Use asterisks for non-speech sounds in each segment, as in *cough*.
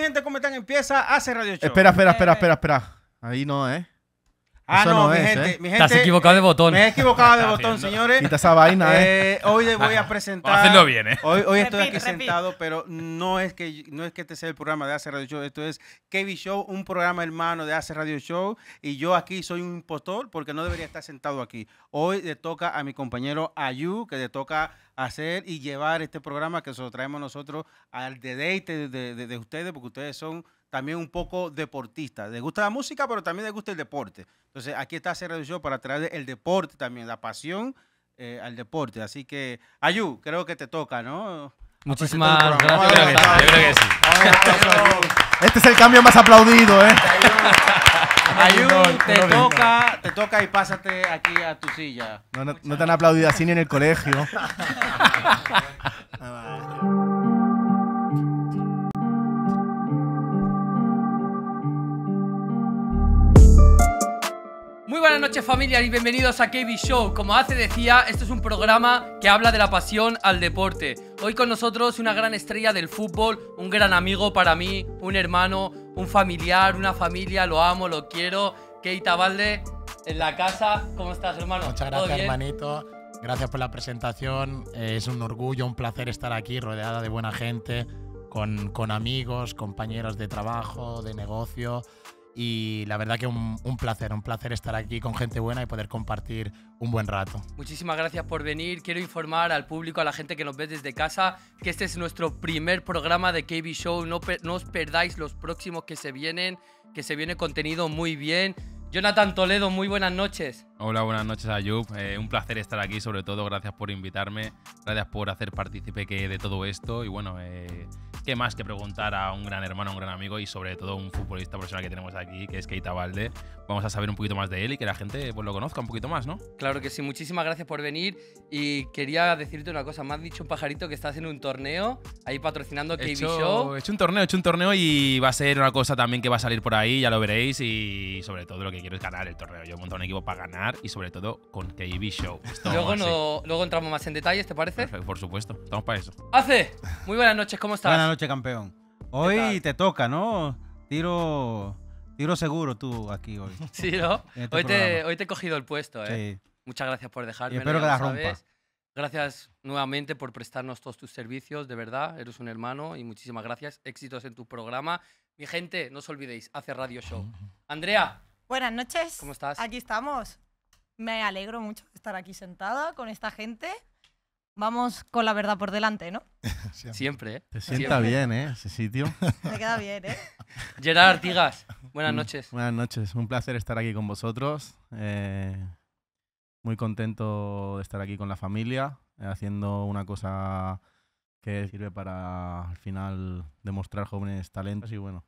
gente? ¿Cómo están? Empieza Hace Radio Show. Espera, espera, espera, eh. espera, espera. Ahí no, ¿eh? Ah, no, mi, gente, ¿eh? mi, gente, Estás equivocado de eh, botón. Me he equivocado de botón, señores. Quita esa vaina, ¿eh? eh hoy les voy a *laughs* presentar. bien, ¿eh? Hoy, estoy aquí sentado, pero no es, que, no es que este sea el programa de Hace Radio Show. Esto es KB Show, un programa hermano de Hace Radio Show. Y yo aquí soy un impostor porque no debería estar sentado aquí. Hoy le toca a mi compañero Ayu, que le toca hacer y llevar este programa que se lo traemos nosotros al deleite de, de ustedes, porque ustedes son también un poco deportista. Le gusta la música, pero también le gusta el deporte. Entonces, aquí está se Show para traer el deporte también, la pasión eh, al deporte. Así que, Ayú, creo que te toca, ¿no? Muchísimas gracias. Este es el cambio más aplaudido, ¿eh? Ayú, te toca, te toca y pásate aquí a tu silla. No, no, no te han aplaudido así ni en el colegio. *laughs* Muy buenas noches familia y bienvenidos a KB Show Como hace decía, esto es un programa que habla de la pasión al deporte Hoy con nosotros una gran estrella del fútbol, un gran amigo para mí, un hermano, un familiar, una familia, lo amo, lo quiero Keita Valde, en la casa, ¿cómo estás hermano? Muchas gracias hermanito, gracias por la presentación eh, Es un orgullo, un placer estar aquí rodeada de buena gente con, con amigos, compañeros de trabajo, de negocio y la verdad que un, placer, un placer estar aquí con gente buena y poder compartir un buen rato. Muchísimas gracias por venir. Quiero informar al público, a la gente que nos ve desde casa, que este es nuestro primer programa de KB Show. No, os perdáis los próximos que se vienen, que se viene contenido muy bien. Jonathan Toledo, muy buenas noches. Hola, buenas noches a Eh, un placer estar aquí, sobre todo gracias por invitarme, gracias por hacer partícipe de todo esto y bueno, eh, más que preguntar a un gran hermano, un gran amigo y sobre todo un futbolista profesional que tenemos aquí, que es Keita Valde. Vamos a saber un poquito más de él y que la gente pues, lo conozca un poquito más, ¿no? Claro que sí, muchísimas gracias por venir y quería decirte una cosa, me has dicho un pajarito que estás en un torneo, ahí patrocinando KB Show. He hecho un torneo, hecho un torneo y va a ser una cosa también que va a salir por ahí, ya lo veréis y sobre todo lo que quiero es ganar el torneo. Yo he montado un equipo para ganar y sobre todo con KB Show. *laughs* luego, entramos más en detalles, ¿te parece? por supuesto, estamos para eso. ¡Hace! Muy buenas noches, ¿cómo estás? Buenas noches campeón. Hoy te toca, ¿no? Tiro tiro seguro tú aquí hoy. *laughs* Sí, ¿no? Este hoy, te, he cogido el puesto, ¿eh? Muchas gracias por dejarme. la Gracias nuevamente por prestarnos todos tus servicios, de verdad, eres un hermano y muchísimas gracias. Éxitos en tu programa. Mi gente, no os olvidéis, hace Radio Show. Andrea. Buenas noches. ¿Cómo estás? Aquí estamos. Me alegro mucho de estar aquí sentada con esta gente vamos con la verdad por delante, ¿no? *laughs* Siempre, ¿eh? Te sienta bien, ¿eh? Ese sitio. Me *laughs* queda bien, ¿eh? *laughs* Gerard Artigas, buenas mm, noches. Buenas noches, un placer estar aquí con vosotros. Eh, muy contento de estar aquí con la familia, eh, haciendo una cosa que sirve para al final demostrar jóvenes talentos y bueno,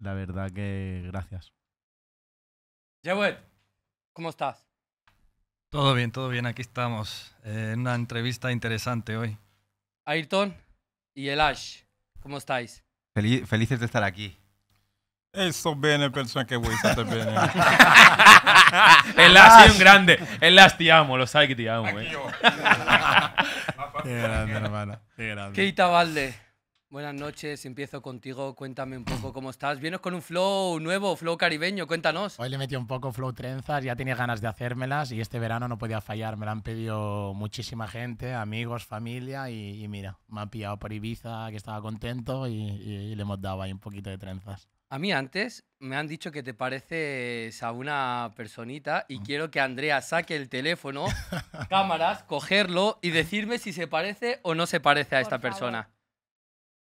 la verdad que gracias. Jewel, ¿cómo estás? Todo bien, todo bien, aquí estamos. Eh, una entrevista interesante hoy. Ayrton y Elash, ¿cómo estáis? felices de estar aquí. Eso viene, persona que voy a bene. el Elash es un grande. El te amo, lo sabes que te amo. Eh. *laughs* Qué grande, hermana. Qué grande. Keita Valde. Buenas noches, empiezo contigo. Cuéntame un poco cómo estás. Vienes con un flow nuevo, flow caribeño, cuéntanos. Hoy le metí un poco flow trenzas, ya tenía ganas de hacérmelas y este verano no podía fallar. Me la han pedido muchísima gente, amigos, familia y, mira, me ha pillado por Ibiza, que estaba contento y, y le hemos dado ahí un poquito de trenzas. A mí antes me han dicho que te pareces a una personita y mm. quiero que Andrea saque el teléfono, *laughs* cámaras, cogerlo y decirme si se parece o no se parece a esta persona.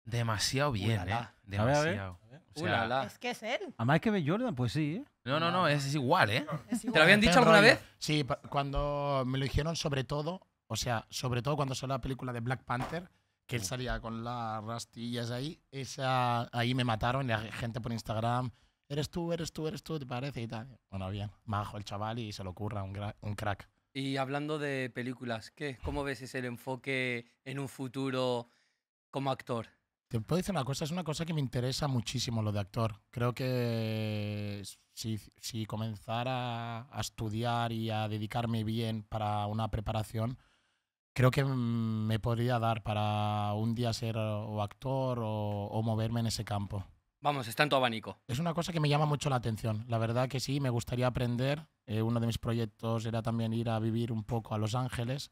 Demasiado bien, Demasiado. O sea, Es que es él. A más que ve Jordan, pues sí, eh. No, no, no, es, igual, ¿eh? ¿Te lo habían dicho alguna vez? Sí, cuando me lo dijeron sobre todo, o sea, sobre todo cuando salió la película de Black Panther, que él salía con las rastillas ahí, esa, ahí me mataron, la gente por Instagram, eres tú, eres tú, eres tú, te parece y tal. Bueno, bien, majo el chaval y se lo ocurra un, crack. Y hablando de películas, ¿qué? ¿cómo ves ese el enfoque en un futuro como actor? Te puedo decir una cosa, es una cosa que me interesa muchísimo lo de actor. Creo que si, comenzara a estudiar y a dedicarme bien para una preparación, creo que me podría dar para un día ser o actor o, moverme en ese campo. Vamos, está en tu abanico. Es una cosa que me llama mucho la atención. La verdad que sí, me gustaría aprender. Eh, uno de mis proyectos era también ir a vivir un poco a Los Ángeles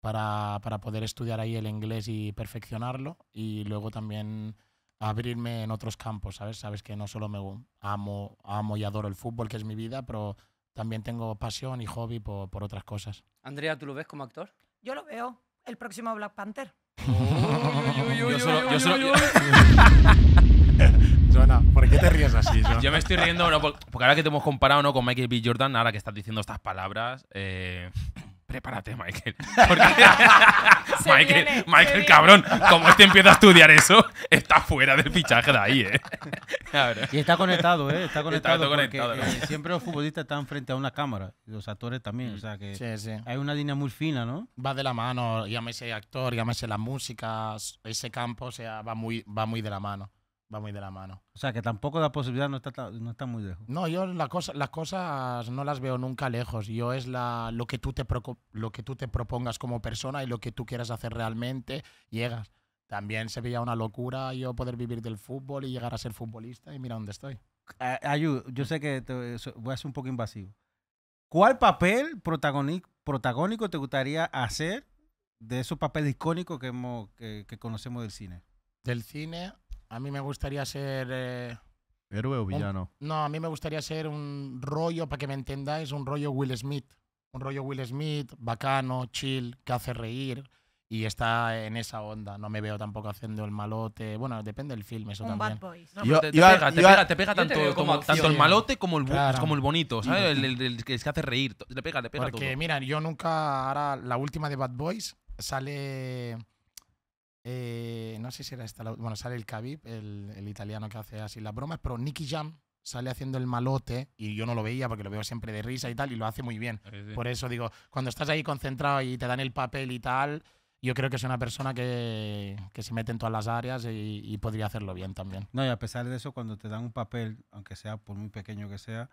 para, para poder estudiar ahí el inglés y perfeccionarlo y luego también abrirme en otros campos, ¿sabes? Sabes que no solo me amo, amo y adoro el fútbol, que es mi vida, pero también tengo pasión y hobby por, otras cosas. Andrea, ¿tú lo ves como actor? Yo lo veo. El próximo Black Panther. *laughs* Joana, ¿por qué te ríes así? Yo me estoy riendo, porque ahora que te hemos comparado ¿no? con Michael B. Jordan, ahora que estás diciendo estas palabras, eh, prepárate, Michael. *laughs* Michael, cabrón, como este empieza a estudiar eso, está fuera del fichaje de ahí, ¿eh? y está conectado, ¿eh? Está conectado. Eh, siempre los futbolistas están frente a una cámara, los actores también, o sea que hay una línea muy fina, ¿no? Va de la mano, llámese actor, llámese la música, ese campo, o sea, va muy, va muy de la mano va muy de la mano. O sea, que tampoco la posibilidad no está, no está muy lejos. No, yo cosa, las cosas no las veo nunca lejos. Yo es la, lo, que tú te lo que tú te propongas como persona y lo que tú quieras hacer realmente, llegas. También se veía una locura yo poder vivir del fútbol y llegar a ser futbolista y mira dónde estoy. Ayú, yo sé que voy a ser un poco invasivo. ¿Cuál papel protagónico, protagónico te gustaría hacer de esos papeles icónicos que, que, que conocemos del cine? Del cine, a mí me gustaría ser... Eh, ¿Héroe o villano? no, a mí me gustaría ser un rollo, para que me entendáis, un rollo Will Smith. Un rollo Will Smith, bacano, chill, que hace reír y está en esa onda. No me veo tampoco haciendo el malote. Bueno, depende del film, eso también. Bad boys. te, pega, te, pega, tanto, el malote como el, como el bonito, ¿sabes? El, que hace reír. le pega, le pega Porque, mira, yo nunca. Ahora, la última de Bad Boys sale eh, no sé si era esta. bueno, sale el Khabib, el, italiano que hace así las bromas, pero Nicky Jam sale haciendo el malote y yo no lo veía porque lo veo siempre de risa y tal y lo hace muy bien. Por eso digo, cuando estás ahí concentrado y te dan el papel y tal, yo creo que es una persona que, se mete en todas las áreas y, y podría hacerlo bien también. No, y a pesar de eso, cuando te dan un papel, aunque sea por muy pequeño que sea,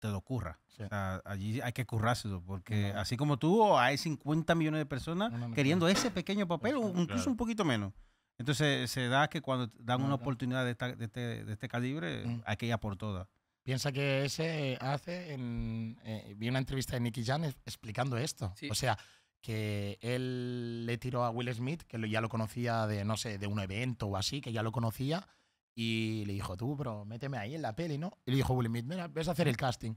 te lo curra. sea, allí hay que currárselo, porque así como tú, hay 50 millones de personas queriendo ese pequeño papel, incluso un poquito menos. Entonces se da que cuando dan una oportunidad este, de, este, calibre, mm. hay que ir a por todas. Piensa que ese hace, eh, vi una entrevista de Nicky Jan explicando esto. O sea, que él le tiró a Will Smith, que ya lo conocía de, no sé, de un evento o así, que ya lo conocía, y le dijo, tú, bro, méteme ahí en la peli, ¿no? Y le dijo Will Smith, mira, ves a hacer el casting.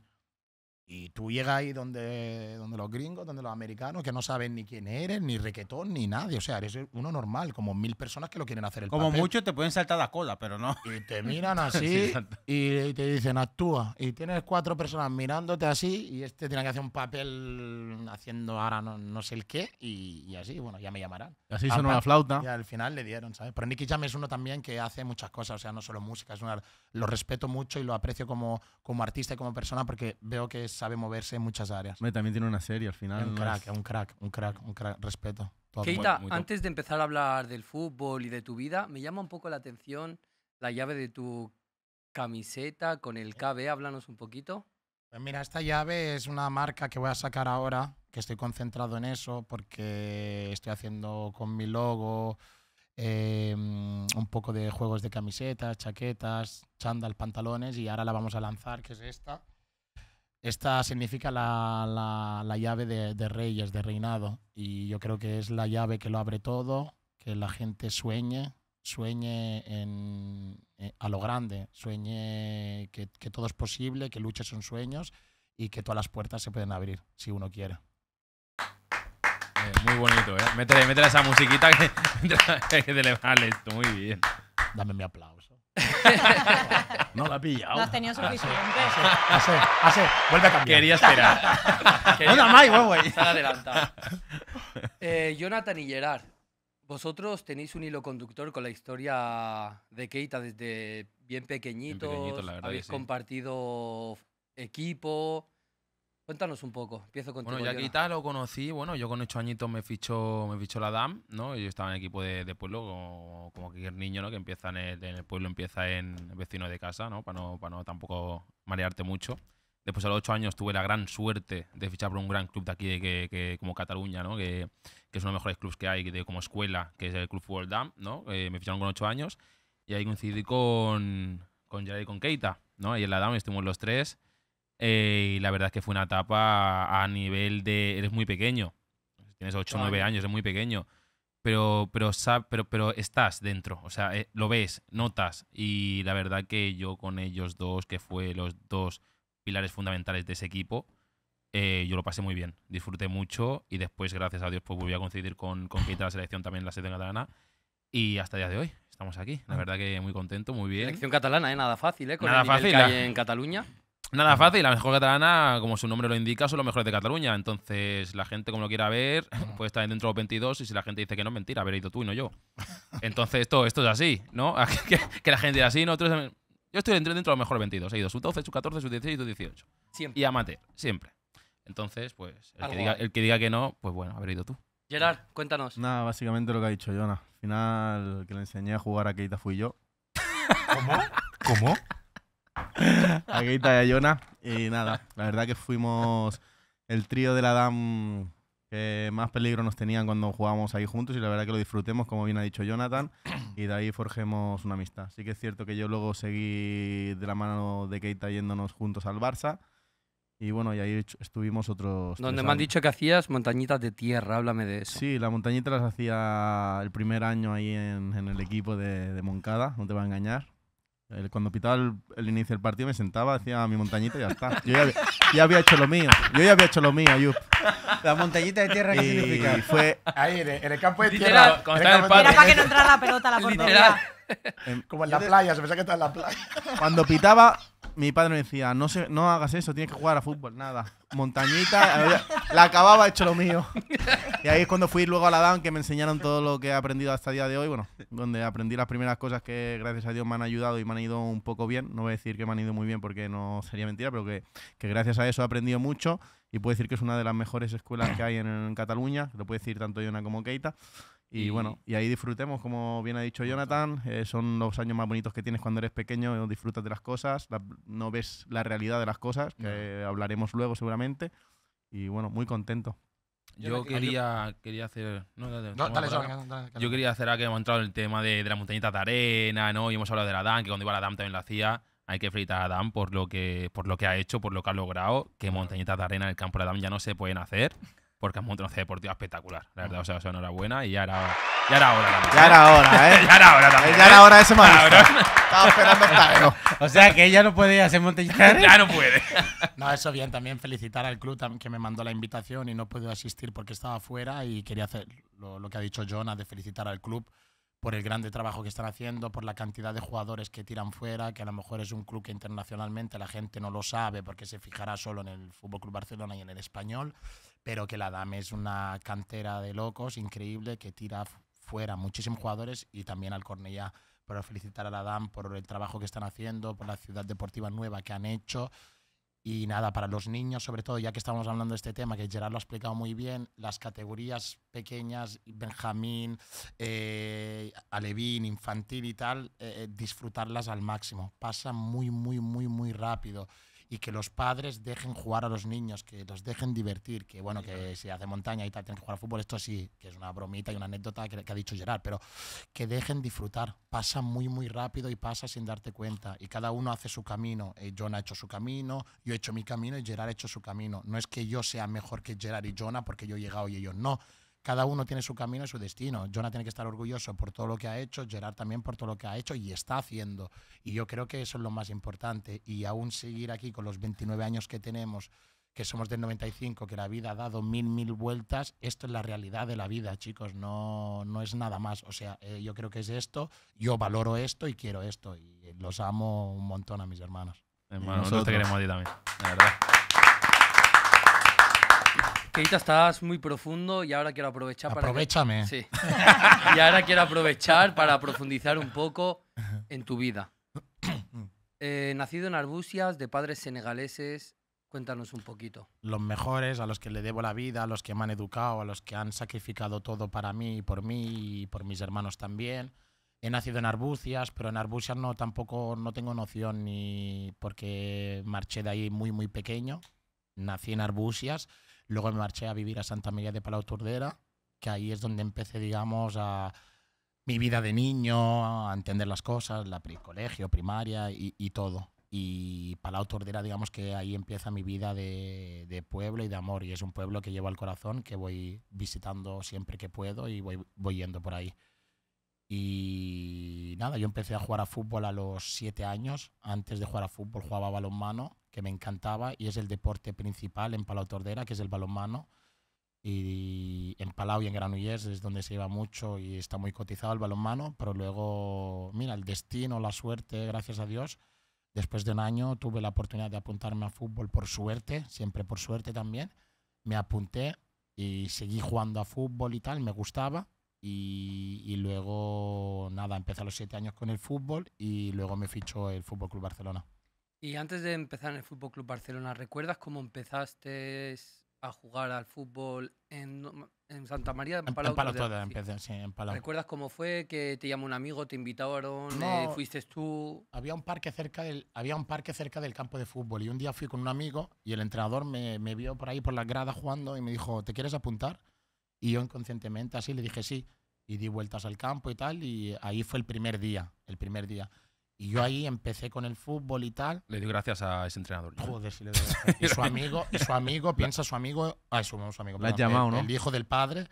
Y tú llegas ahí donde, donde los gringos, donde los americanos, que no saben ni quién eres, ni requetón, ni nadie. O sea, eres uno normal, como mil personas que lo quieren hacer Como mucho muchos te pueden saltar la cola, pero no. Y te miran *laughs* así y te dicen, actúa. Y tienes cuatro personas mirándote así y este tiene que hacer un papel haciendo ahora no, no sé el qué y, así, bueno, ya me llamarán. Y así sonó la flauta. Y al final le dieron, ¿sabes? Pero Nicky Jam es uno también que hace muchas cosas, o sea, no solo música, es una, lo respeto mucho y lo aprecio como, como artista y como persona porque veo que es sabe moverse en muchas áreas. también tiene una serie al final. Un crack, un crack, un crack, un crack, respeto. Keita, antes de empezar a hablar del fútbol y de tu vida, me llama un poco la atención la llave de tu camiseta con el KB. Háblanos un poquito. Pues mira, esta llave es una marca que voy a sacar ahora, que estoy concentrado en eso porque estoy haciendo con mi logo em, un poco de juegos de camisetas, chaquetas, chándal, pantalones y ahora la vamos a lanzar, que es esta. Esta significa la, la, llave de, reyes, de reinado. Y yo creo que es la llave que lo abre todo, que la gente sueñe, sueñe eh, a lo grande, sueñe que, todo es posible, que luchas son sueños y que todas las puertas se pueden abrir si uno quiere. Eh, muy bonito, ¿eh? Métele, esa musiquita *laughs* que, te le vale esto, muy bien. Dame mi aplauso. *laughs* no la ha pillado. No has tenido ah, suficiente. Hace, ah, ah, vuelve a cambiar. Quería esperar. más, *laughs* Está adelantado. *laughs* Eh, Jonathan y Gerard, vosotros tenéis un hilo conductor con la historia de Keita desde bien pequeñito. habéis compartido equipo, Cuéntanos un poco, empiezo contigo. Bueno, ya lo conocí, bueno, yo con ocho añitos me fichó, me fichó la DAM, ¿no? Yo estaba en equipo de, pueblo, como, que cualquier niño, ¿no? Que empieza en el, pueblo, empieza en vecino de casa, ¿no? Para no, para no tampoco marearte mucho. Después a los ocho años tuve la gran suerte de fichar por un gran club de aquí, de que, que como Cataluña, ¿no? Que, es uno de los mejores clubes que hay de, como escuela, que es el Club Fútbol DAM, ¿no? Eh, me ficharon con ocho años y ahí coincidí con, con Gerard y con Keita, ¿no? Y en la DAM estuvimos los tres. Eh, y la verdad es que fue una etapa a nivel de. Eres muy pequeño. Tienes 8 o 9 años, es muy pequeño. Pero, pero, pero, pero estás dentro. O sea, eh, lo ves, notas. Y la verdad que yo con ellos dos, que fue los dos pilares fundamentales de ese equipo, eh, yo lo pasé muy bien. Disfruté mucho. Y después, gracias a Dios, pues volví a coincidir con, con Keita la selección también, la selección catalana. Y hasta el día de hoy estamos aquí. La ah. verdad que muy contento, muy bien. Selección catalana, ¿eh? nada fácil, ¿eh? Con nada el fácil, que hay en Cataluña. Nada fácil, la mejor catalana, como su nombre lo indica, son los mejores de Cataluña. Entonces, la gente, como lo quiera ver, *laughs* puede estar dentro de los 22 y si la gente dice que no, mentira, haber ido tú y no yo. Entonces, esto, esto es así, ¿no? *laughs* que, la gente diga así, no, Yo estoy dentro, de los mejores 22, he ido su 12, su 14, su 16 y su 18. Siempre. Y Amate, siempre. Entonces, pues, el que, diga, que, no, pues bueno, haber ido tú. Gerard, cuéntanos. Nada, básicamente lo que ha dicho Jonah. Al final, que le enseñé a jugar a Keita fui yo. ¿Cómo? ¿Cómo? y *laughs* y Jonah Y nada, la verdad que fuimos el trío de la DAM que más peligro nos tenían cuando jugábamos ahí juntos y la verdad que lo disfrutemos, como bien ha dicho Jonathan, y de ahí forjemos una amistad. Así que es cierto que yo luego seguí de la mano de Keita yéndonos juntos al Barça. Y bueno, y ahí estuvimos otros. Donde me han dicho que hacías montañitas de tierra, háblame de eso. Sí, las montañitas las hacía el primer año ahí en, el equipo de, de, Moncada, no te va a engañar cuando pitaba el, inicio del partido me sentaba, hacía mi montañita y ya está. Yo ya había, hecho lo mío. Yo ya había hecho lo mío, La montañita de tierra, ¿qué y Fue ahí, en el, campo de tierra. Era para que no entrara la pelota a la portería. Como en la playa, se pensaba que estaba en la playa. Cuando pitaba, mi padre me decía, no, se, no hagas eso, tienes que jugar a fútbol, nada. Montañita, *laughs* la acababa hecho lo mío. Y ahí es cuando fui luego a la DAN, que me enseñaron todo lo que he aprendido hasta el día de hoy, bueno, donde aprendí las primeras cosas que gracias a Dios me han ayudado y me han ido un poco bien. No voy a decir que me han ido muy bien porque no sería mentira, pero que, gracias a eso he aprendido mucho y puedo decir que es una de las mejores escuelas que hay en, Cataluña, lo puede decir tanto Yona como Keita. Y, bueno, y ahí disfrutemos, como bien ha dicho Jonathan, eh, son los años más bonitos que tienes cuando eres pequeño, eh, disfrutas de las cosas, no ves la realidad de las cosas, que hablaremos luego seguramente. Y bueno, muy contento. Yo, quería, quería hacer. No, dale, dale, yo, quería hacer a que hemos entrado en el tema de, de las montañitas de arena, ¿no? Y hemos hablado de la Dan que cuando iba a la DAM también la hacía. Hay que felicitar a adam por lo que, por lo que ha hecho, por lo que ha logrado. Que montañitas de arena en el campo de la ya no se pueden hacer porque un montado una deportivo espectacular. La verdad, o sea, enhorabuena y ya era, ya era hora. Ya era hora, ¿eh? ya era hora también. Ya era hora de ese maestro. Estaba esperando el ¿eh? O sea, que ella no puede hacer montaña. ya no puede. *laughs* no, eso bien, también felicitar al club que me mandó la invitación y no pude asistir porque estaba fuera y quería hacer lo, que ha dicho Jonas de felicitar al club por el grande trabajo que están haciendo, por la cantidad de jugadores que tiran fuera, que a lo mejor es un club que internacionalmente la gente no lo sabe porque se fijará solo en el Fútbol Club Barcelona y en el español, pero que la DAM es una cantera de locos increíble que tira fuera muchísimos jugadores y también al Cornellá. Pero felicitar a la DAM por el trabajo que están haciendo, por la ciudad deportiva nueva que han hecho y nada, para los niños, sobre todo, ya que estamos hablando de este tema, que Gerard lo ha explicado muy bien, las categorías pequeñas, Benjamín, eh, Alevín, infantil y tal, eh, eh, disfrutarlas al máximo. Pasa muy, muy, muy, muy rápido y que los padres dejen jugar a los niños, que los dejen divertir, que bueno, que si hace montaña y tal, tienen que jugar al fútbol, esto sí, que es una bromita y una anécdota que, ha dicho Gerard, pero que dejen disfrutar, pasa muy, muy rápido y pasa sin darte cuenta, y cada uno hace su camino, Y eh, Jonah ha hecho su camino, yo he hecho mi camino y Gerard ha hecho su camino, no es que yo sea mejor que Gerard y Jonah porque yo he llegado y ellos no, cada uno tiene su camino y su destino. Jonah tiene que estar orgulloso por todo lo que ha hecho, Gerard también por todo lo que ha hecho y está haciendo. Y yo creo que eso es lo más importante. Y aún seguir aquí con los 29 años que tenemos, que somos del 95, que la vida ha dado mil, mil vueltas, esto es la realidad de la vida, chicos, no, no es nada más. O sea, eh, yo creo que es esto, yo valoro esto y quiero esto. Y eh, los amo un montón a mis hermanos. Hermano, nosotros, nosotros te queremos a ti también, la verdad. Keita, estás muy profundo y ahora quiero aprovechar para. Aprovechame. Sí. *laughs* y ahora quiero aprovechar para profundizar un poco en tu vida. *clears throat* Eh, nacido en Arbusias, de padres senegaleses, cuéntanos un poquito. Los mejores, a los que le debo la vida, a los que me han educado, a los que han sacrificado todo para mí y por mí y por mis hermanos también. He nacido en Arbusias, pero en Arbusias no tampoco no tengo noción ni porque marché de ahí muy muy pequeño. Nací en Arbucias Luego me marché a vivir a Santa María de Palau Tordera, que ahí es donde empecé, digamos, a mi vida de niño, a entender las cosas, la precolegio, primaria y, todo. Y Palau Tordera, digamos que ahí empieza mi vida de, pueblo y de amor. Y es un pueblo que llevo al corazón, que voy visitando siempre que puedo y voy, voy yendo por ahí. Y nada, yo empecé a jugar a fútbol a los siete años. Antes de jugar a fútbol jugaba balonmano que me encantaba y es el deporte principal en Palau Tordera, que es el balonmano. Y en Palau y en Granollers es donde se lleva mucho y está muy cotizado el balonmano, pero luego, mira, el destino, la suerte, gracias a Dios, después de un año tuve la oportunidad de apuntarme a fútbol por suerte, siempre por suerte también. Me apunté y seguí jugando a fútbol y tal, me gustaba. Y, luego, nada, empecé a los siete años con el fútbol y luego me fichó el Fútbol Club Barcelona. Y antes de empezar en el Fútbol Club Barcelona, ¿recuerdas cómo empezaste a jugar al fútbol en, en Santa María? En Palau, sí, en Palau. ¿Recuerdas cómo fue? Que te llamó un amigo, te invitaron, ¿Eh, fuiste tú. Había un, parque cerca del, había un parque cerca del campo de fútbol y un día fui con un amigo y el entrenador me, me vio por ahí por las gradas jugando y me dijo, ¿te quieres apuntar? Y yo inconscientemente así le dije sí y di vueltas al campo y tal y ahí fue el primer día, el primer día. Y yo ahí empecé con el fútbol y tal. Le di gracias a ese entrenador. Joder, sí le doy gracias. y su *laughs* amigo, su amigo, piensa su amigo, ah su, su amigo, llamado, el, ¿no? el, hijo del padre,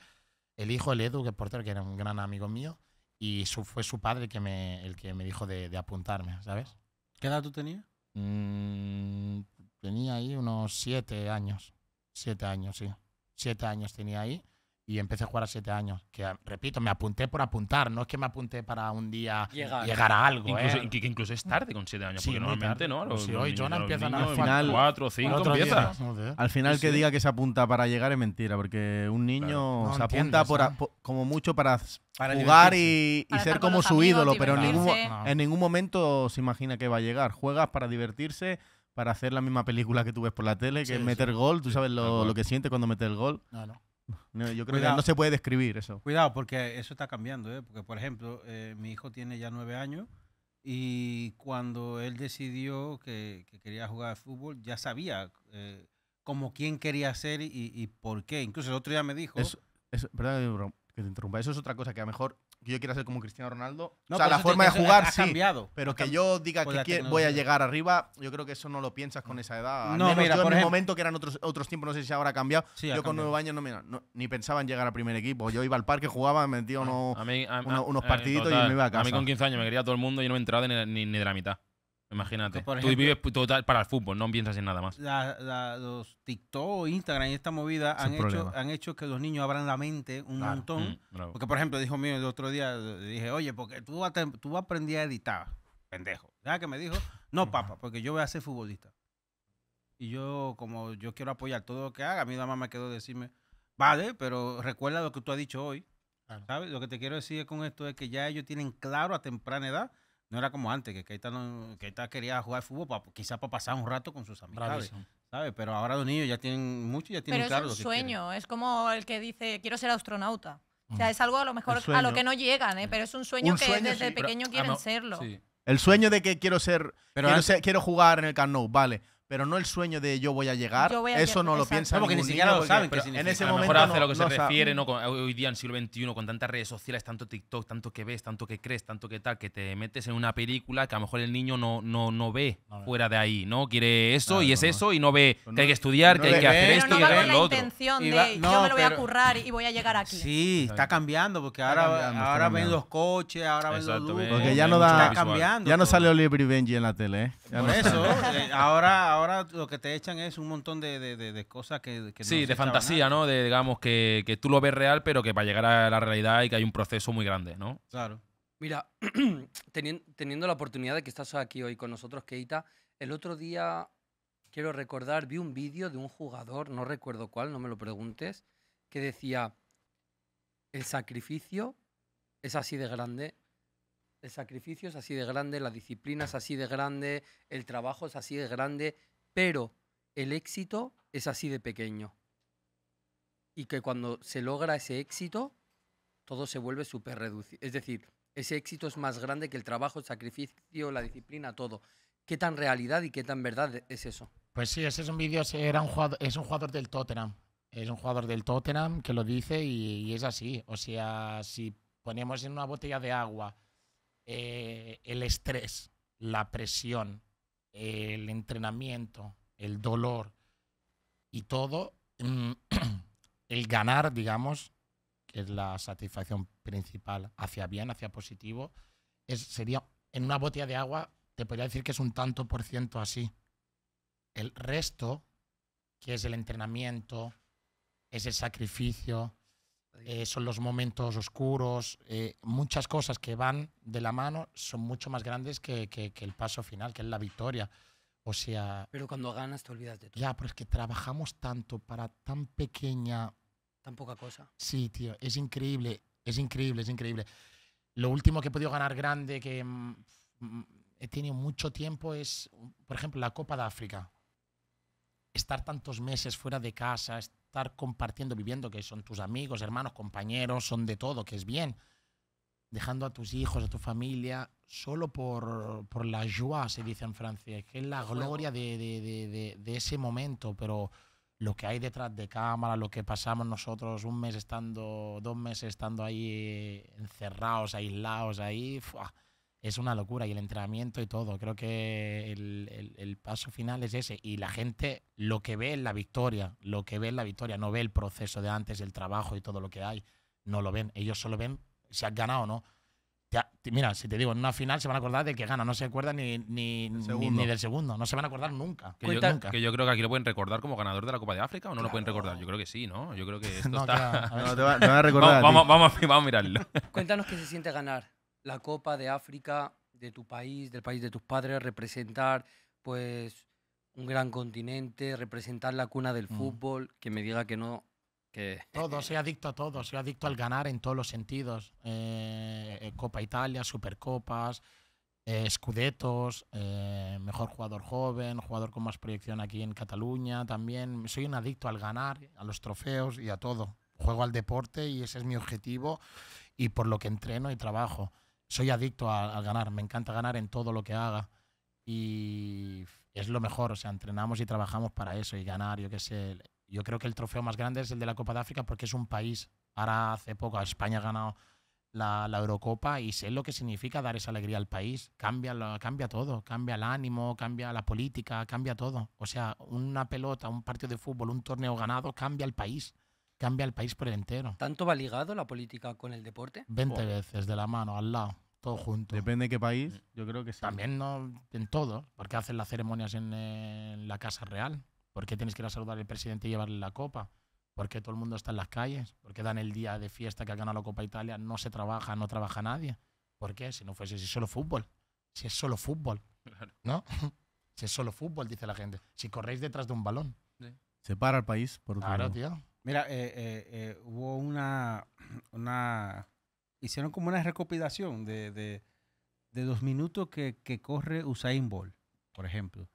el hijo, el Edu, que es portero, que era un gran amigo mío, y su, fue su padre el que me, el que me dijo de, apuntarme, ¿sabes? ¿Qué edad tú tenías? Mm, tenía ahí unos siete años. Siete años, sí. Siete años tenía ahí y empecé a jugar a siete años. Que repito, me apunté por apuntar, no es que me apunté para un día llegar, a algo. Incluso, Que ¿eh? incluso es tarde con siete años, porque normalmente no. si pues hoy Jonah empieza a cuatro, cinco, empieza. al final que diga que se apunta para llegar es mentira, porque un niño se apunta por, como mucho para, jugar y, ser como su ídolo, pero en ningún, momento se imagina que va a llegar. Juegas para divertirse para hacer la misma película que tú ves por la tele, que es meter gol, tú sabes lo, que sientes cuando metes el gol. No, yo creo que no se puede describir eso. Cuidado, porque eso está cambiando. ¿eh? Porque, por ejemplo, eh, mi hijo tiene ya nueve años y cuando él decidió que, quería jugar al fútbol, ya sabía eh, como quién quería ser y, por qué. Incluso el otro día me dijo... Eso, eso, perdón que te interrumpa. Eso es otra cosa que a lo mejor que yo quiera ser como Cristiano Ronaldo. o sea, la forma de jugar sí. Pero que yo diga que voy a llegar arriba, yo creo que eso no lo piensas con esa edad. yo en el momento que eran otros, otros tiempos, no sé si ahora ha cambiado. yo con nueve años ni pensaba en llegar al primer equipo. Yo iba al parque, jugaba, metía unos, eh, partiditos y me iba a casa. A mí con 15 años me quería todo el mundo y no me entraba ni, ni de la mitad. Imagínate. Tú vives pues, total para el fútbol, no piensas en nada más. los TikTok, Instagram y esta movida han hecho, que los niños abran la mente un montón. Mm, porque, por ejemplo, dijo mío el otro día, dije, oye, porque tú, tú aprendí a editar, pendejo. ¿Sabes qué me dijo? No, mm. papá, porque yo voy a ser futbolista. Y yo, como yo quiero apoyar todo lo que haga, a mí nada más me quedó decirme, vale, pero recuerda lo que tú has dicho hoy. Lo que te quiero decir con esto es que ya ellos tienen claro a temprana edad no era como antes, que Keita, no, quería jugar fútbol pa, quizás para pasar un rato con sus amigos ¿sabes? Pero ahora los niños ya tienen mucho, ya tienen claro es un sueño, es como el que dice, quiero ser astronauta. O sea, mm. es algo a lo mejor a lo que no llegan, ¿eh? Mm. pero es un sueño que desde pequeño quieren ah, serlo. El sueño de que quiero ser, pero quiero, quiero jugar en el Camp Nou, vale pero no el sueño de yo voy a llegar. eso no lo piensa. No, porque ni siquiera lo saben. En ese a lo mejor hace lo que se refiere, ¿no? Hoy día en el siglo XXI, con tantas redes sociales, tanto TikTok, tanto que ves, tanto que crees, tanto que tal, que te metes en una película que a lo mejor el niño no, no, no ve fuera de ahí, ¿no? Quiere eso y es eso y no ve que hay que estudiar, que hay que hacer esto y hacer lo otro. intención de yo me lo voy a currar y voy a llegar aquí. Sí, está cambiando, porque ahora, ven los coches, ahora ven los lujos. Porque ya no da. Ya no sale Oliver y Benji en la tele. ¿eh? Por eso, eh, ahora ahora lo que te echan es un montón de, de, de, cosas que, Sí, de fantasía, ¿no? De, digamos, que, tú lo ves real, pero que para llegar a la realidad hay que hay un proceso muy grande, ¿no? Claro. Mira, *clears throat* teniendo la oportunidad de que estás aquí hoy con nosotros, Keita, el otro día, quiero recordar, vi un vídeo de un jugador, no recuerdo cuál, no me lo preguntes, que decía, el sacrificio es así de grande el sacrificio es así de grande, la disciplina es así de grande, el trabajo es así de grande, pero el éxito es así de pequeño. Y que cuando se logra ese éxito, todo se vuelve súper reducido. Es decir, ese éxito es más grande que el trabajo, el sacrificio, la disciplina, todo. ¿Qué tan realidad y qué tan verdad es eso? Pues sí, ese es un vídeo, es un jugador del Tottenham. Es un jugador del Tottenham que lo dice y, es así. O sea, si ponemos en una botella de agua eh, el estrés, la presión, el entrenamiento, el dolor y todo, mm, *clears throat* el ganar, digamos, que es la satisfacción principal hacia bien, hacia positivo, es, sería en una botella de agua, te podría decir que es un tanto por ciento así. El resto, que es el entrenamiento, es el sacrificio, eh, son los momentos oscuros, eh, muchas cosas que van de la mano son mucho más grandes que, que, que, el paso final, que es la victoria. O sea... Pero cuando ganas te olvidas de todo. Ya, pero es que trabajamos tanto para tan pequeña... Tan poca cosa. Sí, tío, es increíble, es increíble, es increíble. Lo último que he podido ganar grande, que mm, he tenido mucho tiempo, es, por ejemplo, la Copa de África. Estar tantos meses fuera de casa, estar compartiendo, viviendo, que son tus amigos, hermanos, compañeros, son de todo, que es bien. Dejando a tus hijos, a tu familia, solo por, por la joie, se dice en francés, que es la gloria de, de, de, ese momento, pero lo que hay detrás de cámara, lo que pasamos nosotros un mes estando, dos meses estando ahí encerrados, aislados, ahí, es una locura y el entrenamiento y todo. Creo que el, el, paso final es ese. Y la gente lo que ve es la victoria, lo que ve es la victoria, no ve el proceso de antes, el trabajo y todo lo que hay. No lo ven. Ellos solo ven si has ganado o no. Mira, si te digo, en una final se van a acordar de que gana, no se acuerdan ni, ni, ni, del segundo, no se van a acordar nunca. Que, yo, creo que aquí lo pueden recordar como ganador de la Copa de África o no lo pueden recordar. Yo creo que sí, ¿no? Yo creo que *laughs* esto está. te, a recordar. *laughs* vamos, vamos, vamos a mirarlo. Cuéntanos qué se siente ganar la Copa de África de tu país, del país de tus padres, representar pues un gran continente, representar la cuna del mm. fútbol, que me diga que no. Que... *laughs* Todo, soy adicto a todo, soy adicto al ganar en todos los sentidos. Eh, eh, Copa Italia, Supercopas, eh, Scudetos, eh, mejor jugador joven, jugador con más proyección aquí en Cataluña también. Soy un adicto al ganar, a los trofeos y a todo. Juego al deporte y ese es mi objetivo y por lo que entreno y trabajo soy adicto al ganar, me encanta ganar en todo lo que haga y es lo mejor, o sea, entrenamos y trabajamos para eso y ganar, yo qué sé. Yo creo que el trofeo más grande es el de la Copa de África porque es un país. Ahora hace poco España ha ganado la, Eurocopa y sé lo que significa dar esa alegría al país. Cambia, cambia todo, cambia el ánimo, cambia la política, cambia todo. O sea, una pelota, un partido de fútbol, un torneo ganado, cambia el país cambia el país por el entero. ¿Tanto va ligado la política con el deporte? 20 veces, de la mano, al lado, todo junto. Depende de qué país, yo creo que sí. También no, en todo, porque hacen las ceremonias en, la Casa Real, porque tienes que ir a saludar al presidente y llevarle la copa, porque todo el mundo está en las calles, porque dan el día de fiesta que ha ganado la Copa Italia, no se trabaja, no trabaja nadie. ¿Por qué? Si no fuese si solo fútbol, si es solo fútbol, ¿no? *laughs* si es solo fútbol, dice la gente, si corréis detrás de un balón. Sí. Separa el país, por Claro, tío. Mira, eh, eh, eh, hubo una, una, hicieron como una recopilación de, dos minutos que, corre Usain Bolt, por ejemplo.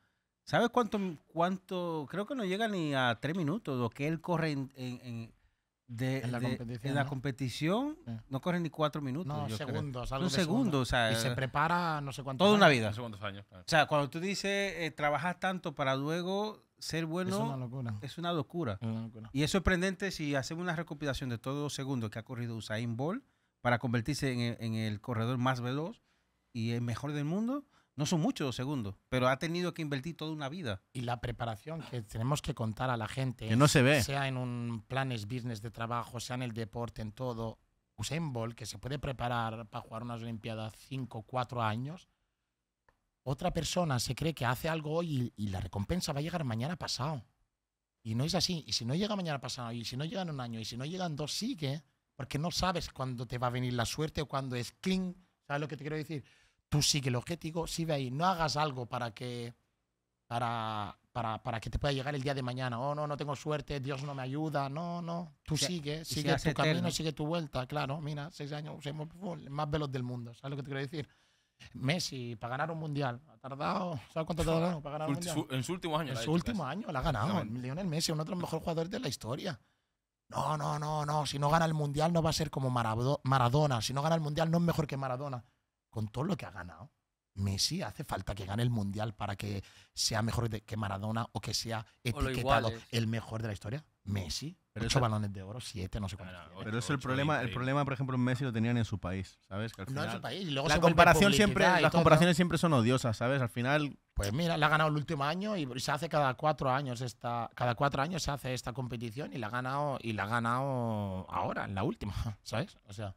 ¿Sabes cuánto, cuánto, creo que no llega ni a tres minutos lo que él corre en, en, la competición, en la ¿no? competición ¿no? corre ni cuatro minutos. No, segundos. un segundo, y se prepara no sé cuánto. Toda una vida. Segundos años. O sea, cuando tú dices, trabajas tanto para luego ser bueno es una locura. Y es sorprendente si hacemos una recopilación de todos los segundos que ha corrido Usain Bolt para convertirse en el, corredor más veloz y el mejor del mundo. No son muchos segundos, pero ha tenido que invertir toda una vida. Y la preparación que tenemos que contar a la gente. Que no se ve. Sea en un planes business de trabajo, sea en el deporte, en todo. Usain Bolt, que se puede preparar para jugar unas Olimpiadas cinco o 4 años, otra persona se cree que hace algo hoy y, la recompensa va a llegar mañana pasado. Y no es así. Y si no llega mañana pasado, y si no llega en un año, y si no llega en dos, sigue. Porque no sabes cuándo te va a venir la suerte o cuándo es clean. ¿Sabes lo que te quiero decir? Tú sigue el objetivo, sigue ahí. No hagas algo para que, para, para, que te pueda llegar el día de mañana. Oh, no, no tengo suerte, Dios no me ayuda. No, no. Tú sigue, sigue tu camino, sigue tu vuelta. Claro, mira, seis años, somos más veloz del mundo. ¿Sabes lo que te quiero decir? Messi, para ganar un mundial, ha tardado, ¿sabes cuánto ha tardado para ganar un mundial? en su último año. En su último año, la ha ganado. Lionel Messi, uno de los mejores jugadores de la historia. No, no, no, no. Si no gana el mundial, no va a ser como Maradona. Si no gana el mundial, no es mejor que Maradona. Con todo lo que ha ganado, Messi hace falta que gane el mundial para que sea mejor que Maradona o que sea etiquetado el mejor de la historia. Messi, pero ocho balones de oro, siete, no sé cuántos. Pero, es el problema, el problema, por ejemplo, en Messi lo tenían en su país, ¿sabes? no en su país. Y luego la comparación siempre, las comparaciones siempre son odiosas, ¿sabes? Al final. Pues mira, la ha ganado el último año y se hace cada cuatro años esta, cada cuatro años se hace esta competición y la ha ganado y la ha ganado ahora en la última, *laughs* ¿sabes? O sea.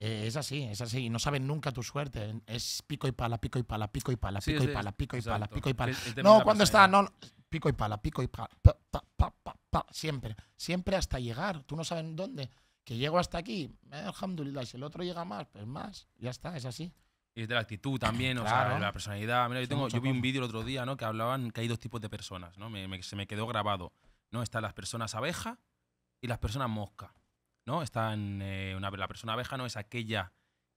Eh, es así, es así. no saben nunca tu suerte. Es pico y pala, pico y pala, pico y pala, pico y pala, pico y pala, pico y pala. No, cuando está, no, pico y pala, pico y pala siempre, siempre hasta llegar. Tú no sabes dónde. Que llego hasta aquí, eh, alhamdulillah, si el otro llega más, pues más. Ya está, es así. Y es de la actitud también, o sea, de la personalidad. Mira, yo, tengo, vi un vídeo el otro día, ¿no? Que hablaban que hay dos tipos de personas, ¿no? se me quedó grabado, ¿no? Están las personas abeja y las personas mosca, ¿no? Están, eh, la persona abeja no es aquella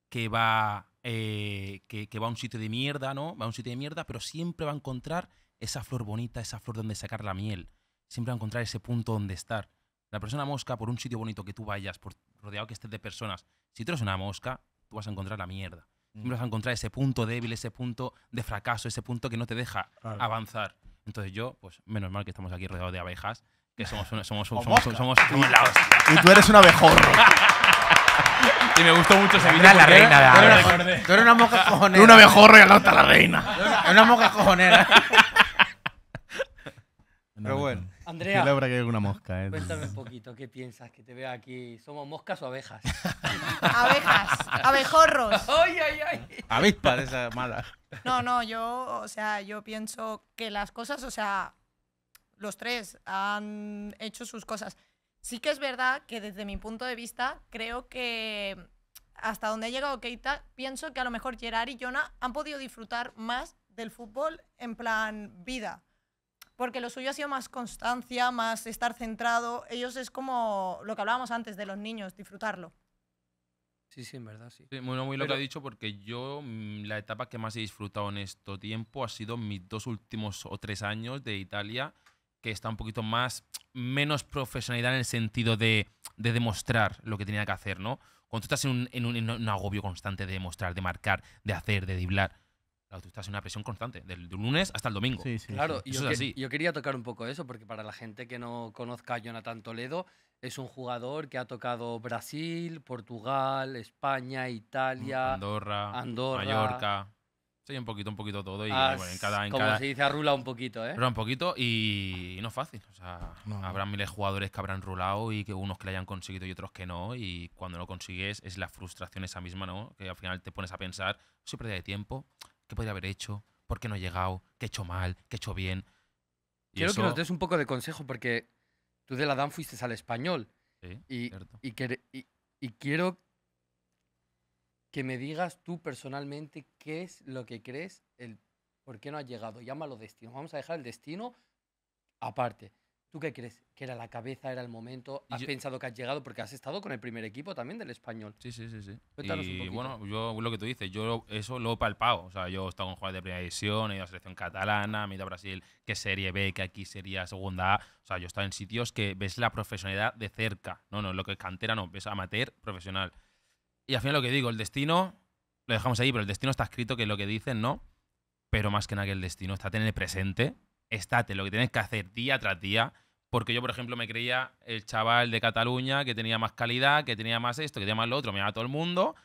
que va, eh, va a un sitio de mierda, ¿no? Va a un sitio de mierda, pero siempre va a encontrar esa flor bonita, esa flor donde sacar la miel siempre a encontrar ese punto donde estar. La persona mosca, por un sitio bonito que tú vayas, por rodeado que estés de personas, si tú eres una mosca, tú vas a encontrar la mierda. Mm. Siempre vas a encontrar ese punto débil, ese punto de fracaso, ese punto que no te deja avanzar. Entonces yo, pues menos mal que estamos aquí rodeados de abejas, que somos, somos, somos, somos, Y tú eres un abejorro. *laughs* Y me gustó mucho ese vídeo. la reina de Tú eres una mosca *laughs* cojonera. Tú abejorro y al la reina. una mosca cojonera. *laughs* Pero bueno. Andrea. mosca, eh. Cuéntame un poquito, ¿qué piensas que te vea aquí? ¿Somos moscas o abejas? *laughs* abejas, abejorros. *laughs* ¡Ay, ay, ay! Avispas, esa mala. No, no, yo, o sea, yo pienso que las cosas, o sea, los tres han hecho sus cosas. Sí que es verdad que desde mi punto de vista, creo que hasta donde ha llegado Keita, pienso que a lo mejor Gerard y Jonah han podido disfrutar más del fútbol en plan vida porque lo suyo ha sido más constancia, más estar centrado. Ellos es como lo que hablábamos antes de los niños, disfrutarlo. Sí, sí, en verdad, sí. bueno, muy lo que ha dicho, porque yo mm, la etapa que más he disfrutado en este tiempo ha sido mis dos últimos o tres años de Italia, que está un poquito más, menos profesionalidad en el sentido de, demostrar lo que tenía que hacer, ¿no? Cuando tú estás en un, en un agobio constante de demostrar, de marcar, de hacer, de diblar tú estás una presión constante, del, lunes hasta el domingo. Sí, sí, Yo, yo quería tocar un poco eso, porque para la gente que no conozca a Jonathan Toledo, es un jugador que ha tocado Brasil, Portugal, España, Italia, mm, Andorra, Mallorca. Sí, un poquito, un poquito todo. Y como se dice, rulado un poquito, ¿eh? un poquito y, no es fácil. habrá miles de jugadores que habrán rulado y que unos que lo hayan conseguido y otros que no. Y cuando lo consigues es la frustración esa misma, ¿no? Que al final te pones a pensar, soy pérdida de tiempo, ¿Qué podría haber hecho? ¿Por qué no he llegado? ¿Qué he hecho mal? ¿Qué he hecho bien? Quiero que nos des un poco de consejo porque tú de la DAN fuiste al español. y, y, quiero que me digas tú personalmente qué es lo que crees, el por qué no ha llegado. Llámalo destino. Vamos a dejar el destino aparte. ¿Tú qué crees? ¿Que era la cabeza, era el momento? ¿Has pensado que has llegado? Porque has estado con el primer equipo también del español. Sí, sí, sí. sí. y bueno, yo lo que tú dices, yo eso lo he palpado. O sea, yo he estado con jugadores de primera división, he ido a la selección catalana, he ido a Brasil, que Serie B, que aquí sería Segunda A. O sea, yo he estado en sitios que ves la profesionalidad de cerca. No, no, lo que es cantera no, ves amateur, profesional. Y al final lo que digo, el destino, lo dejamos ahí, pero el destino está escrito que es lo que dicen, ¿no? Pero más que nada que el destino está tener presente estate, lo que tienes que hacer día tras día. Porque yo, por ejemplo, me creía el chaval de Cataluña que tenía más calidad, que tenía más esto, que tenía más lo otro, me daba todo el mundo.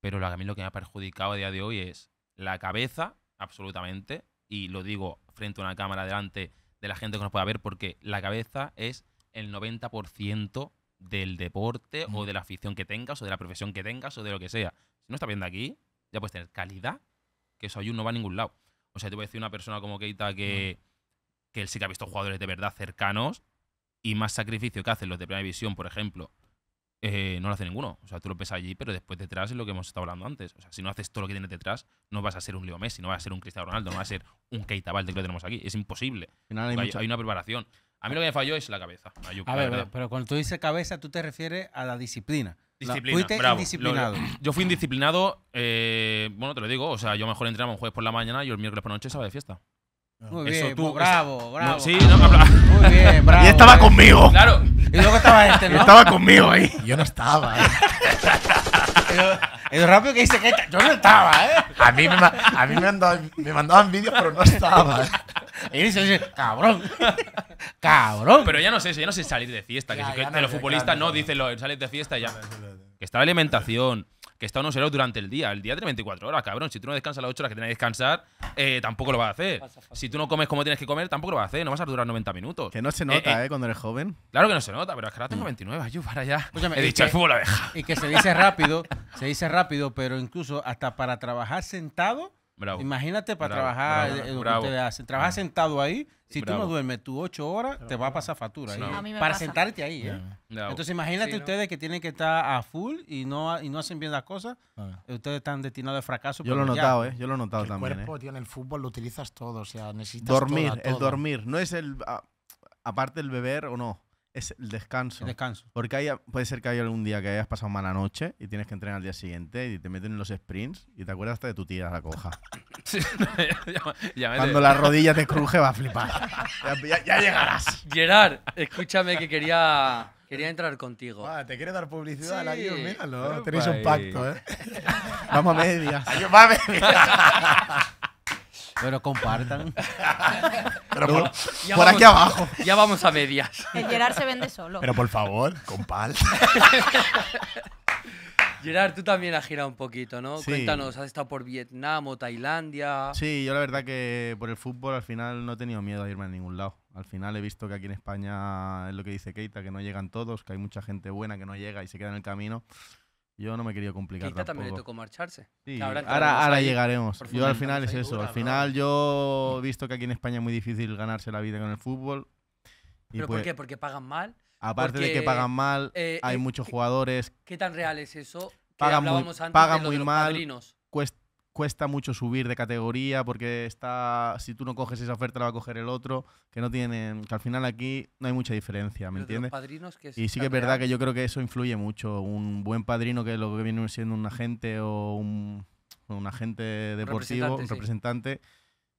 Pero a mí lo que me ha perjudicado a día de hoy es la cabeza, absolutamente. Y lo digo frente a una cámara delante de la gente que nos pueda ver, porque la cabeza es el 90% del deporte o de la afición que tengas o de la profesión que tengas o de lo que sea. Si no estás viendo aquí, ya puedes tener calidad, que eso ayuno no va a ningún lado. O sea, te voy a decir una persona como Keita que, que él sí que ha visto jugadores de verdad cercanos y más sacrificio que hacen los de primera división, por ejemplo, eh, no lo hace ninguno. O sea, tú lo ves allí, pero después detrás es lo que hemos estado hablando antes. O sea, si no haces todo lo que tienes detrás, no vas a ser un Leo Messi, no vas a ser un Cristiano Ronaldo, no vas a ser un Keita Valde que lo tenemos aquí. Es imposible. Hay, hay, una preparación. A mí lo que me falló es la cabeza. a ver, pero cuando tú dices cabeza, tú te refieres a la disciplina. Disciplina, fuiste indisciplinado. yo fui indisciplinado, eh, bueno, te lo digo, o sea, yo mejor entrenaba un jueves por la mañana y el miércoles por la noche estaba de fiesta. Ah. Muy bien, tú, pues, bravo, bravo. sí, no, Muy bien, bravo. *laughs* Y eh. estaba conmigo. Claro. *laughs* Y luego estaba este, ¿no? estaba conmigo ahí. *laughs* yo no estaba. ¿eh? Es rápido que dice que yo no estaba, ¿eh? A mí me, a mí me, mandaban, me mandaban vídeos, pero no estaba. Eh. Y dice, cabrón. Cabrón. Pero ya no sé eso, ya no sé salir de fiesta. que, si que no, los futbolistas no, dicen, lo, salir de fiesta y ya. Que estaba la alimentación que está uno cero durante el día. El día tiene 24 horas, cabrón. Si tú no descansas las 8 horas que tienes que descansar, eh, tampoco lo vas a hacer. Si tú no comes como tienes que comer, tampoco lo vas a hacer. No vas a durar 90 minutos. Que no se nota, eh, eh. eh, Cuando eres joven. Claro que no se nota, pero es que ahora tengo 29, yo para allá. He dicho, el fútbol la Y que se dice rápido, se dice rápido, pero incluso hasta para trabajar sentado Imagínate para trabajar eh, lo Trabajas sentado ahí, si tú no duermes tus ocho horas, te va a pasar factura ahí. para sentarte ahí. ¿eh? Entonces imagínate ustedes que tienen que estar a full y no, y no hacen bien las cosas. Ah. Ustedes están destinados al fracaso. Yo lo he notado, ¿eh? Yo lo he notado también. El cuerpo, en el fútbol lo utilizas todo. O sea, necesitas Dormir, el dormir. No es el... aparte el beber o no es el descanso. descanso. Porque puede ser que haya algún día que hayas pasado mala noche y tienes que entrenar al día siguiente y te meten en los sprints y te acuerdas hasta de tu tía la coja. *laughs* *laughs* Cuando la rodilla te cruje va a flipar. ya, llegarás. Gerard, escúchame que quería, quería entrar contigo. Ah, te quiere dar publicidad, sí, míralo. Tenéis un pacto, ¿eh? Vamos a medias. a *laughs* Pero compartan. *laughs* por, aquí abajo. Ya vamos a medias. Gerard se vende solo. Pero por favor, compartan. *laughs* Gerard, tú también has girado un poquito, ¿no? Cuéntanos, ¿has estado por Vietnam o Tailandia? Sí, yo la verdad que por el fútbol al final no he tenido miedo a irme a ningún lado. Al final he visto que aquí en España es lo que dice Keita, que no llegan todos, que hay mucha gente buena que no llega y se queda en el camino. Yo no me quería complicar. también le tocó marcharse. Sí. Ahora, llegaremos. Yo al final es eso. Al final yo he visto que aquí en España es muy difícil ganarse la vida con el fútbol. ¿Pero por pues qué? ¿Porque pagan mal? Aparte de que pagan mal, eh, hay eh, muchos jugadores. ¿Qué tan real es eso? Que pagan muy, antes ¿Paga de mal. Cuesta, cuesta mucho subir de categoría porque está si tú no coges esa oferta la va a coger el otro, que no tienen, que al final aquí no hay mucha diferencia, ¿me entiendes? Que y sí que es verdad que yo creo que eso influye mucho, un buen padrino que es lo que viene siendo un agente o un, un agente deportivo, un representante,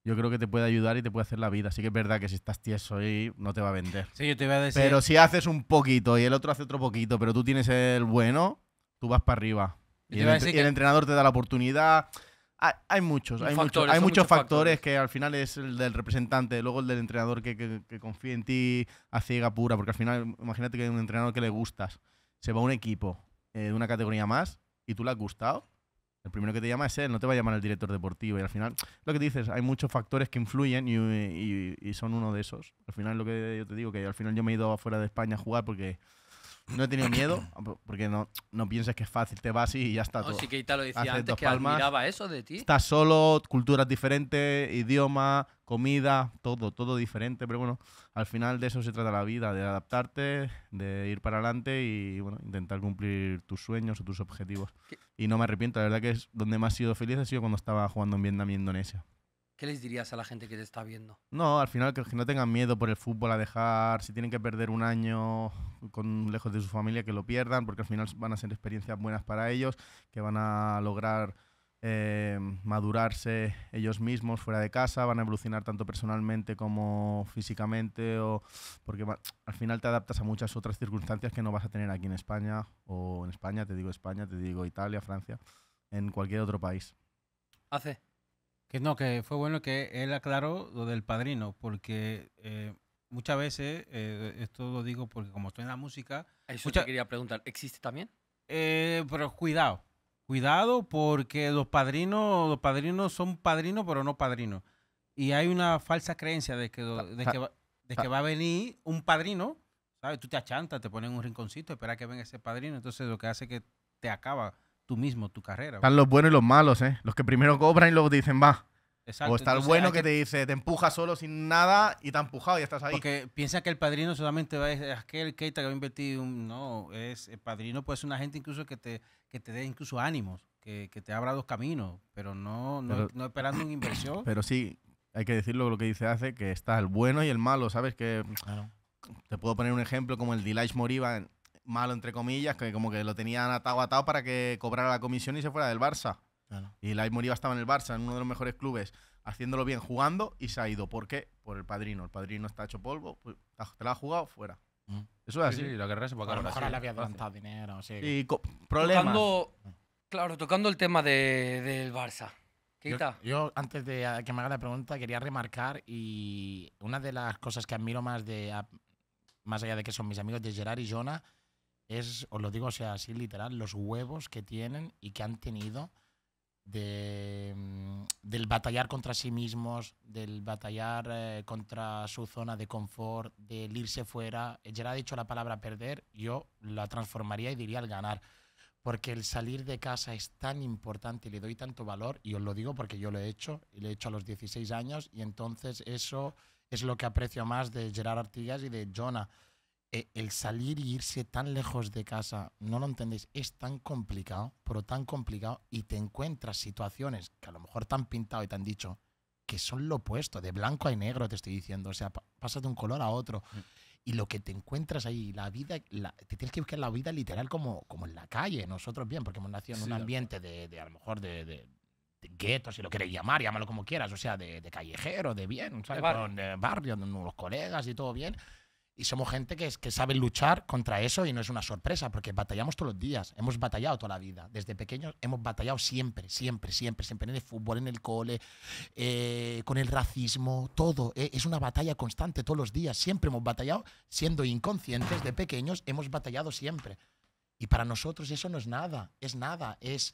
yo creo que te puede ayudar y te puede hacer la vida. Así que es verdad que si estás tieso y no te va a vender. Sí, yo te a decir. Pero si haces un poquito y el otro hace otro poquito, pero tú tienes el bueno, tú vas para arriba. y el, entrenador te da la oportunidad, hay, muchos, hay, factores, muchos, factores, que al final es el del representante, luego el del entrenador que, confía en ti a ciega pura, porque al final imagínate que hay un entrenador que le gustas, se va a un equipo eh, de una categoría más y tú le has gustado, el primero que te llama es él, no te va a llamar el director deportivo. Y al final, lo que dices, hay muchos factores que influyen y, son uno de esos. Al final, lo que yo te digo, que al final yo me he ido afuera de España a jugar porque no he tenido miedo, ah, porque no, no piensas que es fácil, te vas y ya está todo. que decía antes que eso de ti. Estás solo, culturas diferentes, idioma, comida, todo, todo diferente. Pero bueno, al final de eso se trata la vida, de adaptarte, de ir para adelante y bueno, intentar cumplir tus sueños o tus objetivos. Y no me arrepiento, la verdad que es donde más he sido feliz ha sido cuando estaba jugando en Vietnam y Indonesia. ¿Qué les dirías a la gente que te está viendo? No, al final que, no tengan miedo por el fútbol a dejar, si tienen que perder un año con, lejos de su familia, que lo pierdan, porque al final van a ser experiencias buenas para ellos, que van a lograr eh, madurarse ellos mismos fuera de casa, van a evolucionar tanto personalmente como físicamente, o porque al final te adaptas a muchas otras circunstancias que no vas a tener aquí en España, o en España, te digo España, te digo Italia, Francia, en cualquier otro país. Hace. Que no, que fue bueno que él aclaró lo del padrino, porque eh, muchas veces, eh, esto lo digo porque como estoy en la música... Eso mucha... te quería preguntar, ¿existe también? Eh, pero cuidado, cuidado porque los padrinos, los padrinos son padrinos, pero no padrinos. Y hay una falsa creencia de que, de que, va, de que va a venir un padrino, ¿sabes? Tú te achantas, te ponen un rinconcito, espera que venga ese padrino, entonces lo que hace es que te acaba tú mismo tu carrera. Están los buenos y los malos, ¿eh? Los que primero cobran y luego te dicen, va. O está el bueno que, te dice, te empuja solo sin nada y te ha empujado y estás ahí. Porque piensa que el padrino solamente va a ser aquel que te va a invertir. Un, no, es, el padrino puede ser una gente incluso que te, te dé incluso ánimos, que, te abra dos caminos, pero no, esperando una inversión. *coughs* Pero sí, hay que decirlo lo que dice hace, que está el bueno y el malo, ¿sabes? Que te puedo poner un ejemplo como el Delight Moriba malo, entre comillas, que como que lo tenían atado, atado para que cobrara la comisión y se fuera del Barça. Y Lai Moriba estaba en el Barça, en uno de los mejores clubes, haciéndolo bien, jugando y se ha ido. ¿Por qué? Por el padrino. El padrino está hecho polvo, pues, te la ha jugado fuera. Mm. Eso es así. Sí, la A lo mejor le había adelantado dinero. Y problemas. Tocando, mm. claro, tocando el tema del Barça. yo, antes de que me haga la pregunta, quería remarcar y una de las cosas que admiro más, de, más allá de que son mis amigos de Gerard y Jonah, es, os lo digo, sea, así literal, los huevos que tienen y que han tenido mm, del batallar contra sí mismos, del batallar eh, contra su zona de confort, del irse fuera. Gerard ha dicho la palabra perder, yo la transformaría y diría el ganar. Porque el salir de casa es tan importante y le doy tanto valor, y os lo digo porque yo lo he hecho, y lo he hecho a los 16 años, y entonces eso es lo que aprecio más de Gerard Artigas y de Jonah. Eh, el salir y irse tan lejos de casa, no lo entendéis, es tan complicado, pero tan complicado, y te encuentras situaciones que a lo mejor te han pintado y te han dicho que son lo opuesto, de blanco a negro te estoy diciendo, o sea, pasas de un color a otro. Mm. y lo que te encuentras ahí, la vida, te tienes que buscar la vida literal como, como en la calle, nosotros bien, porque hemos nacido en un ambiente de, de, a lo mejor de, de, gueto, si lo quieres llamar, llámalo como quieras, o sea, de, callejero, de bien, ¿sabes? Con, eh, barrio, unos colegas y todo bien, y somos gente que, que sabe luchar contra eso y no es una sorpresa, porque batallamos todos los días, hemos batallado toda la vida. Desde pequeños hemos batallado siempre, siempre, siempre, siempre en el fútbol, en el cole, eh, con el racismo, todo. Eh, es una batalla constante todos los días, siempre hemos batallado, siendo inconscientes de pequeños, hemos batallado siempre. Y para nosotros eso no es nada, es nada, es,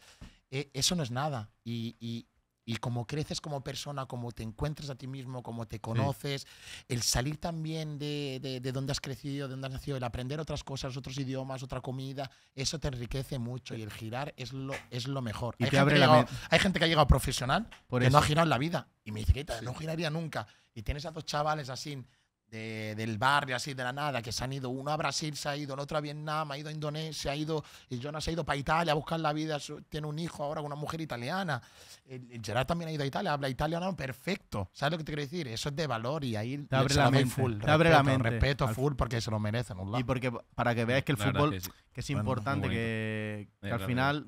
eh, eso no es nada. y y como creces como persona, como te encuentras a ti mismo, como te conoces, el salir también de, donde has crecido, de donde has nacido, el aprender otras cosas, otros idiomas, otra comida, eso te enriquece mucho y el girar es lo, es lo mejor. hay, gente que ha llegado profesional Por que no ha girado en la vida y me dice que no giraría nunca. Y tienes a dos chavales así del barrio, así de la nada, que se han ido uno a Brasil, se ha ido, el otro a Vietnam, ha ido a Indonesia, ha ido, y Jonas se ha ido para Italia a buscar la vida, tiene un hijo ahora con una mujer italiana. El, Gerard también ha ido a Italia, habla italiano perfecto. ¿Sabes lo que te quiero decir? Eso es de valor y ahí te abre la mente, Te respeto, abre la mente. Respeto full porque se lo merecen. Y porque para que veas que el fútbol, que, es importante, que, al final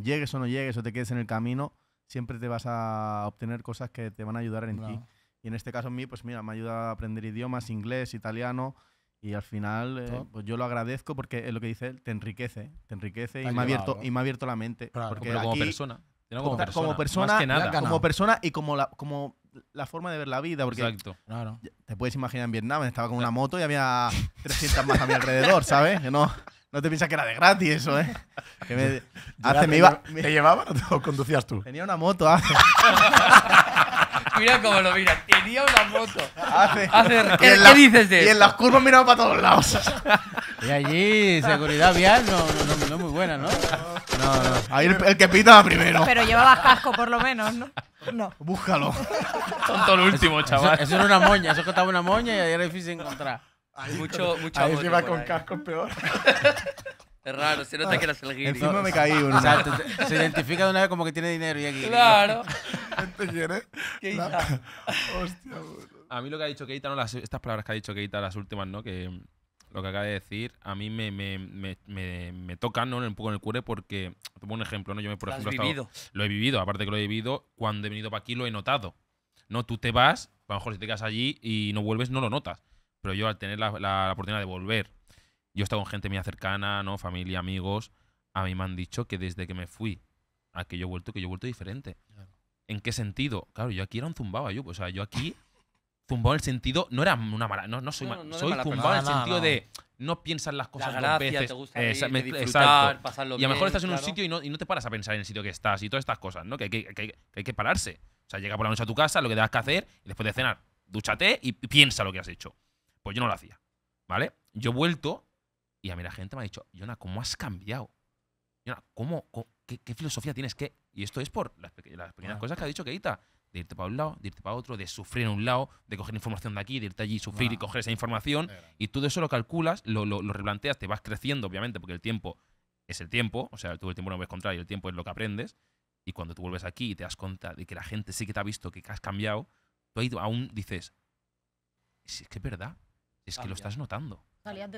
llegues o no llegues o te quedes en el camino, siempre te vas a obtener cosas que te van a ayudar en ti. Y en este caso a mí, pues mira, me ayuda a aprender idiomas, inglés, italiano. Y al final, eh, pues yo lo agradezco porque es lo que dice él, te enriquece, te enriquece y, me ha, abierto, y me abierto la mente. Claro, porque como persona. como, persona, como persona, más que nada. como persona y como la, como la forma de ver la vida. Porque Exacto. Te puedes imaginar en Vietnam, estaba con una moto y había 300 más a mi alrededor, ¿sabes? Que no, no te piensas que era de gratis eso, ¿eh? hace, te, me iba, llevaban o conducías tú? Tenía una moto hace. *laughs* Mira cómo lo mira. Tenía una moto. Hace- ¿Qué, dices de Y en las curvas miraba para todos lados. Y allí, seguridad vial no, no, no, es muy buena, ¿no? No, no. Ahí el, que pita primero. Pero llevabas casco, por lo menos, ¿no? No. Búscalo. Tonto el último, chaval. eso era una moña, eso costaba una moña y ahí era difícil encontrar. Mucho, mucho Ahí se con casco peor. Es raro, se nota ah, que el guiri. Encima me caí uno. O sea, se identifica de una vez como que tiene dinero y aquí. Claro. ¿Te quiere? ¿Qué Hostia, A mí lo que ha dicho Keita, estas palabras que ha dicho Keita, las últimas, ¿no? Que lo que acaba de decir, a mí me, me, me, me- tocan, ¿no? Un poco en el cure porque, te un ejemplo, ¿no? Yo, me, por Lo ejemplo, he vivido. lo he vivido, aparte que lo he vivido, cuando he venido para aquí lo he notado. No, tú te vas, a lo mejor si te quedas allí y no vuelves, no lo notas. Pero yo al tener la oportunidad de volver yo he estado con gente muy cercana, ¿no? Familia, amigos. A mí me han dicho que desde que me fui a que yo he vuelto, que yo he vuelto diferente. ¿En qué sentido? Claro, yo aquí era un zumbaba, yo. O sea, yo aquí *laughs* zumbaba en el sentido. No era una mala. No, no soy Soy zumbaba en el sentido de no piensas las cosas la veces. Te y a lo mejor estás en un sitio y no, te paras a pensar en el sitio que estás y todas estas cosas, ¿no? Que hay que, pararse. O sea, llega por la noche a tu casa, lo que tengas que hacer, y después de cenar, dúchate y piensa lo que has hecho. Pues yo no lo hacía, ¿vale? Yo he vuelto y a mí la gente me ha dicho, Yona, ¿cómo has cambiado? Yona, ¿cómo, qué, filosofía tienes? que Y esto es por las, pequeñas ah. cosas que ha dicho Keita. De irte para un lado, de irte para otro, de sufrir en un lado, de coger información de aquí, de irte allí, sufrir y coger esa información. Y tú de eso lo calculas, lo, lo, replanteas, te vas creciendo, obviamente, porque el tiempo es el tiempo. O sea, tú el tiempo no ves contrario y el tiempo es lo que aprendes. Y cuando tú vuelves aquí y te das cuenta de que la gente sí que te ha visto, que has cambiado, tú ahí aún dices, es que es verdad, es que lo estás notando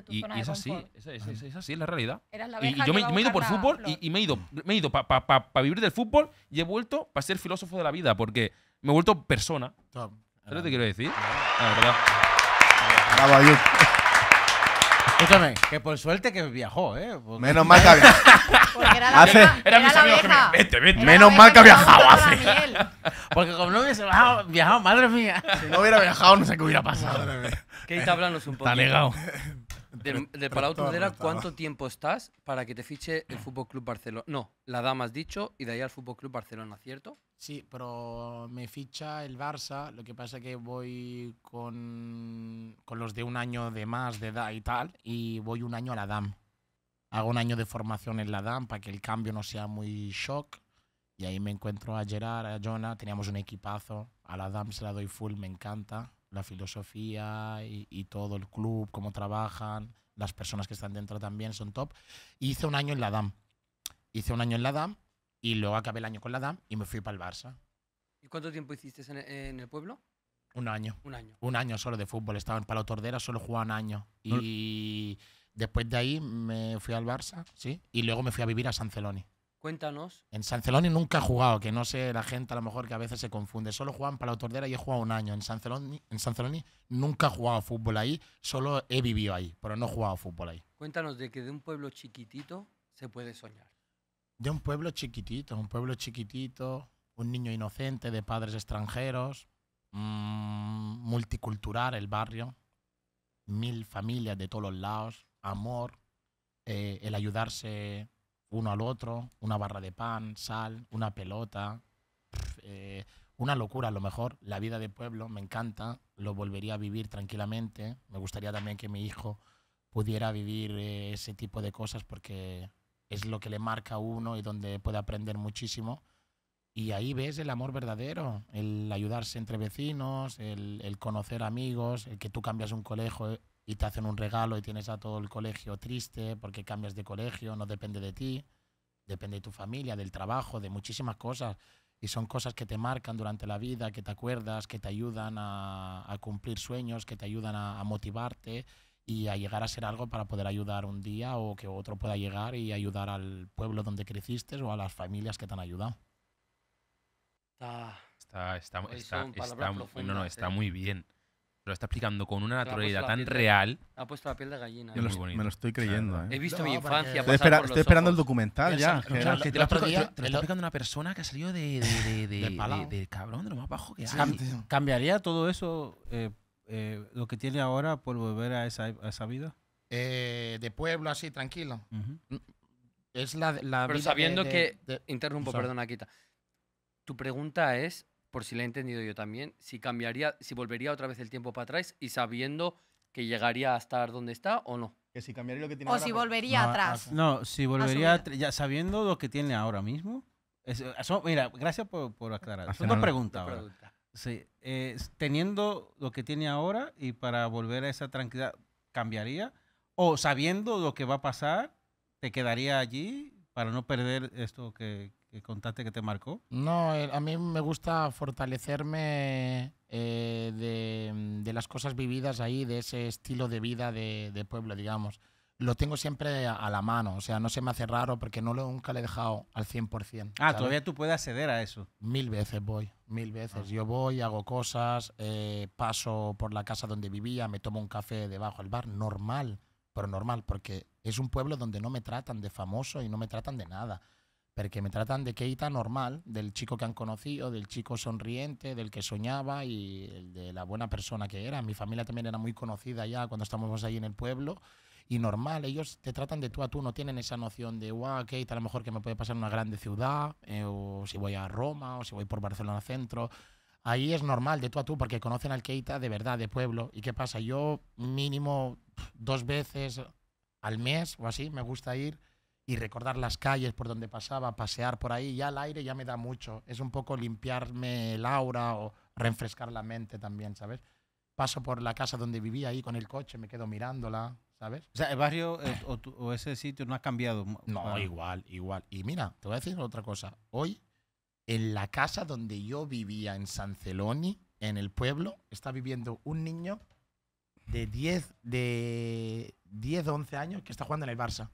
y, es así, es, así, la realidad. y, yo me, he ido por fútbol y, me he ido, ido para vivir del fútbol y he vuelto para ser filósofo de la vida porque me he vuelto persona. ¿Sabes lo que ah. te quiero decir? Ah. Ah, Escúchame, que por suerte que viajó, ¿eh? Menos mal que había. *laughs* Porque era la vieja. Vete, vete. Menos mal que ha viajado hace. Porque como no hubiese viajado, madre mía. Si no hubiera viajado, no sé qué hubiera pasado. Que está hablando un poco. Está *laughs* de del Palau ¿cuánto tiempo estás para que te fiche el ah. Fútbol Club Barcelona? No, la Dama has dicho y de ahí al Fútbol Club Barcelona, ¿cierto? Sí, pero me ficha el Barça. Lo que pasa es que voy con, con los de un año de más de edad y tal, y voy un año a la DAM. Hago un año de formación en la DAM para que el cambio no sea muy shock. Y ahí me encuentro a Gerard, a Jonah, teníamos un equipazo. A la DAM se la doy full, me encanta la filosofía y, todo el club, cómo trabajan, las personas que están dentro también son top. Hice un año en la DAM. Hice un año en la DAM y luego acabé el año con la DAM y me fui para el Barça. ¿Y cuánto tiempo hiciste en, el pueblo? Un año. Un año. Un año solo de fútbol. Estaba en Palo Tordera, solo jugaba un año. Y después de ahí me fui al Barça, sí. Y luego me fui a vivir a San Celoni. Cuéntanos. En San Celoni nunca he jugado, que no sé la gente a lo mejor que a veces se confunde. Solo jugaban para la Tordera y he jugado un año. En San Celoni, en San nunca he jugado fútbol ahí, solo he vivido ahí, pero no he jugado fútbol ahí. Cuéntanos de que de un pueblo chiquitito se puede soñar. De un pueblo chiquitito, un pueblo chiquitito, un niño inocente de padres extranjeros, mm, multicultural el barrio, mil familias de todos los lados, amor, eh, el ayudarse uno al otro, una barra de pan, sal, una pelota. Eh, una locura a lo mejor, la vida de pueblo, me encanta, lo volvería a vivir tranquilamente. Me gustaría también que mi hijo pudiera vivir eh, ese tipo de cosas porque es lo que le marca a uno y donde puede aprender muchísimo. Y ahí ves el amor verdadero, el ayudarse entre vecinos, el, el conocer amigos, el que tú cambias un colegio, eh, y te hacen un regalo y tienes a todo el colegio triste porque cambias de colegio, no depende de ti, depende de tu familia, del trabajo, de muchísimas cosas. Y son cosas que te marcan durante la vida, que te acuerdas, que te ayudan a, cumplir sueños, que te ayudan a, motivarte y a llegar a ser algo para poder ayudar un día o que otro pueda llegar y ayudar al pueblo donde creciste o a las familias que te han ayudado. está muy bien lo está explicando con una naturalidad tan real. Ha puesto la piel de gallina. Me, lo, estoy creyendo. ¿eh? He visto mi infancia. estoy esperando el documental ya. Te lo está explicando una persona que ha salido de, de, de, *laughs* cabrón, de lo más bajo que hay. ¿Cambiaría todo eso, eh, eh, lo que tiene ahora, por volver a esa, a esa vida? Eh, de pueblo, así, tranquilo. Mm, es la, la Pero sabiendo que. Interrumpo, perdona, Quita. Tu pregunta es por si la he entendido yo también, si cambiaría, si volvería otra vez el tiempo para atrás y sabiendo que llegaría a estar donde está o no. si lo que O si pues, volvería atrás. No, si volvería ya sabiendo lo que tiene ahora mismo. mira, gracias por, aclarar. Son dos preguntas ahora. Sí, teniendo lo que tiene ahora y para volver a esa tranquilidad, ¿cambiaría? O sabiendo lo que va a pasar, ¿te quedaría allí para no perder esto que, que contaste que te marcó? No, eh, a mí me gusta fortalecerme eh, mm, de, las cosas vividas ahí, de ese estilo de vida de, pueblo, digamos. Lo tengo siempre a, la mano, o sea, no se me hace raro porque no lo, nunca lo he dejado al 100%. Ah, todavía tú puedes acceder a eso. Mil veces voy, mil veces. Ah. Yo voy, hago cosas, eh, paso por la casa donde vivía, me tomo un café debajo del bar, normal, pero normal, porque es un pueblo donde no me tratan de famoso y no me tratan de nada porque me tratan de Keita normal, del chico que han conocido, del chico sonriente, del que soñaba y de la buena persona que era. Mi familia también era muy conocida ya cuando estábamos ahí en el pueblo y normal, ellos te tratan de tú a tú, no tienen esa noción de, wow, Keita, a lo mejor que me puede pasar en una grande ciudad, eh, o si voy a Roma, o si voy por Barcelona Centro. Ahí es normal de tú a tú porque conocen al Keita de verdad, de pueblo. ¿Y qué pasa? Yo mínimo dos veces al mes o así me gusta ir y recordar las calles por donde pasaba, pasear por ahí, ya el aire ya me da mucho. Es un poco limpiarme el aura o refrescar la mente también, ¿sabes? Paso por la casa donde vivía ahí con el coche, me quedo mirándola, ¿sabes? O sea, el barrio eh, o, ese sitio no ha cambiado. No, igual, igual. Y mira, te voy a decir otra cosa. Hoy, en la casa donde yo vivía en San Celoni, en el pueblo, está viviendo un niño de 10, de 10, 11 años que está jugando en el Barça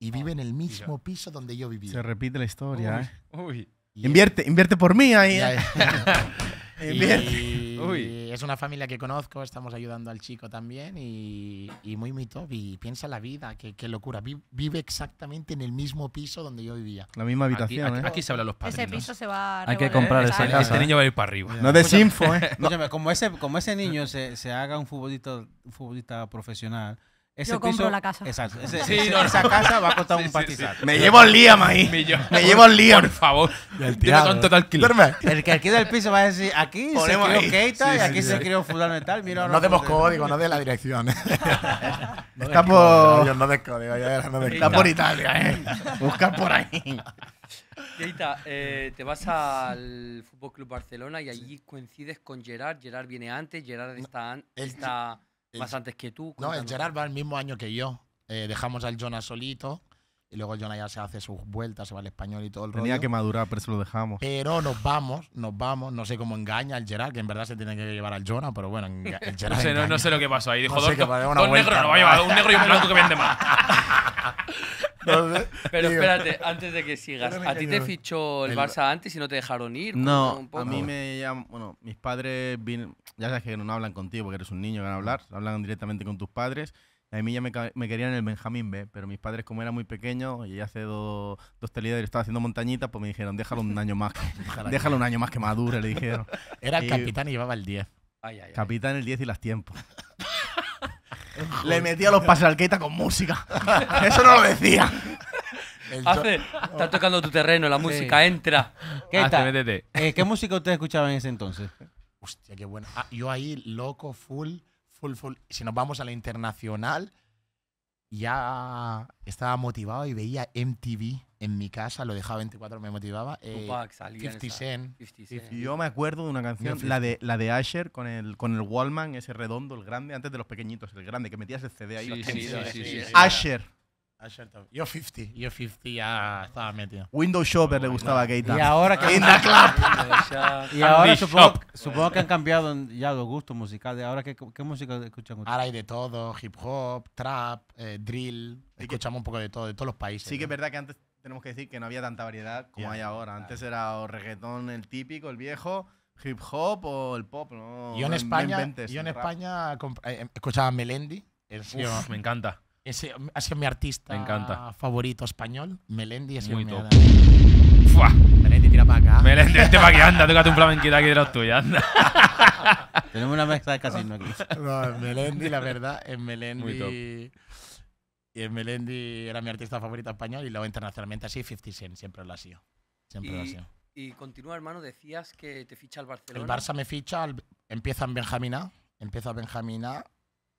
y vive en el mismo piso donde yo vivía. Se repite la historia. ¿eh? Invierte, invierte por mí ahí. ¿eh? *laughs* es una familia que conozco, estamos ayudando al chico también y, muy, muy Y piensa la vida, qué, locura. Vive exactamente en el mismo piso donde yo vivía. La misma habitación. Aquí, ¿eh? aquí se habla los padres Ese piso se va a Hay que comprar esa casa. Este niño va a ir para arriba. No desinfo, *laughs* ¿eh? como, ese, como ese niño se, se haga un futbolista, un futbolista profesional, yo compro la casa. Exacto. si no, esa casa va a costar un patita. Me llevo el Liam ahí. Me llevo el Por favor. El tío El que alquila el piso va a decir, aquí se crió Keita y aquí se crió fulano y tal. Mira, No demos código, no de la dirección. Está *laughs* por- No des código, ya ya no Está por Italia, ¿eh? Busca por ahí. Keita, eh, te vas al Fútbol Club Barcelona y allí coincides con Gerard. Gerard viene antes, Gerard está, está más antes que tú. No, el Gerard va el mismo año que yo. Eh, dejamos al Jonas solito. Y luego el Jonah ya se hace sus vueltas, se va al español y todo el Tenía que madurar, pero se lo dejamos. Pero nos vamos, nos vamos. No sé cómo engaña al Gerard, que en verdad se tiene que llevar al Jonah, pero bueno, el *laughs* Gerard. no, sé, no, sé, lo que pasó ahí. Dijo, dos, a llevar, un negro y un blanco que vende más. *laughs* Pero espérate, antes de que sigas, ¿a ti te fichó el, Barça antes y no te dejaron ir? No, a mí me bueno, mis padres, ya sabes que no hablan contigo porque eres un niño van a hablar, hablan directamente con tus padres. A mí ya me, querían el Benjamín B, pero mis padres, como era muy pequeño y hace dos dos telíderes estaba haciendo montañitas, pues me dijeron, déjalo un año más, *laughs* déjalo un año más que madure, le dijeron. Era el capitán y llevaba el 10. Capitán el 10 y las tiempos. Le metía los pases Keita con música. *laughs* Eso no lo decía. Estás está tocando tu terreno, la música, entra. ¿Qué, eh, música usted escuchaba en ese entonces? Hostia, qué bueno. Ah, yo ahí, loco, full, full, full. Si nos vamos a la internacional, ya estaba motivado y veía MTV en mi casa, lo dejaba 24, me motivaba. 50, eh, Cent. yo me acuerdo de una canción, la de, la de Asher, con el, con el Wallman, ese redondo, el grande, antes de los pequeñitos, el grande, que metías el CD ahí. Asher. Asher yo 50. Yo 50 ya estaba metido. Windows Shopper le gustaba a Keita. Y ahora que... *laughs* y ahora supongo, que han cambiado ya los gustos musicales. Ahora, ¿qué, música escuchan Ahora hay de todo. Hip hop, trap, eh, drill. Escuchamos un poco de todo, de todos los países. Sí que es verdad que antes tenemos que decir que no había tanta variedad como hay ahora. Antes era o reggaetón el típico, el viejo, hip hop o el pop. No, yo en España, eh, em, escuchaba Melendi. me encanta. Ese, ha sido mi artista favorito español. Melendi es muy top. Fua. Melendi, tira para acá. Melendi, este para aquí, anda, tócate un flamenquito aquí de los tuyos, anda. Tenemos una mezcla de casino aquí. *laughs* No, Melendi, la verdad, es Melendi. Muy y Melendi era mi artista favorito español y luego internacionalmente así 50 Cent siempre lo ha sido. Siempre y, continúa, hermano, decías que te ficha el Barcelona. El Barça me ficha, el, empieza en Benjamina, empieza Benjamina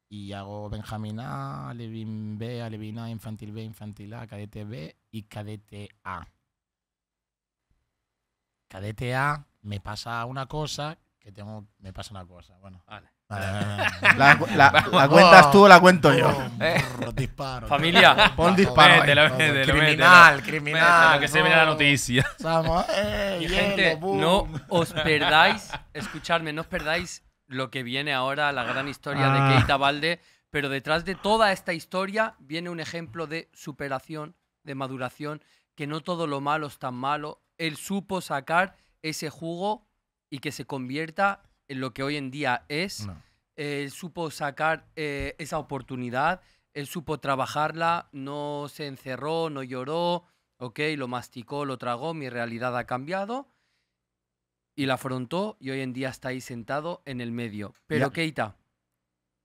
y hago Benjamina, Alevin B, A, Infantil B, Infantil A, Cadete B y Cadete A. Cadete A me pasa una cosa que tengo, me pasa una cosa, bueno. Vale la, cuentas tú o la cuento yo. *laughs* Eh. Disparo. Familia. Pon disparo. criminal, criminal. que se viene la noticia. *laughs* Eh, y gente, no os perdáis, escuchadme, no os perdáis lo que viene ahora, la gran historia de ah. Keita Valde. Pero detrás de toda esta historia viene un ejemplo de superación, de maduración, que no todo lo malo es tan malo. Él supo sacar ese jugo y que se convierta eh, lo que hoy en día es. Él supo sacar eh, esa oportunidad, él supo trabajarla, no se encerró, no lloró, ok, lo masticó, lo tragó, mi realidad ha cambiado y la afrontó y hoy en día está ahí sentado en el medio. Pero Keita,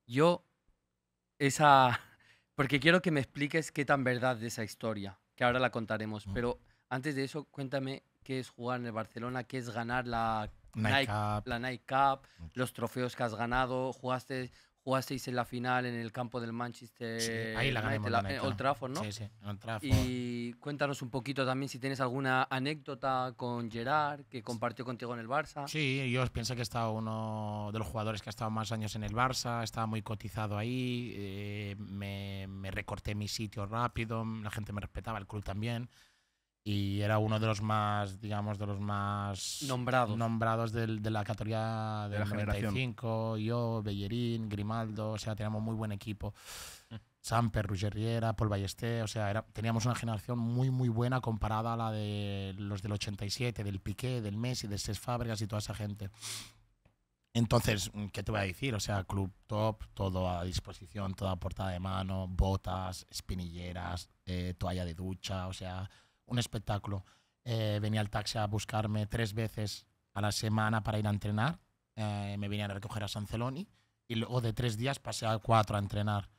yo esa... *laughs* Porque quiero que me expliques qué tan verdad de esa historia, que ahora la contaremos, mm. pero antes de eso cuéntame qué es jugar en el Barcelona, qué es ganar la la Nike Cup, los trofeos que has ganado, jugaste, jugasteis en la final en el campo del Manchester sí, ahí la en Old Trafford, ¿no? Sí, sí, en Old Trafford. Y cuéntanos un poquito también si tienes alguna anécdota con Gerard que compartió contigo en el Barça. Sí, yo pienso que he estado uno de los jugadores que ha estado más años en el Barça, estaba muy cotizado ahí, eh, me, me recorté mi sitio rápido, la gente me respetaba, el club también y era uno de los más, digamos, de los más nombrados, nombrados de la categoría de la 95. Generación. Yo, Bellerín, Grimaldo, o sea, teníamos muy buen equipo. *laughs* Samper, Samper, Riera, Paul Ballesté, o sea, teníamos una generación muy, muy buena comparada a la de los del 87, del Piqué, del Messi, de Ses Fábricas y toda esa gente. Entonces, ¿qué te voy a decir? O sea, club top, todo a disposición, toda portada de mano, botas, espinilleras, eh, toalla de ducha, o sea, un espectáculo. Eh, venía el taxi a buscarme tres veces a la semana para ir a entrenar. Eh, me venían a recoger a San Celoni y luego de tres días pasé a cuatro a entrenar.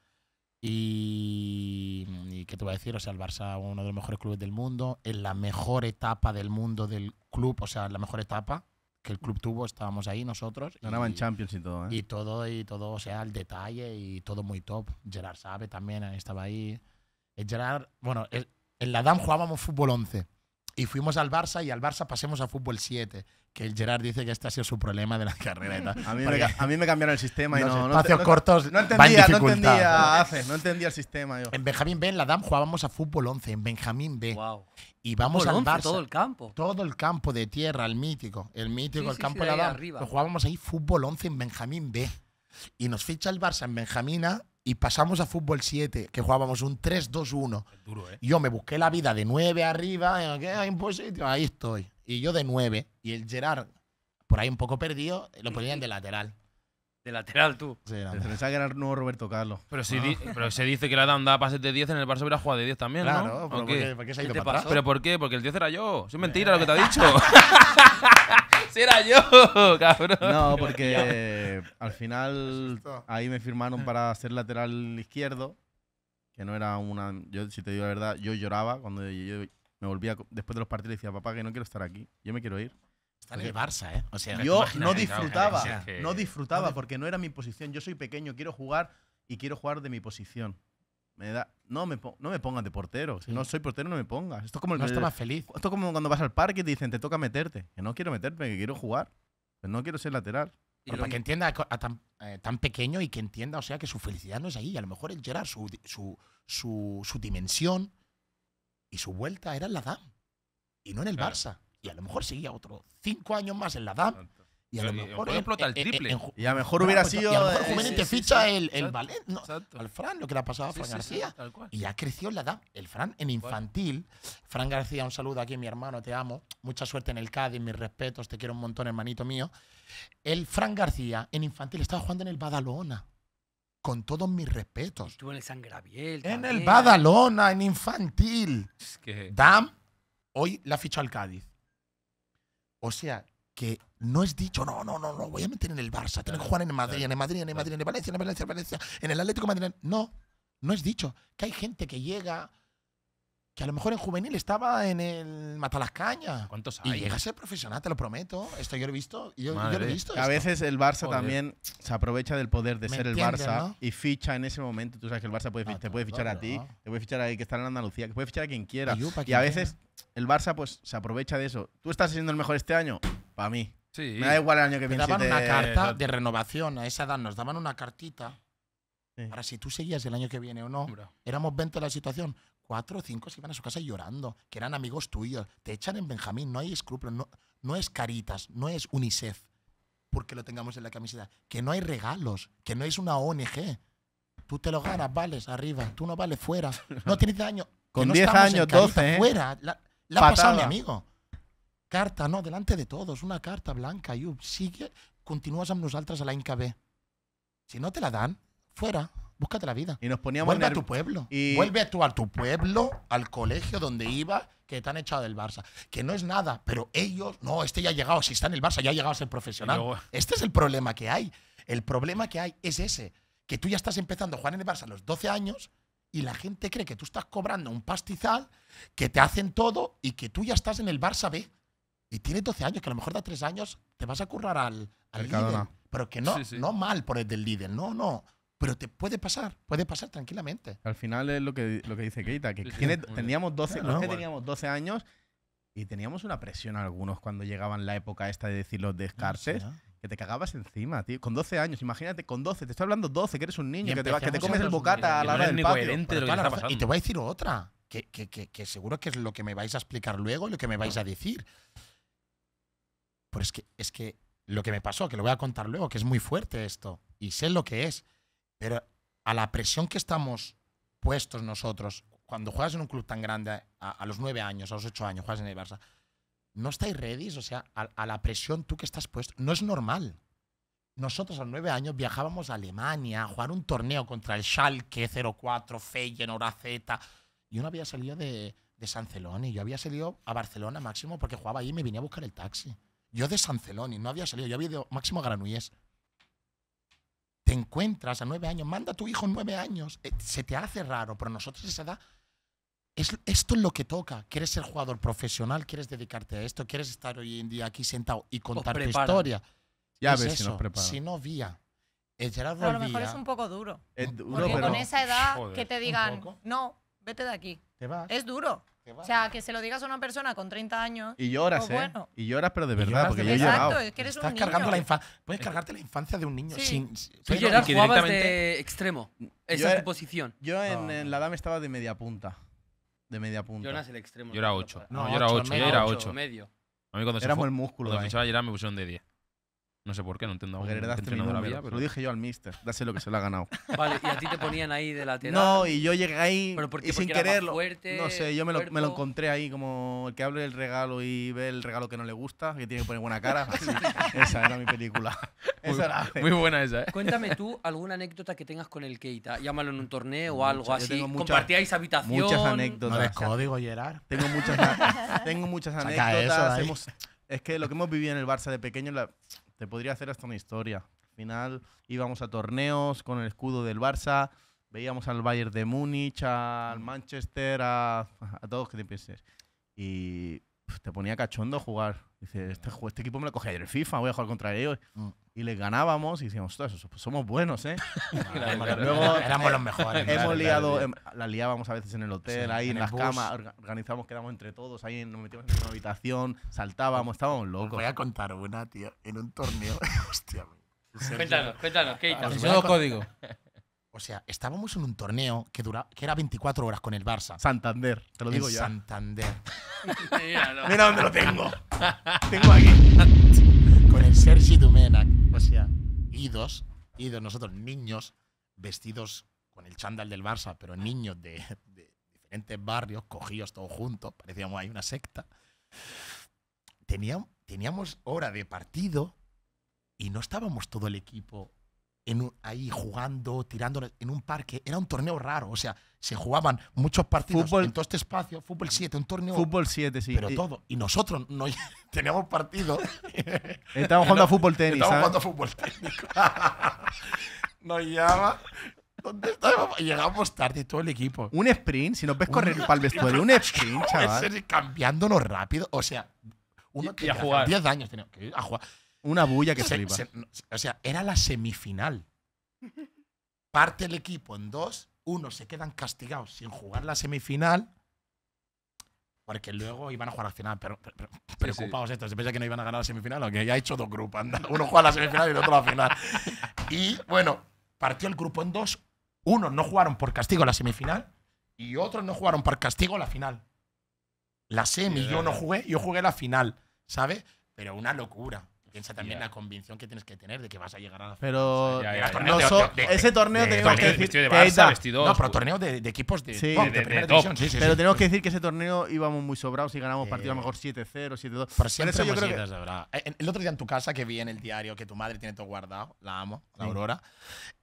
Y, qué te voy a decir, o sea, el Barça, uno de los mejores clubes del mundo, en la mejor etapa del mundo del club, o sea, la mejor etapa que el club tuvo, estábamos ahí nosotros. Ganaban Champions y todo, ¿eh? Y todo, y todo, o sea, el detalle y todo muy top. Gerard Sabe también estaba ahí. Eh, Gerard, bueno, el, en la DAM jugábamos fútbol 11 y fuimos al Barça y al Barça pasemos a fútbol 7, que el Gerard dice que este ha sido su problema de la *laughs* carrera A mí, me, cambiaron el sistema y no, espacios cortos. No entendía, no entendía, no entendía el sistema yo. En Benjamín B en la DAM jugábamos a fútbol 11 en Benjamín B. Y vamos al Barça. Todo el campo. Todo el campo de tierra, el mítico, el mítico, el campo de, la DAM. jugábamos ahí fútbol 11 en Benjamín B. Y nos ficha el Barça en Benjamina y pasamos a fútbol 7, que jugábamos un 3-2-1. 1 ¿eh? Yo me busqué la vida de 9 arriba, ahí estoy. Y yo de 9. Y el Gerard, por ahí un poco perdido, lo ponían de lateral. De lateral, tú. Sí, pensaba que era nuevo Roberto Carlos. Pero, si ah. se dice que la han dado pases de 10 en el Barça hubiera jugado de 10 también, ¿no? Claro, pero ¿por qué? para ¿Pero por qué? Porque el 10 era yo. es mentira lo que te ha eh. dicho. *laughs* *laughs* si era yo, *laughs* cabrón. No, porque al final ahí me firmaron para ser lateral izquierdo, que no era una... Yo, si te digo la verdad, yo lloraba cuando me volvía después de los partidos y decía, papá, que no quiero estar aquí, yo me quiero ir en el Barça, ¿eh? O sea, yo no disfrutaba, no disfrutaba porque no era mi posición. Yo soy pequeño, quiero jugar y quiero jugar de mi posición. Me da, no, me, no me pongas de portero. Si no soy portero, no me pongas. Esto es como el, no estaba feliz. Esto es como cuando vas al parque y te dicen, te toca meterte. Que no quiero meterme, que quiero jugar. Pero no quiero ser lateral. para que entienda eh, tan, pequeño y que entienda, o sea, que su felicidad no es ahí. A lo mejor el Gerard, su, su, su, dimensión y su vuelta era en la DAM y no en el Barça y a lo mejor seguía otro cinco años más en la DAM. Y a lo mejor. explota el triple. y a lo mejor hubiera pues, sido. Y eh, Juvenil te ficha el, el no, al Fran, lo que le ha pasado a Fran García. y ya creció en la DAM. El Fran en infantil. Fran García, un saludo aquí, mi hermano, te amo. Mucha suerte en el Cádiz, mis respetos, te quiero un montón, hermanito mío. El Fran García en infantil estaba jugando en el Badalona con todos mis respetos. Estuvo en el San En el Badalona, en infantil. Es que... Dam, hoy la ficha al Cádiz. O sea, que no es dicho, no, no, no, no, voy a meter en el Barça, tengo que jugar en el Madrid, en Madrid, en Madrid, en Valencia, en Valencia, en Valencia, en el Atlético de Madrid. No, no es dicho. Que hay gente que llega que a lo mejor en juvenil estaba en el Matalascaña. ¿Cuántos hay? Y llega a ser profesional, te lo prometo. Esto yo lo he visto. Yo, lo he visto. A veces el Barça también se aprovecha del poder de ser el Barça y ficha en ese momento. Tú sabes que el Barça ah, te puede fichar a ti, te puede fichar a que está en Andalucía, que puede fichar a quien quiera. y a veces el Barça pues se aprovecha de eso. Tú estás siendo el mejor este año, para mí. Sí. Me da igual el año que viene. Daban una carta de renovación a esa edad, nos daban una cartita. para Ahora, si tú seguías el año que viene o no, éramos 20 la situación cuatro o cinco se iban a su casa llorando, que eran amigos tuyos. Te echan en Benjamín, no hay escrúpulos, no, es Caritas, no es UNICEF, porque lo tengamos en la camiseta. Que no hay regalos, que no es una ONG. Tú te lo ganas, vales arriba, tú no vales fuera. No *laughs* tienes daño. Con 10 años, 12. ¿eh? Fuera, la, la ha pasado mi amigo. Carta, no, delante de todos, una carta blanca, y Sigue, continúas a nosotros a la INCAB. Si no te la dan, fuera búscate la vida. Y nos poníamos Vuelve a tu pueblo. Vuelve a tu, a tu pueblo, al colegio donde iba, que te han echado del Barça. Que no es nada, pero ellos, no, este ya ha llegado, si está en el Barça ya ha llegado a ser profesional. Este es el problema que hay. El problema que hay es ese, que tú ya estás empezando a jugar en el Barça a los 12 años y la gente cree que tú estás cobrando un pastizal, que te hacen todo y que tú ya estás en el Barça B. Y tienes 12 años, que a lo mejor da 3 años te vas a currar al, al líder. Pero que no, no mal por el del líder, no, no. Pero te puede pasar, puede pasar tranquilamente. Al final es lo que, lo que dice Keita, que teníamos 12, teníamos 12 años y teníamos una presión algunos cuando llegaban la época esta de decir los descartes. Que te cagabas encima, tío. Con 12 años, imagínate, con 12, te estoy hablando 12, que eres un niño, que te, que te, comes el bocata a la hora del patio. y te voy a decir otra, que, que, que, seguro que es lo que me vais a explicar luego lo que me vais a decir. Pero es que, es que lo que me pasó, que lo voy a contar luego, que es muy fuerte esto, y sé lo que es. Pero a la presión que estamos puestos nosotros, cuando juegas en un club tan grande, a, los nueve años, a los ocho años, juegas en el Barça, no estáis ready, o sea, a, la presión tú que estás puesto, no es normal. Nosotros a los nueve años viajábamos a Alemania a jugar un torneo contra el Schalke 04, Feyenoord, AZ. Yo no había salido de, de San Celoni, yo había salido a Barcelona máximo porque jugaba ahí y me venía a buscar el taxi. Yo de San Celoni no había salido, yo había ido máximo a Granollers encuentras a nueve años, manda a tu hijo nueve años, eh, se te hace raro, pero nosotros esa edad, es, esto es lo que toca. Quieres ser jugador profesional, quieres dedicarte a esto, quieres estar hoy en día aquí sentado y contar tu historia. Ya ves si nos prepara. Si no, vía. El a lo mejor es un poco duro. Es eh, duro Porque con esa edad que te digan, no, vete de aquí. ¿Te vas? Es duro. O sea, que se lo digas a una persona con 30 años. Y lloras, pues ¿eh? Y lloras, pero de verdad, porque yo he Exacto, es que eres Estás un cargando la Puedes cargarte la infancia de un niño Sí. sin. sin- Tú, de extremo. Esa es tu posición. Yo en, en la dama estaba de media punta. De media punta. Jonas el extremo. Yo era 8. No, yo era 8. Yo era 8. medio. A mí cuando se, fue, el músculo. cuando fichaba a Gerard me pusieron de 10. No sé por qué, no entiendo. Porque pero... Lo dije yo al mister, lo que se lo ha ganado. *laughs* vale, y a ti te ponían ahí de la tienda. No, y yo llegué ahí y sin quererlo. no sé, yo me lo, encontré ahí como el que hable el regalo y ve el regalo que no le gusta, que tiene que poner buena cara. *laughs* esa era mi película. esa era, muy buena esa, ¿eh? Cuéntame tú alguna anécdota que tengas con el Keita. Llámalo en un torneo o algo así. Compartíais habitación. Muchas anécdotas. No es código, Gerard. Tengo muchas, *laughs* tengo muchas anécdotas. es que lo que hemos vivido en el Barça de pequeño, la, te podría hacer hasta una historia. Al final íbamos a torneos con el escudo del Barça, veíamos al Bayern de Múnich, al mm. Manchester, a, todos que te pienses. Y pues, te ponía cachondo jugar. Dice, mm. este, este, equipo me lo ayer en FIFA, voy a jugar contra ellos. Mm. Y les ganábamos y decíamos, pues, somos buenos, ¿eh? *laughs* luego, éramos los mejores. Hemos liado, em, la liábamos a veces en el hotel, ahí en, las camas, organizamos, quedamos entre todos, ahí nos metíamos en una habitación, saltábamos, estábamos locos. voy a contar una, tío, en un torneo. *laughs* Hostia, Cuéntanos, ¿qué hizo? código. *laughs* O sea, estábamos en un torneo que, dura, que era 24 horas con el Barça. Santander, te lo digo ya. Santander. *laughs* Mira dónde lo tengo. tengo aquí. con el Sergi Dumenac. O sea, idos, idos nosotros, niños vestidos con el chándal del Barça, pero niños de, de diferentes barrios, cogidos todos juntos, parecíamos ahí una secta. Teníamos, teníamos hora de partido y no estábamos todo el equipo ahí jugando, tirando en un parque. Era un torneo raro, o sea, se jugaban muchos partidos en todo este espacio, fútbol 7, un torneo. Fútbol 7, sí. Pero todo. Y nosotros no *laughs* teníamos partido. *laughs* Estábamos jugando a fútbol tenis. Estábamos jugando a fútbol tenis. *laughs* nos llama. ¿Dónde Llegamos tarde todo el equipo. Un sprint, si nos ves correr para el vestuario, un sprint, chaval. Cambiándonos rápido, o sea, uno que 10 años tenía que ir a jugar. Una bulla que se, o sea, era la semifinal. Parte el equipo en dos, unos se quedan castigados sin jugar la semifinal porque luego iban a jugar la final, pero, preocupados estos. Se pensaba que no iban a ganar la semifinal, aunque ya ha hecho dos grupos. Anda. Uno juega la semifinal y el otro la final. Y bueno, partió el grupo en dos. Unos no jugaron por castigo la semifinal y otros no jugaron por castigo la final. La semi yo no jugué, yo jugué la final, ¿sabes? Pero una locura piensa también la convicción que tienes que tener de que vas a llegar a la Pero ese torneo tenemos que decir de no, pero torneo de, equipos de, primera división, Pero tenemos que decir que ese torneo íbamos muy sobrados y ganamos eh, partido a lo mejor 7-0, 7-2. Por siempre yo creo verdad. Eh, el otro día en tu casa que vi en el diario que tu madre tiene todo guardado, la amo, la Aurora,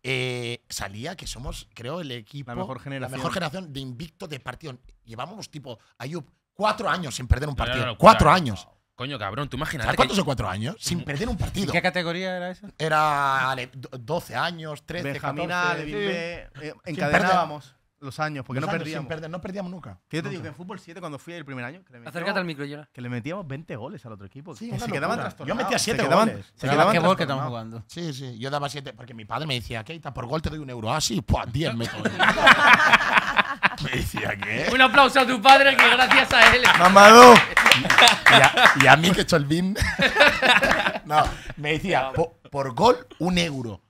eh, salía que somos, creo, el equipo la mejor generación, la mejor generación de invicto de partido. Llevábamos tipo Ayub cuatro años sin perder un partido. Cuatro años. Coño, cabrón, tú imaginas. ¿Cuántos o cuatro años? Sin perder un partido. ¿Qué categoría era esa? Era 12 años, 13, Benjamina, 14. Sí. Eh, encadenábamos los años, porque no perdíamos. nunca. yo te digo en fútbol 7, cuando fui el primer año, que acércate al micro, Que le metíamos 20 goles al otro equipo. Sí, se quedaban trastornados. Yo metía 7 goles. Se quedaban, qué gol que estamos jugando. Sí, sí. Yo daba 7, porque mi padre me decía, Keita, por gol te doy un euro. Ah, sí, pues 10 me *laughs* Me decía ¿qué? Un aplauso a tu padre, que gracias a él. Mamado. y, a, mí que he hecho el bin. *laughs* no, me decía, por gol, un euro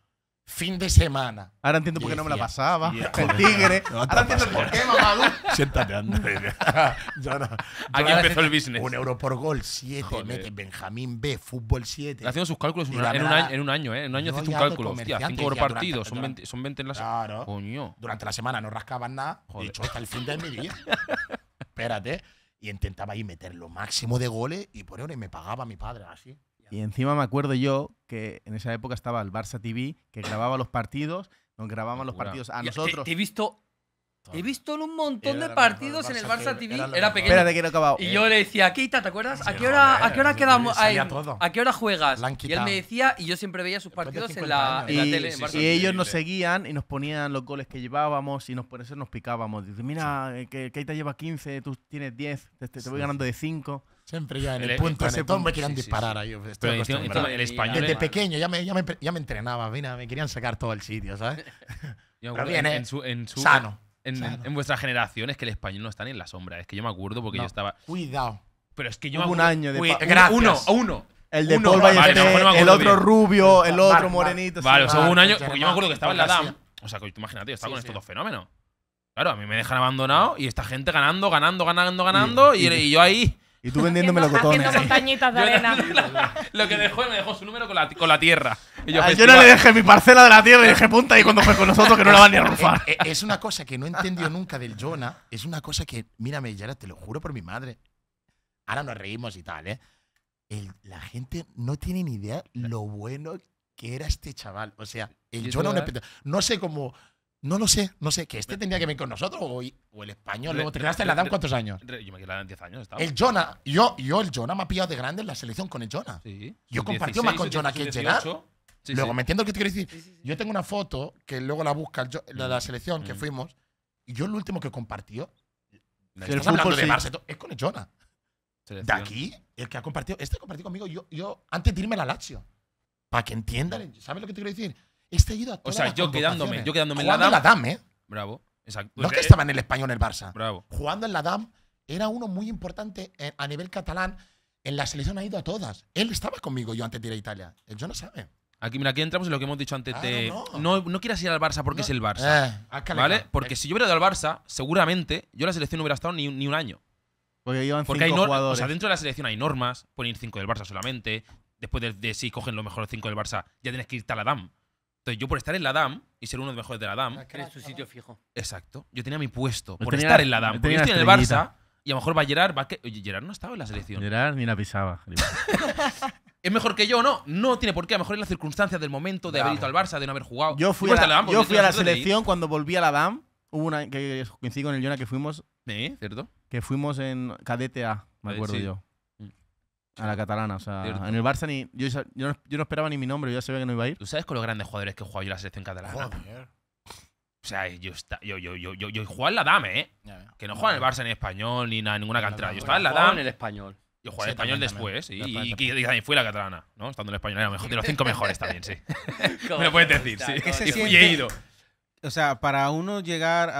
fin de semana. Ahora entiendo por qué no me la pasaba. Con tigre. Ahora entiendo por qué, mamá. Siéntate, Andrés. *laughs* no, Aquí empezó el business. Un euro por gol, siete. Mete Benjamín B, fútbol 7. Haciendo sus cálculos en, un año, en, un año, ¿eh? En un año haces un cálculo. Hostia, cinco por partido. son, 20, en la semana. Claro. Coño. Durante la semana no rascaban nada. De hasta el fin de mi día. *laughs* Espérate. Y intentaba ahí meter lo máximo de goles y por me pagaba mi padre así. Y encima me acuerdo yo que en esa época estaba el Barça TV, que grababa los partidos, nos grababan los partidos a nosotros. He, visto He visto en un montón de partidos en el Barça TV. Era, pequeño. Espérate que no acabado. Y yo le decía, Keita, ¿te acuerdas? ¿A qué hora, a qué hora quedamos? A, ¿A qué hora juegas? Y él me decía, y yo siempre veía sus partidos en la, tele. Y, ellos nos seguían y nos ponían los goles que llevábamos y nos, por eso nos picábamos. Dice, mira, eh, Keita lleva 15, tú tienes 10, te, te voy ganando de 5. Siempre ya en el, punto ese punto, me querían disparar ahí. Estoy el español, Desde pequeño ya me, ya me, ya me entrenaba, mira, me querían sacar todo el sitio, ¿sabes? Pero *laughs* bien, en, su, en sano. En, vuestra generación es que el español no está ni en la sombra. Es que yo me acuerdo porque yo estaba. Cuidado. Pero es que yo Hubo un año de. Uy, Uno, uno. El de Paul el otro rubio, el otro morenito. Vale, o sea, un año. Porque yo me acuerdo que estaba en la DAM. O sea, que tú imagínate, yo estaba con estos dos fenómenos. Claro, a mí me dejan abandonado y esta gente ganando, ganando, ganando, ganando. y yo ahí. Y tú vendiéndome cotones. Haciendo montañitas de arena. Lo que dejó, me dejó su número con la, con la tierra. Ah, yo, no le dejé mi parcela de la tierra y dije punta y cuando fue con nosotros que no la van ni a eh, rufar. Eh, es una cosa que no he entendido nunca del Jonah. Es una cosa que, mírame, Yara, te lo juro por mi madre. Ahora nos reímos y tal, ¿eh? la gente no tiene ni idea lo bueno que era este chaval. O sea, el Jonah, No sé cómo no lo sé, no sé. Que este tendría que venir con nosotros o, el español. Luego, ¿Te en la DAN cuántos años? yo me quedé en 10 años. El Jonah, yo, yo el Jonah me ha pillado de grande en la selección con el Jonah. Yo compartí más con Jonah que el Gerard. luego, ¿me entiendo lo que te quiero decir? yo tengo una foto que luego la busca la, mm, selección que mm. fuimos y yo el último que compartió. El fútbol de es con el Jonah. De aquí, el que ha compartido, este compartió conmigo yo, yo antes de irme a la Lazio. Para que entiendan, ¿sabes lo que te quiero decir? Este ha ido a todas O sea, yo quedándome, yo quedándome en la en la DAM, ¿eh? Bravo. Exacto. No es que estaba en el español en el Barça. Bravo. Jugando en la DAM era uno muy importante eh, a nivel catalán. En la selección ha ido a todas. Él estaba conmigo yo antes de ir a Italia. yo no sabe. Aquí, mira, aquí entramos en lo que hemos dicho antes ah, de. no. quieras ir al Barça porque es el Barça. Eh, ah, ¿Vale? Porque eh. si yo hubiera ido al Barça, seguramente yo en la selección no hubiera estado ni, un- ni un año. Porque iban O sea, dentro de la selección hay normas. Pueden ir cinco del Barça solamente. Después de, si cogen los mejores cinco del Barça, ya tienes que irte a la DAM. Entonces yo por estar en la DAM y ser uno de los mejores de la DAM. Ah, es tu sitio fijo. Exacto. Yo tenía mi puesto por estar en la DAM. Porque yo estoy en el Barça y a lo mejor va Gerard, va que. Oye, Gerard no estaba en la selección. Gerard ni la pisaba. *laughs* ¿Es mejor que yo no? No tiene por qué. A lo mejor es la circunstancia del momento de haber ido pues. al Barça, de no haber jugado. Yo fui, a la, selección cuando volví a la DAM. Hubo una que coincido con el Jonah que fuimos, ¿Cierto? que fuimos en cadete A, me eh, acuerdo yo. A la catalana, o sea, en el Barça ni, yo, no, esperaba ni mi nombre, yo ya sabía que no iba a ir. ¿Tú sabes con los grandes jugadores que he jugado yo la selección catalana? O sea, yo, yo, yo, yo, en la DAME, ¿eh? que no juega en el Barça ni en español, ni en ninguna cantera. Yo estaba en la DAME. en el español. Yo jugué en español después, ¿eh? Y, y, fui a la catalana, ¿no? Estando en español, era de los cinco *laughs* mejores también, sí. *laughs* Me lo puedes decir, sí. Y fui he ido. O sea, para uno llegar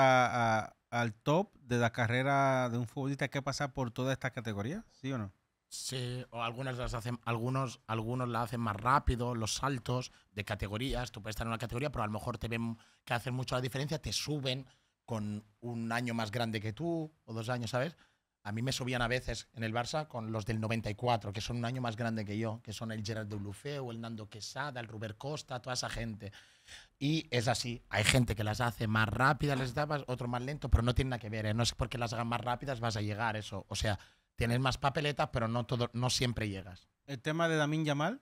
al top de la carrera de un futbolista hay que pasar por todas estas categorías, ¿sí o no? Sí, o algunas las hacen, algunos, algunos la hacen más rápido, los saltos de categorías, tú puedes estar en una categoría, pero a lo mejor te ven que hacen mucho la diferencia, te suben con un año más grande que tú, o dos años, ¿sabes? A mí me subían a veces en el Barça con los del 94, que son un año más grande que yo, que son el Gerard de o el Nando Quesada, el Ruber Costa, toda esa gente. Y es así, hay gente que las hace más rápidas les dabas otro más lento, pero no tiene nada que ver, ¿eh? no es porque las hagan más rápidas vas a llegar, eso. O sea, tienes más papeletas, pero no, todo, no siempre llegas. El tema de Damín Yamal.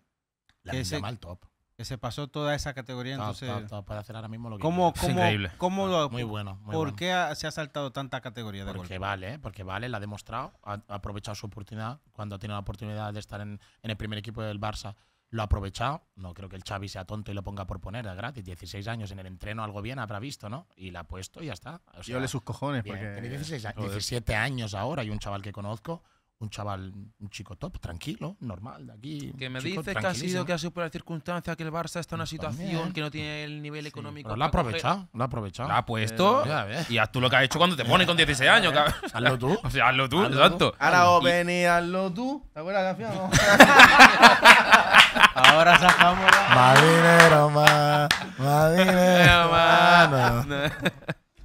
Damín Yamal, top. Que se pasó toda esa categoría, entonces. Top, puede hacer ahora mismo lo que increíble. muy bueno. ¿Por qué se ha saltado tanta categoría de Porque vale, porque vale, la ha demostrado. Ha, aprovechado su oportunidad cuando ha tenido la oportunidad de estar en el primer equipo del Barça lo ha aprovechado. No creo que el Xavi sea tonto y lo ponga por poner, es gratis. 16 años en el entreno, algo bien habrá visto, ¿no? Y la ha puesto y ya está. Yo le sus cojones, porque. 17 años ahora y un chaval que conozco un chaval, un chico top, tranquilo, normal, de aquí. Que me dices que ha sido que ha sido por las circunstancias que el Barça está en una situación que no tiene el nivel económico. lo ha aprovechado, lo ha aprovechado. ha puesto eh, y haz tú lo que has hecho cuando te pones con 16 eh, años, cabrón. Eh, *laughs* hazlo tú. hazlo tú, exacto. Ahora os hazlo tú. ¿Te acuerdas canción? *laughs* Ahora sacamos la... Más dinero, más. Más *laughs* dinero, más.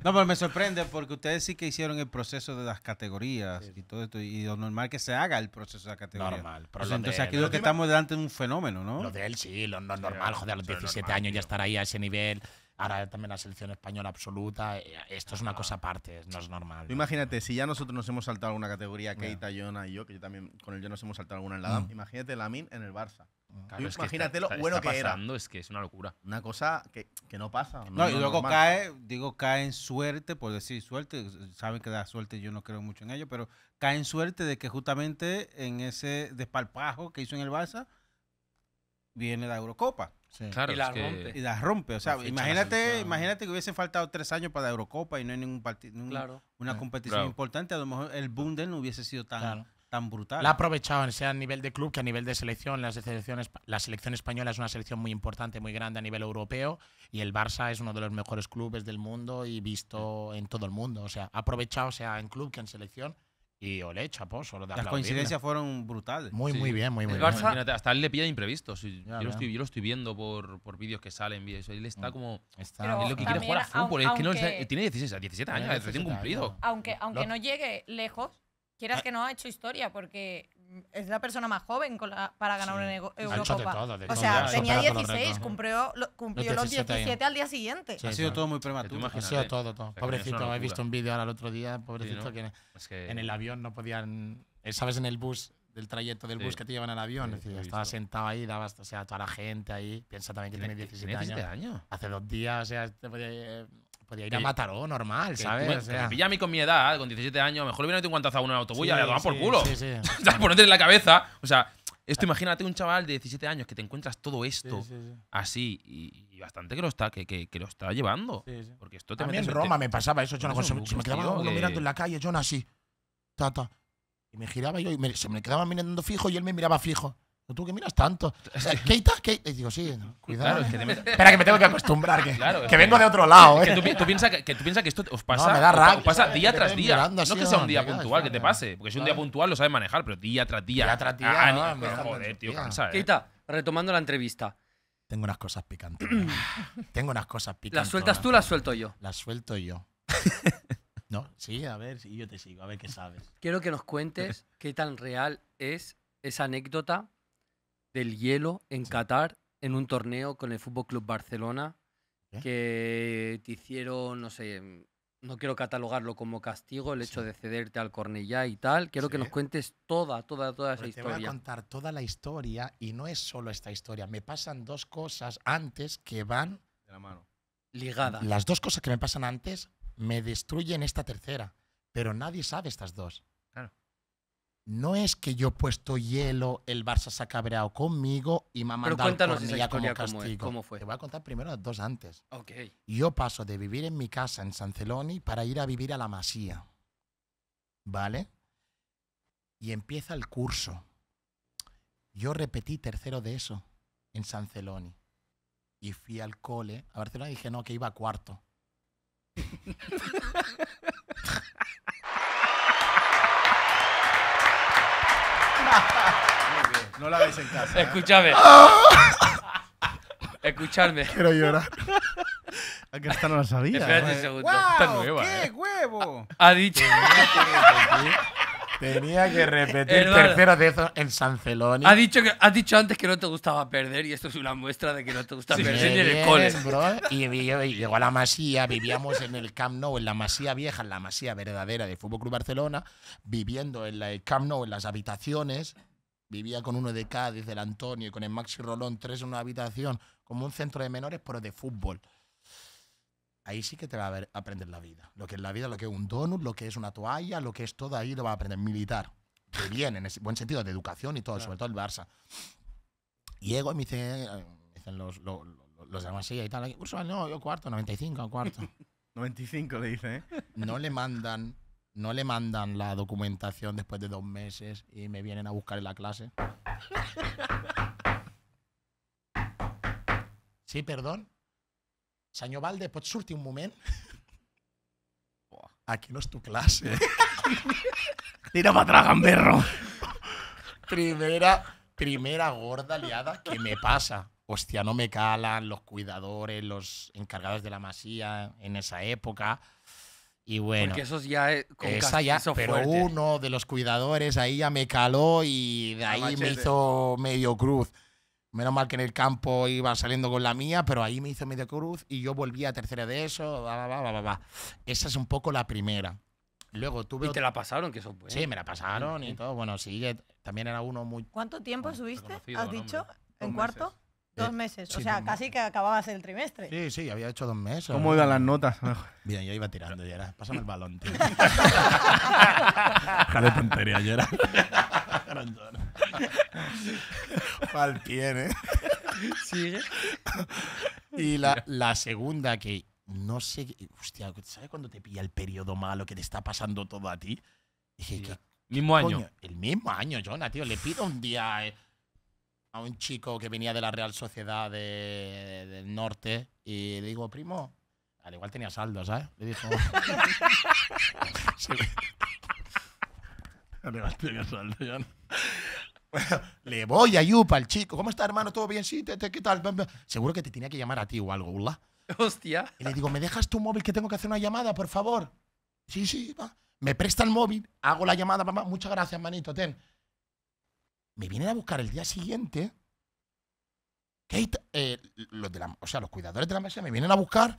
No, pero me sorprende porque ustedes sí que hicieron el proceso de las categorías y todo esto. Y lo normal que se haga el proceso de las categorías. Normal. entonces, aquí lo que estamos delante de un fenómeno, ¿no? Lo de él sí, lo, normal, joder, a los 17 años ya estar ahí a ese nivel ahora también la selección española absoluta. Eh, esto es una cosa aparte, no es normal. Imagínate, si ya nosotros nos hemos saltado alguna categoría, Keita, Jona y yo, que yo también con el yo nos hemos saltado alguna en la mm. DAM, imagínate Lamin en el Barça. Mm. imagínate lo bueno está que pasando, Es que es una locura. Una cosa que, que no pasa. No, y luego cae, digo, cae en suerte, por decir suerte. Saben que da suerte, yo no creo mucho en ello, pero cae en suerte de que justamente en ese despalpajo que hizo en el Barça, viene la Eurocopa. Claro, y la rompe. O sea, imagínate, imagínate que hubiesen faltado tres años para la Eurocopa y no hay ningún partido, una competición importante. A lo mejor el bundel no hubiese sido tan, tan brutal. La aprovechaban, sea a nivel de club que a nivel de selección. La selección, la selección española es una selección muy importante, muy grande a nivel europeo. Y el Barça es uno de los mejores clubes del mundo y visto en todo el mundo. O sea, aprovechado, sea en club que en selección y ole, chapo, solo Las coincidencias fueron brutales. Muy, muy bien, muy, muy bien. hasta él le pilla imprevistos. yo, Lo estoy, viendo por, por vídeos que salen. Él está mm. como. Es lo que quiere jugar a fútbol. tiene 17 años, Tiene recién cumplido. Aunque, aunque no llegue lejos, quieras que no ha hecho historia, porque es la persona más joven para ganar un una Eurocopa. o sea, tenía 16, cumplió, los 17, al día siguiente. ha sido todo muy prematuro. Ha sido todo, todo. pobrecito, he visto un vídeo ahora el otro día, pobrecito, que, en el avión no podían, eh, sabes, en el bus del trayecto del bus que te llevan al avión. Es estaba sentado ahí, daba o sea, toda la gente ahí. Piensa también que tiene 17, años. Hace dos días, o sea, te podía, Podía ir a a Mataró, normal, ¿sabes? a mí con mi edad, con 17 años, lo mejor hubiera metido un guantazo a una autobulla sí, y a tomar por culo. Sí, sí. *laughs* Ponerte en la cabeza. O sea, esto imagínate un chaval de 17 años que te encuentras todo esto así y, bastante que lo está, que, que, lo está llevando. Porque esto también A mí en Roma me pasaba eso, yo No, se, me quedaba uno mirando en la calle, yo así. Tata. Y me giraba yo y me, se me quedaba mirando fijo y él me miraba fijo tú que miras tanto. *laughs* Eh, Keita, Keita. Y digo, sí, cuidado. Espera, que me tengo que acostumbrar, que, vengo de otro lado, ¿eh? tú piensas que, tú piensas que esto os pasa, No, me da os pasa día tras día. No que sea un día puntual que te pase, porque si un día puntual lo sabes manejar, pero día tras día. Ah, joder, tío, cansa, ¿eh? Keita, retomando la entrevista. Tengo unas cosas picantes. *clears throat* tengo unas cosas picantes. ¿Las sueltas tú o las suelto yo? Las suelto yo. *laughs* no, sí, a ver, sí, yo te sigo, a ver qué sabes. Quiero que nos cuentes *laughs* qué tan real es esa anécdota del hielo en Qatar en un torneo con el Fútbol Club Barcelona ¿Eh? que te hicieron, no sé, mm, no quiero catalogarlo como castigo el hecho de cederte al Cornellá y tal. Quiero que nos cuentes toda, toda, toda esa historia. Te voy a contar toda la historia y no es solo esta historia. Me pasan dos cosas antes que van de la mano. Ligadas. Las dos cosas que me pasan antes me destruyen esta tercera. Pero nadie sabe estas dos. Claro no es que yo he puesto hielo, el Barça se ha cabreado conmigo y me ha mandado Pero cuéntanos como castigo. Cómo, fue. Te voy a contar primero las dos antes. Okay. Yo paso de vivir en mi casa en San Celoni para ir a vivir a la Masía. ¿Vale? Y empieza el curso. Yo repetí tercero de eso en San Celoni. Y fui al cole a Barcelona dije, no, que iba a cuarto. *laughs* No la veis en casa. ¿eh? Escúchame. Escúchame. Quiero llorar. Que están no la sabía. Espérate un segundo. nueva, ¡Qué ¿eh? huevo! Ha dicho. Tenía que repetir tercera de eso en San Celoni. Has dicho, que, ha dicho antes que no te gustaba perder y esto es una muestra de que no te gusta perder en el cole. y, llegó a la Masía, vivíamos en el Camp Nou, en la Masía vieja, en la Masía verdadera de Fútbol Club Barcelona, viviendo en el Camp Nou, en las habitaciones. Vivía con uno de Cádiz, del Antonio, con el Maxi Rolón, tres en una habitación, como un centro de menores, pero de fútbol ahí sí que te va a aprender la vida. Lo que es la vida, lo que es un donut, lo que es una toalla, lo que es todo ahí lo va a aprender militar. De bien, en ese buen sentido, de educación y todo, sobre todo el Barça. Llego y me dice, eh, dicen los, los, los, Masilla y tal, no, yo cuarto, 95, cuarto. 95 *laughs* le dice, ¿eh? No le mandan, no le mandan la documentación después de dos meses y me vienen a buscar en la clase. *laughs* sí, perdón. Senyor Valde, pots un moment? *laughs* Aquí no es tu clase. *laughs* Tira para atrás, gamberro. Primera, primera gorda liada que me pasa. Hostia, no me calan los cuidadores, los encargados de la masía en esa época. Y bueno. Porque esos ya. Eh, con esa ya pero uno de los cuidadores ahí ya me caló y de ahí me hizo medio cruz. Menos mal que en el campo iba saliendo con la mía, pero ahí me hizo medio cruz y yo volví a tercera de eso. Esa es un poco la primera. Luego tuve. ¿Y te la pasaron? Que eso fue. Sí, me la pasaron y todo. Bueno, sí, también era uno muy. ¿Cuánto tiempo subiste? ¿Has dicho? ¿En cuarto? Dos meses, o sea, casi que acababas el trimestre. Sí, sí, había hecho dos meses. ¿Cómo iban las notas? Bien, *laughs* yo iba tirando, y era, pásame el balón, tío. *laughs* Deja de tontería, era… Mal *laughs* pie, ¿eh? Sigue. ¿eh? Y la, la segunda que no sé. Hostia, ¿sabes cuando te pilla el periodo malo que te está pasando todo a ti? Dije, mismo año. El mismo año, Jonah, tío. Le pido un día eh, a un chico que venía de la Real Sociedad del Norte y le digo, primo, al igual tenía saldo, ¿sabes? Le *laughs* le voy a Yupa al chico. ¿Cómo está, hermano? ¿Todo bien? Sí, ¿Te, qué tal? Seguro que te tenía que llamar a ti o algo, Ula. Hostia. Y le digo, ¿me dejas tu móvil que tengo que hacer una llamada, por favor? Sí, sí, Me presta el móvil, hago la llamada, mamá. Muchas gracias, manito, ten. Me vienen a buscar el día siguiente. Keita, eh, los o sea, los cuidadores de la mesa me vienen a buscar.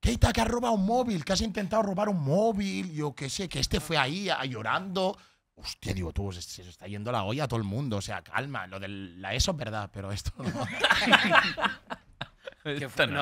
Keita, que has robado un móvil, que has intentado robar un móvil, yo qué sé, que este fue ahí llorando hostia, digo, tú, se, está yendo la olla a todo el mundo. O sea, calma, lo de la ESO es verdad, pero esto no. *laughs* no,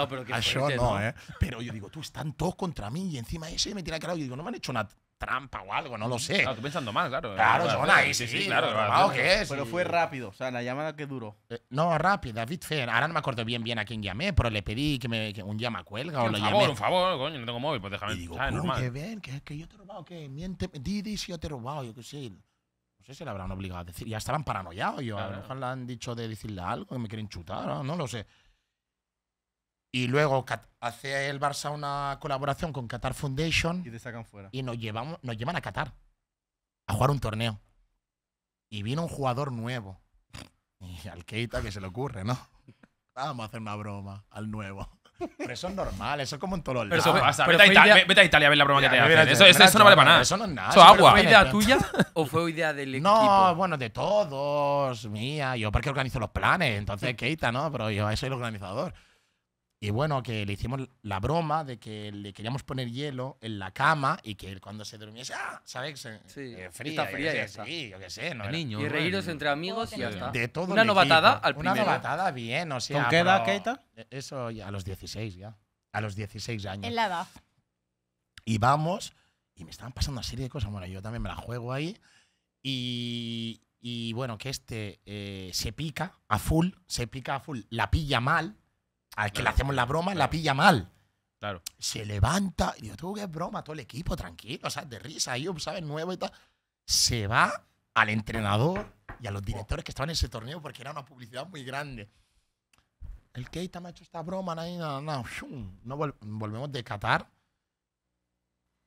pero qué fuerte, no, ¿eh? Pero yo digo, tú, están todos contra mí y encima ese me tira cara. Yo digo, no me han hecho nada trampa o algo, no lo sé. Claro, tú pensando mal, claro. Claro, claro sí, sí, claro. ¿qué es? Pero fue rápido, o sea, la llamada que duró. Eh, no, rápido, David Fair. Ahora no me acuerdo bien bien a quién llamé, pero le pedí que me que un llama cuelga o un lo favor, llamé. Un favor, coño, no tengo móvil, pues déjame. Y digo, ¿sabes, normal? que ven, que, que yo te he robado, que miente, di, si yo te he robado, yo qué sé. No sé si le habrán obligado a decir, ya estarán paranoiados yo, a lo mejor le han dicho de decirle algo, que me quieren chutar, no, no lo sé. Y luego hace el Barça una colaboración con Qatar Foundation. Y te sacan fuera. Y nos, llevamos, nos llevan a Qatar a jugar un torneo. Y vino un jugador nuevo. Y al Keita que se le ocurre, ¿no? *laughs* Vamos a hacer una broma al nuevo. Pero eso es normal, eso es como en todos los lados. Pero pasa. vete, a Italia, vete, a ver la broma que te hacen. Eso, eso, no vale para nada. Eso no es nada. Eso ¿Fue idea tuya o fue idea del equipo? No, bueno, de todos, mía. Yo porque organizo los planes, entonces Keita, ¿no? Pero yo soy el organizador. Y bueno, que le hicimos la broma de que le queríamos poner hielo en la cama y que él cuando se durmiese, ¡ah! ¿sabes? Sí, fría, yo qué sé. No y reíros entre amigos y ya Una novatada al primero. Una novatada bien, o sea… ¿Con qué edad, Keita? Eso ya, a los 16 ya. A los 16 años. En la edad. Y vamos, y me estaban pasando una serie de cosas. Bueno, yo también me la juego ahí. Y, bueno, que este eh, se pica a full, se pica a full, la pilla mal al que le hacemos la broma, la pilla mal. Claro. Se levanta. Y yo, tú, qué broma, todo el equipo, tranquilo, o sea, de risa, ahí, ¿sabes? Nuevo y tal. Se va al entrenador y a los oh. directores que estaban en ese torneo porque era una publicidad muy grande. El Keita me ha hecho esta broma, no, no, no, no volvemos de Qatar,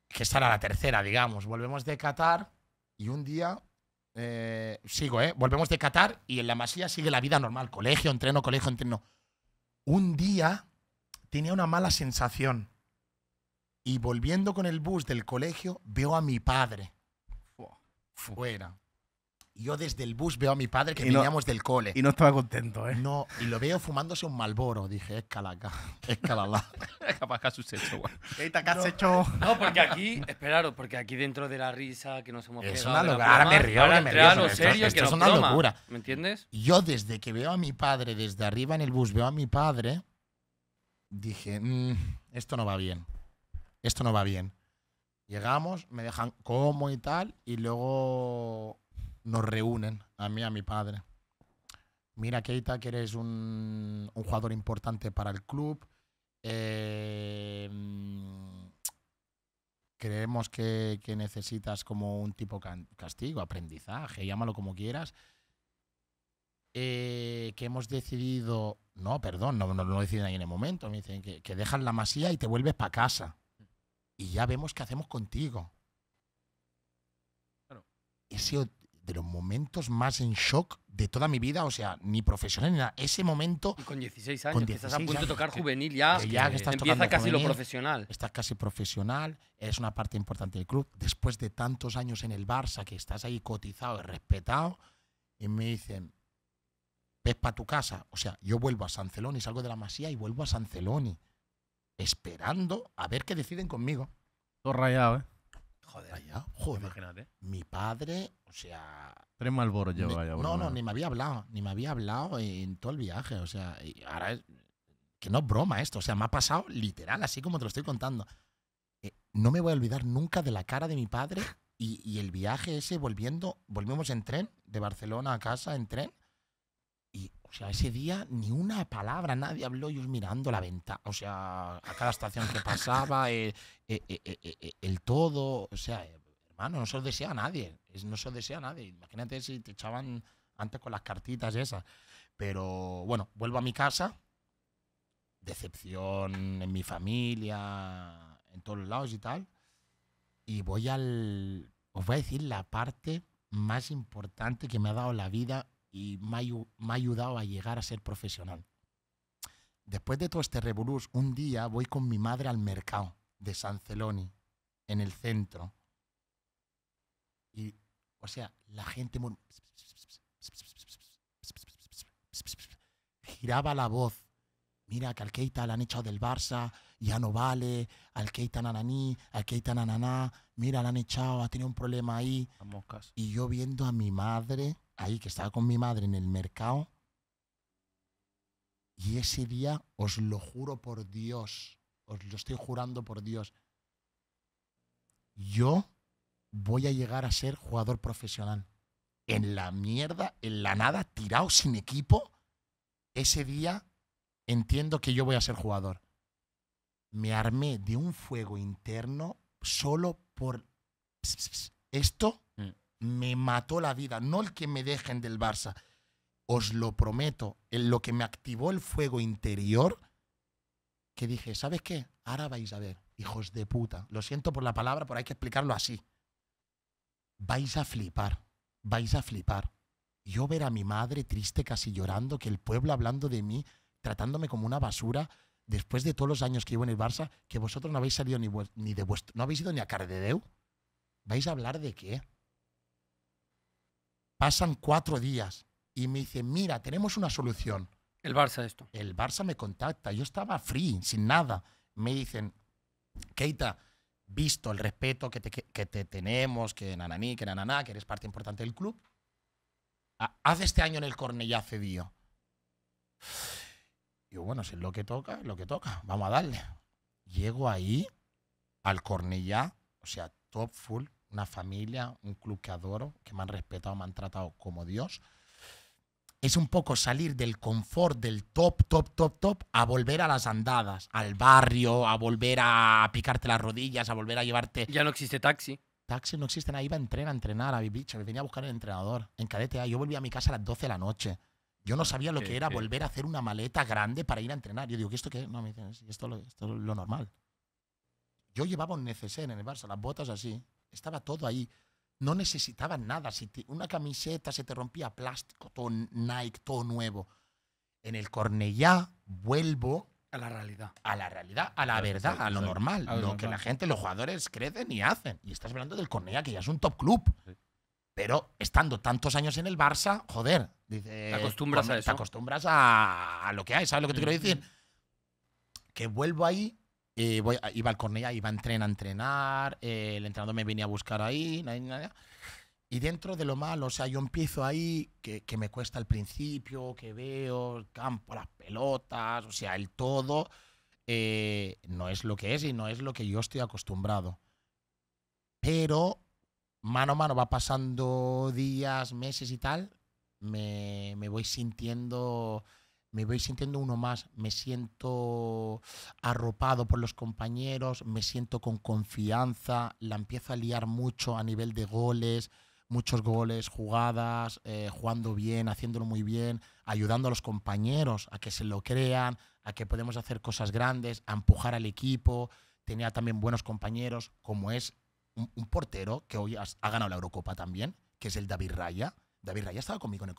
que esta era la tercera, digamos, volvemos de Qatar y un día, eh, sigo, ¿eh? Volvemos de Qatar y en la masía sigue la vida normal, colegio, entreno, colegio, entreno un día tenía una mala sensación y volviendo con el bus del colegio veo a mi padre fuera. Yo desde el bus veo a mi padre que veníamos del cole. Y no estaba contento, ¿eh? No, y lo veo fumándose un malboro. Dije, escalaca, escalala. *laughs* Capaz que has hecho, güey. ¿Qué has hecho? *laughs* No, porque aquí, esperaros, porque aquí dentro de la risa que nos hemos Es una locura. Ahora me río, ahora me río. serio, que es una locura. ¿Me entiendes? Yo desde que veo a mi padre, desde arriba en el bus, veo a mi padre, dije, mm, esto no va bien. Esto no va bien. Llegamos, me dejan como y tal, y luego nos reúnen, a mí y a mi padre. Mira, Keita, que eres un, jugador importante para el club. Em, creemos que, necesitas como un tipo castigo, aprendizaje, llámalo como quieras. Eh, que hemos decidido, no, perdón, no, lo deciden ahí en el momento, me dicen que, dejas la masía y te vuelves para casa. Y ya vemos qué hacemos contigo. Claro de los momentos más en shock de toda mi vida, o sea, ni profesional ni nada. Ese momento. con 16 años, estás a punto de tocar juvenil ya. ya que estás casi lo profesional. Estás casi profesional, es una parte importante del club. Después de tantos años en el Barça, que estás ahí cotizado y respetado, y me dicen, ves para tu casa. O sea, yo vuelvo a San Celoni, salgo de la Masía y vuelvo a San Celoni, esperando a ver qué deciden conmigo. Todo rayado, ¿eh? Joder. Pues joder. Imagínate. Mi padre, o sea. No, no, ni me había hablado. Ni me había hablado en todo el viaje. O sea, ahora es. Que no es broma esto. O sea, me ha pasado literal, así como te lo estoy contando. Eh, no me voy a olvidar nunca de la cara de mi padre y, y el viaje ese volviendo. Volvimos en tren, de Barcelona a casa en tren. O sea, ese día ni una palabra, nadie habló, ellos mirando la venta. O sea, a cada estación que pasaba, *laughs* eh, eh, eh, el todo. O sea, hermano, no se lo desea a nadie. No se lo desea a nadie. Imagínate si te echaban antes con las cartitas esas. Pero bueno, vuelvo a mi casa. Decepción en mi familia, en todos los lados y tal. Y voy al. Os voy a decir la parte más importante que me ha dado la vida y me ha, ayudado a llegar a ser profesional. Después de todo este revolus un día voy con mi madre al mercado de San Celoni, en el centro. Y, o sea, la gente giraba la voz. Mira que al Keita le han echado del Barça, ya no vale, al Keita nananí, al Keita nananá, mira, le han echado, ha tenido un problema ahí. Y yo viendo a mi madre ahí que estaba con mi madre en el mercado. Y ese día, os lo juro por Dios, os lo estoy jurando por Dios, yo voy a llegar a ser jugador profesional. En la mierda, en la nada, tirado sin equipo, ese día entiendo que yo voy a ser jugador. Me armé de un fuego interno solo por esto. Mm me mató la vida, no el que me dejen del Barça. Os lo prometo, en lo que me activó el fuego interior, que dije, ¿sabes qué? Ahora vais a ver, hijos de puta, lo siento por la palabra, pero hay que explicarlo así. Vais a flipar, vais a flipar. Yo ver a mi madre triste, casi llorando, que el pueblo hablando de mí, tratándome como una basura, después de todos los años que llevo en el Barça, que vosotros no habéis salido ni, de vuestro, no habéis ido ni a Cardedeu. ¿Vais a hablar de qué? Pasan cuatro días y me dicen, mira, tenemos una solución. El Barça esto. El Barça me contacta. Yo estaba free, sin nada. Me dicen, Keita, visto el respeto que te, que te tenemos, que nananí, que nananá, que eres parte importante del club, hace este año en el Cornellá cedido. yo, bueno, si es lo que toca, es lo que toca. Vamos a darle. Llego ahí, al Cornellá, o sea, top full, una familia, un club que adoro, que me han respetado, me han tratado como Dios. Es un poco salir del confort, del top, top, top, top, a volver a las andadas, al barrio, a volver a picarte las rodillas, a volver a llevarte. Ya no existe taxi. Taxi no existe, ahí iba a entrenar, a entrenar, a bicha, me venía a buscar el entrenador. En cadete yo volví a mi casa a las 12 de la noche. Yo no sabía lo que era volver a hacer una maleta grande para ir a entrenar. Yo digo, ¿qué esto qué? No, me dicen, esto, es lo normal. Yo llevaba un neceser en el Barça, las botas así, estaba todo ahí. No necesitaba nada. Si una camiseta se te rompía plástico, todo Nike, todo nuevo. En el Cornellá vuelvo a la realidad. A la realidad, a la verdad, a lo normal. lo, que la gente, los jugadores crecen y hacen. Y estás hablando del Cornellá, que ya es un top club. Pero estando tantos años en el Barça, joder, dice, te acostumbras a eso. Te acostumbras a lo que hay, ¿sabes lo que te quiero decir? Que vuelvo ahí iba al Cornella, iba a entrenar, eh, el entrenador me venía a buscar ahí, y dentro de lo malo, o sea, yo empiezo ahí, que, me cuesta al principio, que veo el campo, las pelotas, o sea, el todo, eh, no es lo que es y no es lo que yo estoy acostumbrado. Pero mano a mano va pasando días, meses y tal, me, me voy sintiendo me voy sintiendo uno más, me siento arropado por los compañeros, me siento con confianza, la empiezo a liar mucho a nivel de goles, muchos goles, jugadas, eh, jugando bien, haciéndolo muy bien, ayudando a los compañeros a que se lo crean, a que podemos hacer cosas grandes, a empujar al equipo. Tenía también buenos compañeros, como es un, portero que hoy ha ganado la Eurocopa también, que es el David Raya. David Raya estaba conmigo en el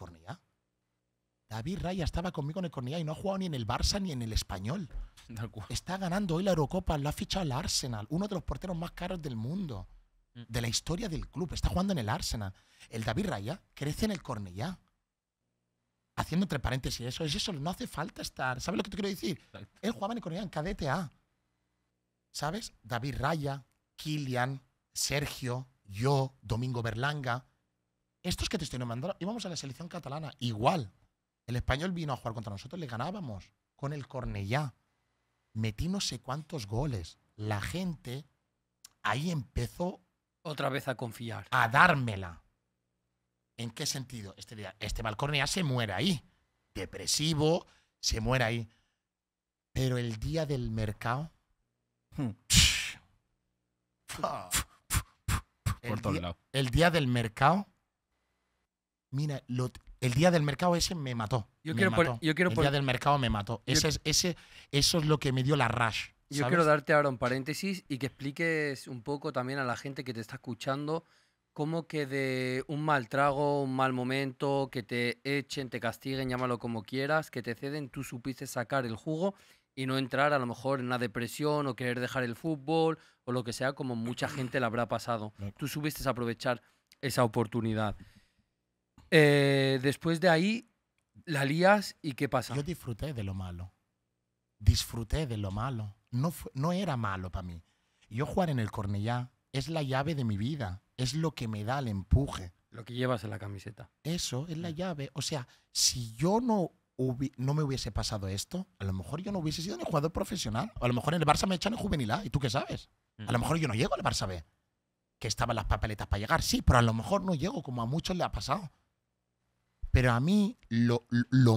David Raya estaba conmigo en el Cornellá y no ha jugado ni en el Barça ni en el Español. Está ganando hoy la Eurocopa, lo ha fichado el Arsenal, uno de los porteros más caros del mundo, mm. de la historia del club. Está jugando en el Arsenal. El David Raya crece en el Cornellá. Haciendo entre paréntesis eso, es eso, no hace falta estar. ¿Sabes lo que te quiero decir? Él jugaba en el Cornellá en cadete ¿Sabes? David Raya, Kilian, Sergio, yo, Domingo Berlanga. Estos que te estoy nombrando, íbamos a la selección catalana, igual, el español vino a jugar contra nosotros, le ganábamos con el Cornellá. Metí no sé cuántos goles. La gente ahí empezó. Otra vez a confiar. A dármela. ¿En qué sentido? Este, día, este Cornellá se muere ahí. Depresivo, se muere ahí. Pero el día del mercado. Hmm. *laughs* Por lados. el día del mercado. Mira, lo, el día del mercado ese me mató. Yo quiero yo quiero El día del mercado me mató. Ese, ese, eso es lo que me dio la rush. Yo quiero darte ahora un paréntesis y que expliques un poco también a la gente que te está escuchando cómo que de un mal trago, un mal momento, que te echen, te castiguen, llámalo como quieras, que te ceden, tú supiste sacar el jugo y no entrar a lo mejor en una depresión o querer dejar el fútbol o lo que sea, como mucha gente le habrá pasado. Tú supiste aprovechar esa oportunidad. Eh, después de ahí, la lías y qué pasa. Yo disfruté de lo malo. Disfruté de lo malo. No, no era malo para mí. Yo jugar en el Cornellá es la llave de mi vida. Es lo que me da el empuje. Lo que llevas en la camiseta. Eso es la mm. llave. O sea, si yo no, no me hubiese pasado esto, a lo mejor yo no hubiese sido ni jugador profesional. a lo mejor en el Barça me echan en juvenilá ¿Y tú qué sabes? A lo mm. mejor yo no llego al Barça B. Que estaban las papeletas para llegar. Sí, pero a lo mejor no llego, como a muchos le ha pasado. Pero a mí lo,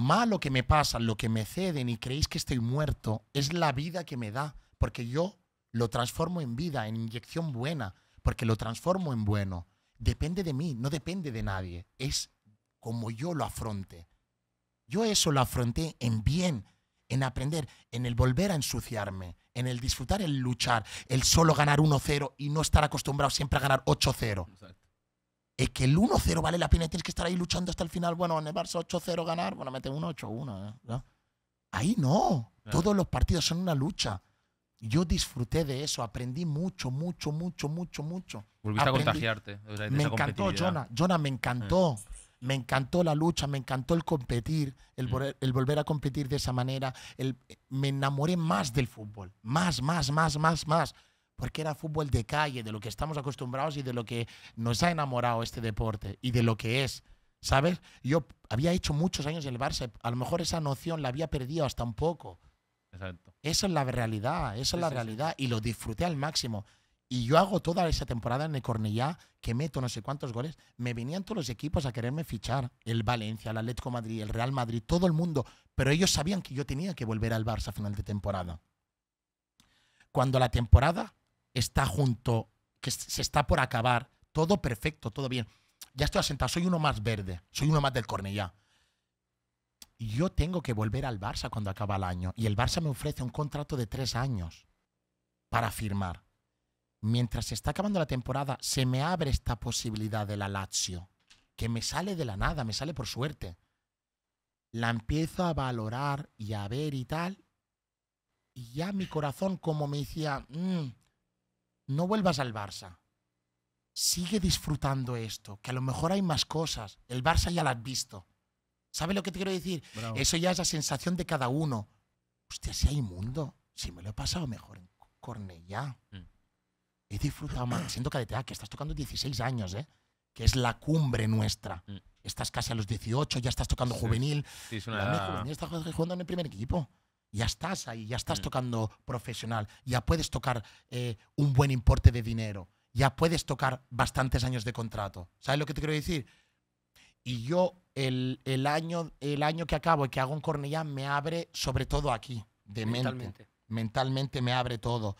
malo que me pasa, lo que me ceden y creéis que estoy muerto, es la vida que me da, porque yo lo transformo en vida, en inyección buena, porque lo transformo en bueno. Depende de mí, no depende de nadie, es como yo lo afronte. Yo eso lo afronté en bien, en aprender, en el volver a ensuciarme, en el disfrutar el luchar, el solo ganar 1-0 y no estar acostumbrado siempre a ganar 8-0 es que el 1-0 vale la pena y tienes que estar ahí luchando hasta el final. Bueno, en el Barça 8-0 ganar, bueno, mete 1-8-1. 1 ¿eh? Ahí no. Todos los partidos son una lucha. Yo disfruté de eso, aprendí mucho, mucho, mucho, mucho, mucho. Volviste a contagiarte. me encantó, Jonah. Jonah, me encantó. Eh. Me encantó la lucha, me encantó el competir, el, mm. el volver a competir de esa manera. El, me enamoré más del fútbol. Más, más, más, más, más porque era fútbol de calle, de lo que estamos acostumbrados y de lo que nos ha enamorado este deporte y de lo que es. ¿Sabes? Yo había hecho muchos años en el Barça, a lo mejor esa noción la había perdido hasta un poco. Exacto. Esa es la realidad, esa es la realidad. Y lo disfruté al máximo. Y yo hago toda esa temporada en el Cornellá, que meto no sé cuántos goles. Me venían todos los equipos a quererme fichar. El Valencia, el Atlético Madrid, el Real Madrid, todo el mundo. Pero ellos sabían que yo tenía que volver al Barça a final de temporada. Cuando la temporada está junto, que se está por acabar, todo perfecto, todo bien. Ya estoy asentado, soy uno más verde, soy uno más del Cornellá. Yo tengo que volver al Barça cuando acaba el año y el Barça me ofrece un contrato de tres años para firmar. Mientras se está acabando la temporada, se me abre esta posibilidad de la Lazio, que me sale de la nada, me sale por suerte. La empiezo a valorar y a ver y tal. Y ya mi corazón, como me decía, mm, no vuelvas al Barça. Sigue disfrutando esto, que a lo mejor hay más cosas. El Barça ya lo has visto. ¿Sabes lo que te quiero decir? Eso ya es la sensación de cada uno. Hostia, si hay mundo, si me lo he pasado mejor en Cornellá. Y mm. He disfrutado más. Siento que ah, que estás tocando 16 años, ¿eh? que es la cumbre nuestra. Mm. Estás casi a los 18, ya estás tocando juvenil. juvenil estás jugando en el primer equipo ya estás ahí, ya estás mm. tocando profesional, ya puedes tocar eh, un buen importe de dinero, ya puedes tocar bastantes años de contrato. ¿Sabes lo que te quiero decir? Y yo el, el año, el año que acabo y que hago un Cornellán me abre sobre todo aquí, de mentalmente. Mentalmente me abre todo.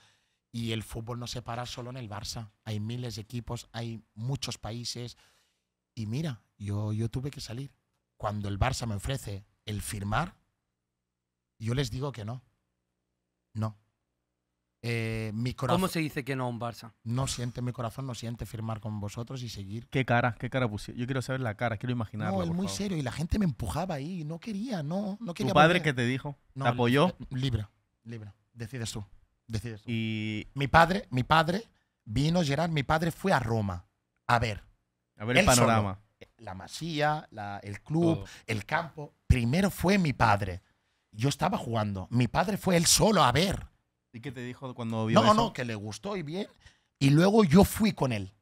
Y el fútbol no se para solo en el Barça. Hay miles de equipos, hay muchos países. Y mira, yo, yo tuve que salir. Cuando el Barça me ofrece el firmar, yo les digo que no. No. Eh, mi corazón, ¿Cómo se dice que no a un Barça? No siente, mi corazón no siente firmar con vosotros y seguir. ¿Qué cara? ¿Qué cara pusieron? Yo quiero saber la cara, quiero imaginarla. No, muy serio. Y la gente me empujaba ahí. No quería, no, no quería. ¿Tu padre qué te dijo? ¿Te apoyó? Libra, eh, libra. Decides tú. Decides tú. Y mi padre, mi padre vino, Gerard, mi padre fue a Roma. A ver. A ver el panorama. la masía, el club, el campo. Primero fue mi padre. Yo estaba jugando. Mi padre fue él solo a ver. ¿Y qué te dijo cuando vio No, eso? no, que le gustó y bien. Y luego yo fui con él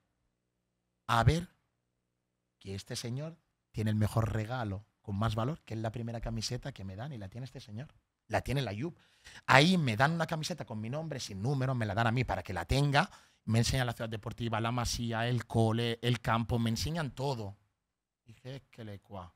a ver que este señor tiene el mejor regalo con más valor, que es la primera camiseta que me dan y la tiene este señor. La tiene la Yub. Ahí me dan una camiseta con mi nombre, sin número, me la dan a mí para que la tenga. Me enseñan la ciudad deportiva, la masía, el cole, el campo, me enseñan todo. Dije, que le cua.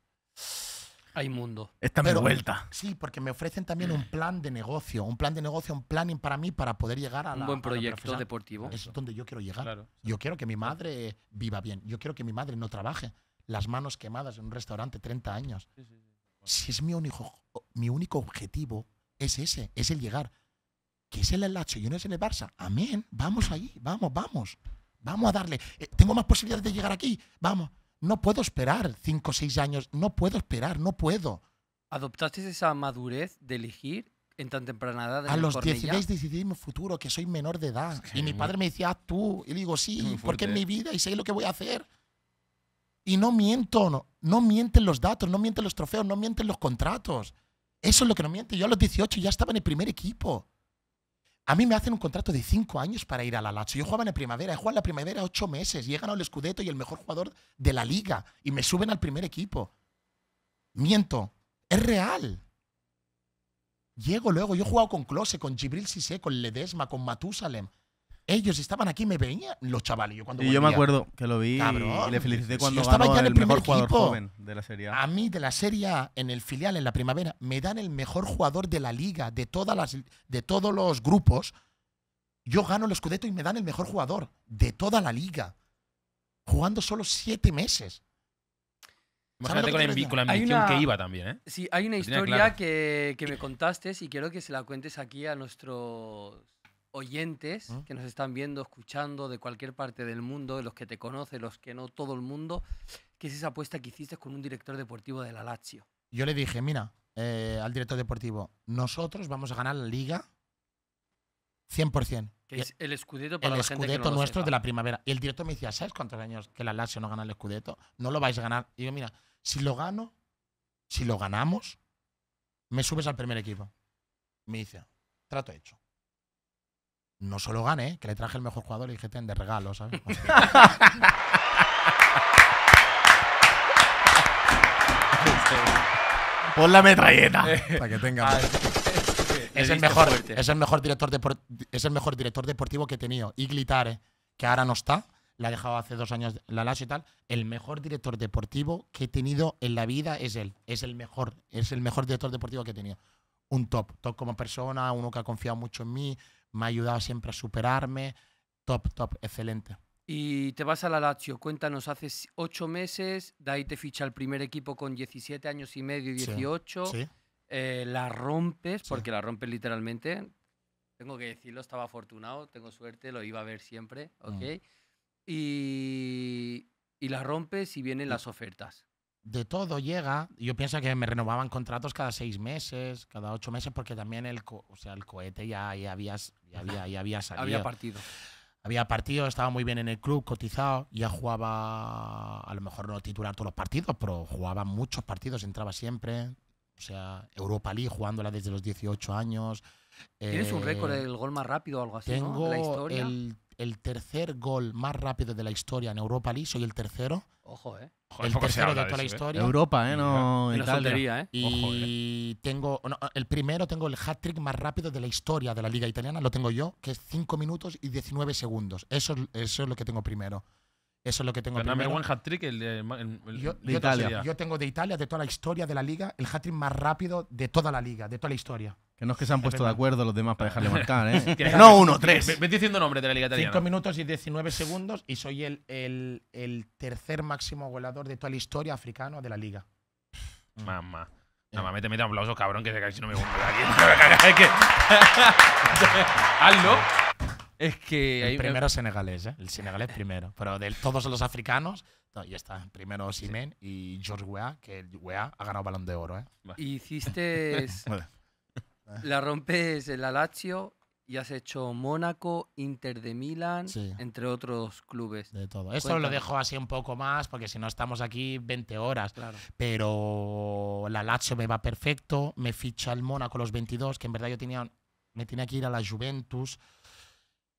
Hay mundo. está de vuelta. Sí, porque me ofrecen también un plan de negocio, un plan de negocio, un planning para mí para poder llegar a la. Un buen proyecto deportivo. Es donde yo quiero llegar. Yo quiero que mi madre viva bien. Yo quiero que mi madre no trabaje. Las manos quemadas en un restaurante 30 años. Si es mi único, mi único objetivo, es ese, es el llegar. Que es el Lacho y no es el Barça. Amén. Vamos ahí, vamos, vamos. Vamos a darle. Eh, tengo más posibilidades de llegar aquí. Vamos no puedo esperar cinco o seis años, no puedo esperar, no puedo. ¿Adoptaste esa madurez de elegir en tan temprana edad? a los 16 decidí mi futuro, que soy menor de edad. y mi padre me decía, ah, tú. Y digo, sí, porque es mi ¿eh? vida y sé lo que voy a hacer. Y no miento, no, no mienten los datos, no mienten los trofeos, no mienten los contratos. Eso es lo que no miente. Yo a los 18 ya estaba en el primer equipo. A mí me hacen un contrato de cinco años para ir a la Lazio. Yo jugaba en la primavera, he jugado en la primavera ocho meses llegan al ganado Scudetto y el mejor jugador de la liga y me suben al primer equipo. Miento, es real. Llego luego, yo he jugado con Close, con Gibril Sissé, con Ledesma, con Matusalem. Ellos estaban aquí, me veían los chavales. cuando yo me acuerdo que lo vi y le felicité cuando el, mejor jugador joven de la Serie A. mí, de la Serie A, en el filial, en la primavera, me dan el mejor jugador de la liga, de, todas las, de todos los grupos. Yo gano el Scudetto y me dan el mejor jugador de toda la liga. Jugando solo siete meses. Imagínate con, la ambición que iba también, ¿eh? Sí, hay una historia que, que, me contaste y quiero que se la cuentes aquí a nuestros oyentes ¿Mm? que nos están viendo, escuchando de cualquier parte del mundo, de los que te conocen, los que no, todo el mundo, ¿qué es esa apuesta que hiciste con un director deportivo de la Lazio? Yo le dije, mira, eh, al director deportivo, nosotros vamos a ganar la liga 100%. Que es el escudeto para la nuestro de la primavera. Y el director me decía, ¿sabes cuántos años que la Lazio no gana el escudeto? No lo vais a ganar. Y yo, mira, si lo gano, si lo ganamos, me subes al primer equipo. Me dice, trato hecho no solo gane, que le traje el mejor jugador y ten de regalo, ¿sabes? *laughs* Pon la metralleta eh, para que tenga. Ah, es, el mejor, es, el mejor director es el mejor director deportivo que he tenido. Y Glitare, que ahora no está, la ha dejado hace dos años la Lazio y tal. El mejor director deportivo que he tenido en la vida es él. Es el mejor, es el mejor director deportivo que he tenido. Un top, top como persona, uno que ha confiado mucho en mí, me ha ayudado siempre a superarme. Top, top, excelente. Y te vas a la Lazio. Cuéntanos, hace ocho meses, de ahí te ficha el primer equipo con 17 años y medio, 18. Eh, la rompes, porque la rompes literalmente. Tengo que decirlo, estaba afortunado, tengo suerte, lo iba a ver siempre, mm. Y, y la rompes y vienen las ofertas de todo llega. Yo pienso que me renovaban contratos cada seis meses, cada ocho meses, porque también el, o sea, el cohete ya, había, *laughs* había salido. había partido. Había partido, estaba muy bien en el club, cotizado, ya jugaba, a lo mejor no titular todos los partidos, pero jugaba muchos partidos, entraba siempre. O sea, Europa League jugándola desde los 18 años. ¿Tienes un eh, récord el gol más rápido o algo así? la historia? el el tercer gol más rápido de la historia en Europa League. Soy el tercero. Ojo, ¿eh? el tercero de toda la ¿eh? historia. Europa, ¿eh? No, en Italia. ¿eh? Y eh. tengo. el primero tengo el hat-trick más rápido de la historia de la Liga Italiana. Lo tengo yo, que es 5 minutos y 19 segundos. Eso, es lo que tengo primero. Eso es lo que tengo primero. hat -trick, de Italia. yo tengo de Italia, de toda la historia de la liga, el hat-trick más rápido de toda la liga, de toda la historia. Que no es que se han puesto de acuerdo los demás para dejarle ah. marcar, ¿eh? *laughs* no, uno, tres. Vete diciendo nombres de la Liga Italiana. Cinco minutos y 19 segundos y soy el, tercer máximo goleador de toda la historia africana de la Liga. Mamá. No, más, mete, mete aplauso, cabrón, que si no me gusta aquí. *laughs* que... *laughs* Hazlo. Es que. El primero senegalés, ¿eh? El senegalés primero. Pero de todos los africanos, no, ya está. Primero Simen y George Weah, que Weah ha ganado balón de oro, ¿eh? Hiciste. Ah. La rompes en la Lazio y has hecho Mónaco, Inter de Milán, entre otros clubes. De todo. Esto lo dejo así un poco más, porque si no estamos aquí 20 horas. Pero la Lazio me va perfecto, me ficha el Mónaco los 22, que en verdad yo tenía, me tenía que ir a la Juventus.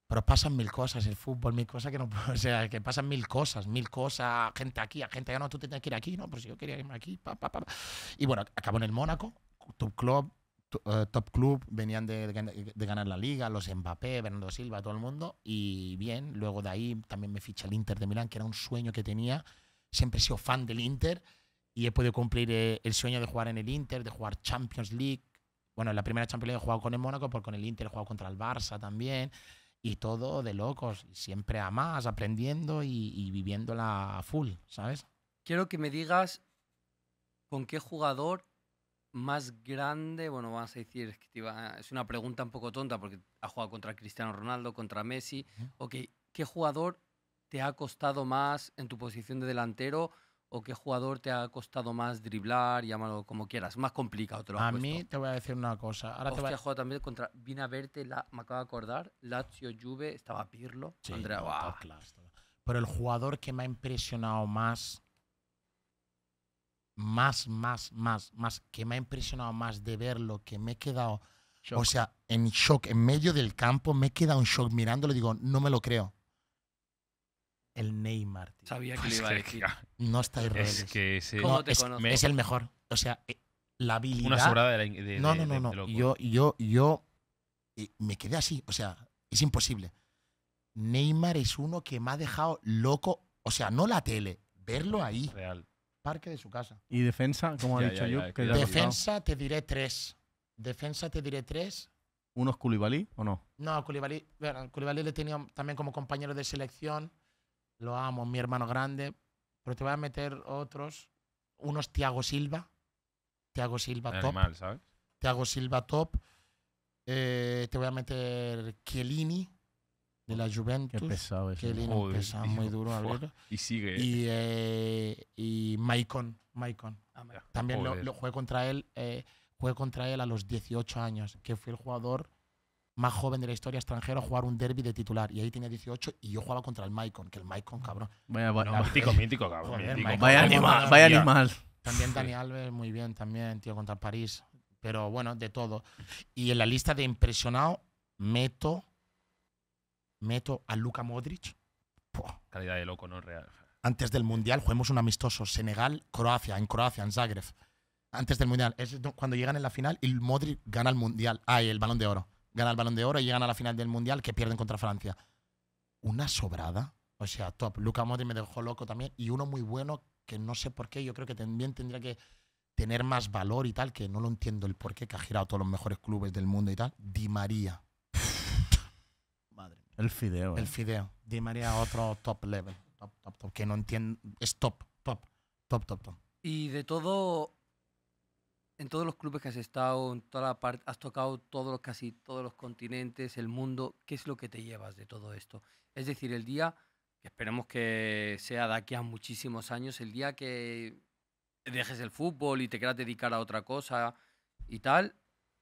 Pero pasan mil cosas, el fútbol, mil cosas que no *laughs* O sea, que pasan mil cosas, mil cosas, gente aquí, gente allá, no, tú tienes que ir aquí, no, pues yo quería irme aquí, Y bueno, acabo en el Mónaco, tu club, eh, top club, venían de, ganar la liga, los Mbappé, Bernardo Silva, todo el mundo, y bien, luego de ahí también me ficha el Inter de Milán, que era un sueño que tenía, siempre he sido fan del Inter y he podido cumplir eh, el sueño de jugar en el Inter, de jugar Champions League, bueno, la primera Champions League he jugado con el Mónaco, porque con el Inter he jugado contra el Barça también, y todo de locos, siempre a más, aprendiendo y, y viviéndola full, ¿sabes? Quiero que me digas con qué jugador más grande, bueno, vas a decir, es, es una pregunta un poco tonta porque ha jugado contra Cristiano Ronaldo, contra Messi. ¿qué jugador te ha costado más en tu posición de delantero o qué jugador te ha costado más driblar, llámalo como quieras? Más complicado, te lo A mí te voy a decir una cosa. Ahora Hostia, te a... jugado también contra a Verte, la, me acabo de acordar, Lazio Juve, estaba Pirlo, Andrea. Pero el jugador que me ha impresionado más más, más, más, más, que me ha impresionado más de verlo, que me he quedado, o sea, en shock, en medio del campo, me he quedado en shock mirándolo, digo, no me lo creo. El Neymar. Tío. Sabía que iba a decir. No está Israel. Es que es, el mejor. O sea, eh, la habilidad. Una sobrada de, la, No, no, no. yo, yo, yo eh, me quedé así. O sea, es imposible. Neymar es uno que me ha dejado loco. O sea, no la tele, verlo ahí. Real que de su casa. ¿Y defensa? Como ha dicho yo. defensa te diré tres. Defensa te diré tres. ¿Unos Culibalí o no? No, Culibalí, bueno, le he también como compañero de selección. Lo amo, mi hermano grande. Pero te voy a meter otros. Unos Tiago Silva. Tiago Silva top. Silva top. Eh, te voy a meter Chiellini de la Juventus. Qué pesado eso. Que muy duro Y sigue. Y, eh, y Maicon. Maicon. Ah, también lo, lo, jugué contra él. Eh, jugué contra él a los 18 años, que fue el jugador más joven de la historia extranjera a jugar un derby de titular. Y ahí tiene 18 y yo jugaba contra el Maicon, que el Maicon, cabrón. Vaya, bueno, mítico, cabrón. vaya, animal, vaya animal. También Dani Alves, muy bien, también, tío, contra París. Pero bueno, de todo. Y en la lista de impresionado, meto meto a Luka Modric. Calidad de loco, ¿no? Real. Antes del Mundial juguemos un amistoso. Senegal, Croacia, en Croacia, en Zagreb. Antes del Mundial. Es cuando llegan en la final y Modric gana el Mundial. Ah, el Balón de Oro. Gana el Balón de Oro y llegan a la final del Mundial que pierden contra Francia. Una sobrada. O sea, top. Luka Modric me dejó loco también. Y uno muy bueno que no sé por qué. Yo creo que también tendría que tener más valor y tal, que no lo entiendo el por qué, que ha girado todos los mejores clubes del mundo y tal. Di María. El fideo. El eh. fideo. Di María otro top level. Top, top, top. Que no entiendo. Es top, top, top, top, top. Y de todo, en todos los clubes que has estado, en toda la parte, has tocado todos casi todos los continentes, el mundo. ¿Qué es lo que te llevas de todo esto? Es decir, el día, esperemos que sea de aquí a muchísimos años, el día que dejes el fútbol y te quieras dedicar a otra cosa y tal,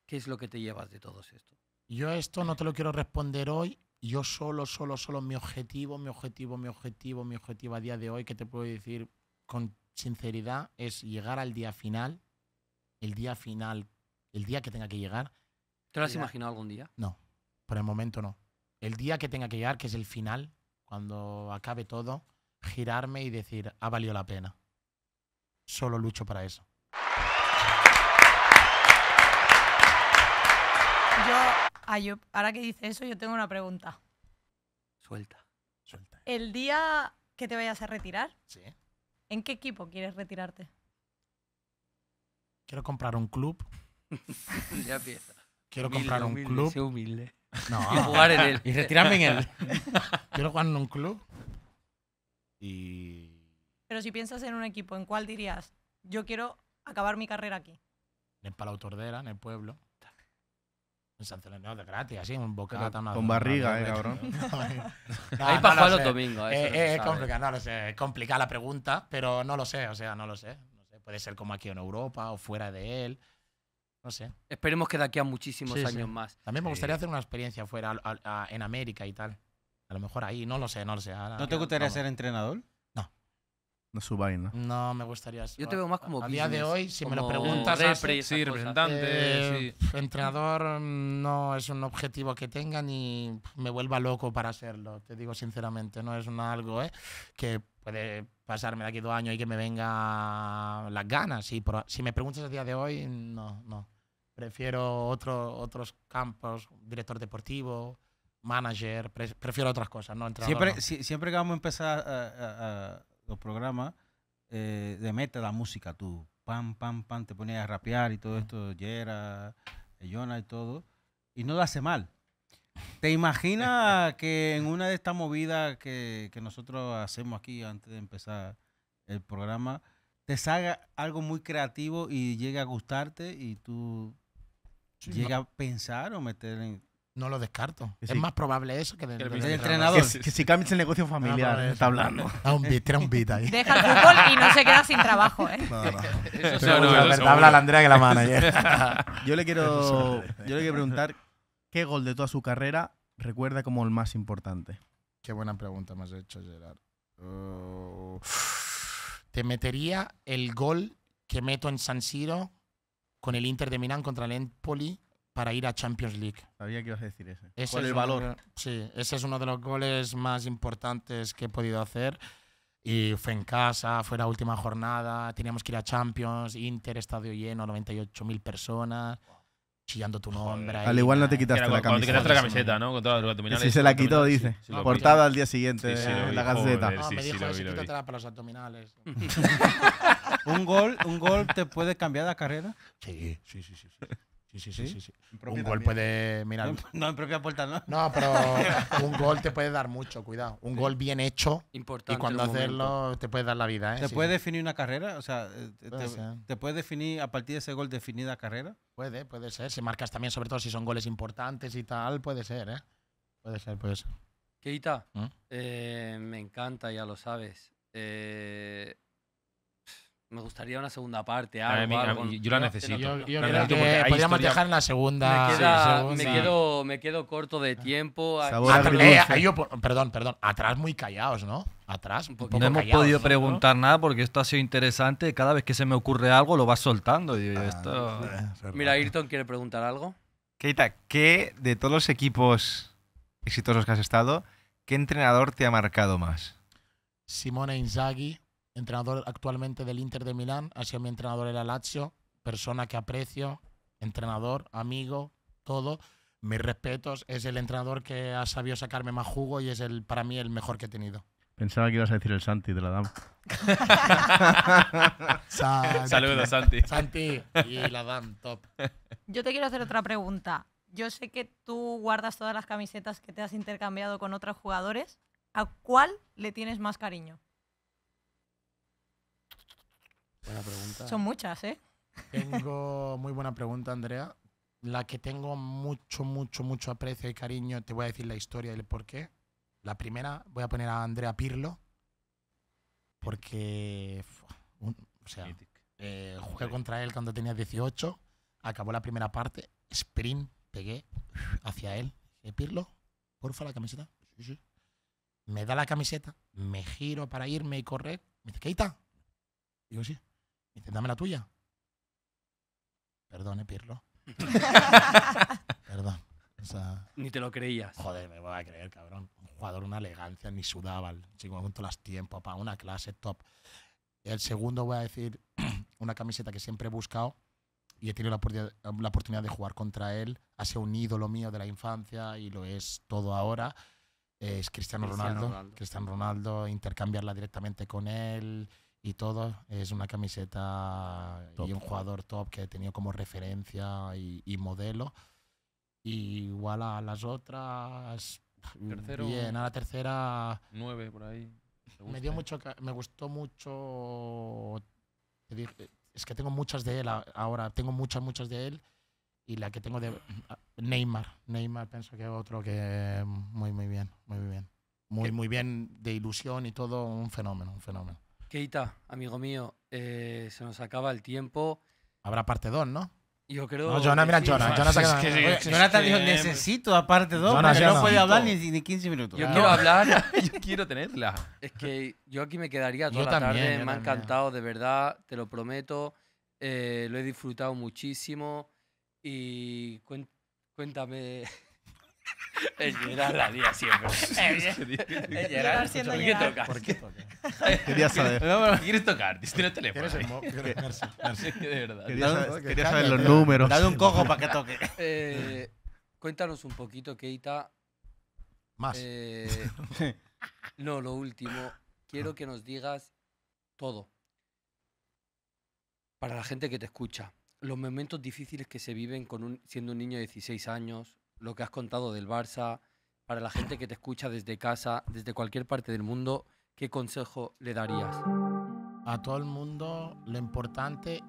¿qué es lo que te llevas de todo esto? Yo esto no te lo quiero responder hoy yo solo, solo, solo mi objetivo, mi objetivo, mi objetivo, mi objetivo a día de hoy, que te puedo decir con sinceridad, es llegar al día final, el día final, el día que tenga que llegar. ¿Te lo has imaginado algún día? No, por el momento no. El día que tenga que llegar, que es el final, cuando acabe todo, girarme y decir, ha valido la pena. Solo lucho para eso. Ah, ahora que dice eso, yo tengo una pregunta. Suelta. Suelta. El día que te vayas a retirar, Sí. ¿en qué equipo quieres retirarte? Quiero comprar un club. *laughs* ya empieza. Quiero comprar un club. sé humilde. *laughs* Y jugar en él. Y retirarme en él. *laughs* quiero jugar en un club. Y. Pero si piensas en un equipo, ¿en cuál dirías? Yo quiero acabar mi carrera aquí. En el Palau en el pueblo. San no, de gratis, así, un bocata ah, Con barriga, eh, cabrón. *laughs* Ahí para los domingos. Eh, es complicado, no sé. complicada la pregunta, pero no lo sé, o sea, no lo sé. Puede ser como aquí en Europa o fuera de él. No sé. Esperemos que de aquí a muchísimos años más. También me gustaría hacer una experiencia fuera, en América y tal. A lo mejor ahí, no lo sé, no lo sé. ¿No te gustaría ser entrenador? su vaina. No, me gustaría. Yo te veo más como. A día de hoy, si me lo preguntas. representante. Eh, entrenador mm, no es un objetivo que tenga ni me vuelva loco para hacerlo. Te digo sinceramente, no es algo eh, que puede pasarme de aquí dos años y que me venga las ganas. si me preguntas a día de hoy, no, no. Prefiero otros campos, director deportivo, manager, prefiero otras cosas, no Siempre, siempre que vamos a empezar a los programas eh, de meta la música, tú, pam, pam, pam, te ponías a rapear y todo esto, Yera, Jonah y todo, y no lo hace mal. ¿Te imaginas *laughs* que en una de estas movidas que, nosotros hacemos aquí antes de empezar el programa, te salga algo muy creativo y llegue a gustarte y tú llega a pensar o meter en, no lo descarto. Es más probable eso que el, entrenador. Que, si cambias el negocio familiar, ah, está hablando. *laughs* un beat, tira un ahí. Deja el fútbol y no se queda sin trabajo, ¿eh? habla la Andrea que la manager. ¿eh? *laughs* yo, le quiero, yo le quiero preguntar, ¿qué gol de toda su carrera recuerda como el más importante? Qué buena pregunta me has hecho, Gerard. Uh, te metería el gol que meto en San Siro con el Inter de Milán contra el Empoli para ir a Champions League. Sabía que ibas a decir eso. ese es el valor. sí, ese es uno de los goles más importantes que he podido hacer. Y fue en casa, fue la última jornada, teníamos que ir a Champions, Inter, estadio lleno, 98.000 personas, chillando tu nombre. al igual no te ah. quitaste la, camiseta. No te quitaste la camiseta, ¿no? Con toda la abdominales. Si se la quitó, dice. La portada al día siguiente sí, la camiseta. no, ah, me dijo, eso, quítatela para los abdominales. *laughs* ¿Un, gol, ¿Un gol te puede cambiar la carrera? sí, sí, sí. sí. Sí, sí, sí. sí, Un gol puede. no, en propia puerta, ¿no? No, pero *laughs* un gol te puede dar mucho, cuidado. Un gol bien hecho. Importante. Y cuando hacerlo te puede dar la vida, ¿eh? ¿Te puede definir una carrera? O sea, eh, te, puede definir a partir de ese gol definida carrera? Puede, puede ser. Si marcas también, sobre todo si son goles importantes y tal, puede ser, ¿eh? Puede ser, puede ser. Keita, ¿Mm? eh, me encanta, ya lo sabes. Eh me gustaría una segunda parte. yo la necesito. podríamos dejar en la segunda. Me, quedo, corto de tiempo. Ah, perdón, perdón. Atrás muy callados, ¿no? Atrás. no hemos podido preguntar nada porque esto ha sido interesante. Cada vez que se me ocurre algo lo vas soltando. Ah, Mira, Ayrton quiere preguntar algo. Keita, ¿qué de todos los equipos exitosos que has estado, qué entrenador te ha marcado más? Simone Inzaghi entrenador actualmente del Inter de Milán, ha sido mi entrenador en la persona que aprecio, entrenador, amigo, todo. Mis respetos, es el entrenador que ha sabido sacarme más jugo y es el para mí el mejor que he tenido. Pensaba que ibas a decir el Santi de la DAM. *laughs* Saludos, Santi. Santi y la DAM, top. Yo te quiero hacer otra pregunta. Yo sé que tú guardas todas las camisetas que te has intercambiado con otros jugadores. ¿A cuál le tienes más cariño? Son muchas, ¿eh? Tengo muy buena pregunta, Andrea. La que tengo mucho, mucho, mucho aprecio y cariño, te voy a decir la historia y el por qué. La primera, voy a poner a Andrea Pirlo, porque. o sea, eh, jugué contra él cuando tenía 18, acabó la primera parte, sprint, pegué hacia él. Dije, Pirlo, porfa la camiseta. Me da la camiseta, me giro para irme y correr. Me dice, ¿qué Digo, sí la tuya. Perdone, Pirlo. *laughs* Perdón. ni te lo creías. Joder, me voy a creer, cabrón. Un jugador, una elegancia, ni sudaba. Si chico, cuento las tiempos, para una clase top. El segundo, voy a decir, *clears throat* una camiseta que siempre he buscado y he tenido la, oportunidad de jugar contra él. Ha sido un ídolo mío de la infancia y lo es todo ahora. Es Cristiano, Ronaldo. Cristiano Ronaldo, intercambiarla directamente con él y todo es una camiseta y un jugador top que he tenido como referencia y, modelo. igual a las otras. Mm, Tercero, bien, a la tercera. Nueve por ahí. Me dio mucho. Me gustó mucho. Es que tengo muchas de él ahora. Tengo muchas, muchas de él. Y la que tengo de Neymar. Neymar pienso que es otro que mm, muy, muy bien. Muy bien. Muy, muy bien de ilusión y todo. Un fenómeno, un fenómeno. Keita, amigo mío, eh, se nos acaba el tiempo. Habrá parte 2, ¿no? Yo creo. No, Jonathan, mira, Jonathan, Jonah. Jonathan dijo: Necesito aparte 2, porque no puede hablar ni, 15 minutos. Yo quiero hablar, *laughs* yo quiero tenerla. Es que yo aquí me quedaría toda la tarde. Me ha encantado, de verdad, te lo prometo. Eh, lo he disfrutado muchísimo. Y cuéntame. *laughs* Es Gerard la día siempre. Es *laughs* Gerard siendo qué ¿Por qué *laughs* Quería saber. *laughs* ¿Quieres tocar? Dice el teléfono. De verdad. Quería saber, los números. Dale un cojo para que toque. Eh, cuéntanos un poquito, Keita. Más. Eh, no, lo último. Quiero que nos digas todo. Para la gente que te escucha. Los momentos difíciles que se viven siendo un niño de 16 años, lo que has contado del Barça, para la gente que te escucha desde casa, desde cualquier parte del mundo, ¿qué consejo le darías? A todo el mundo lo importante,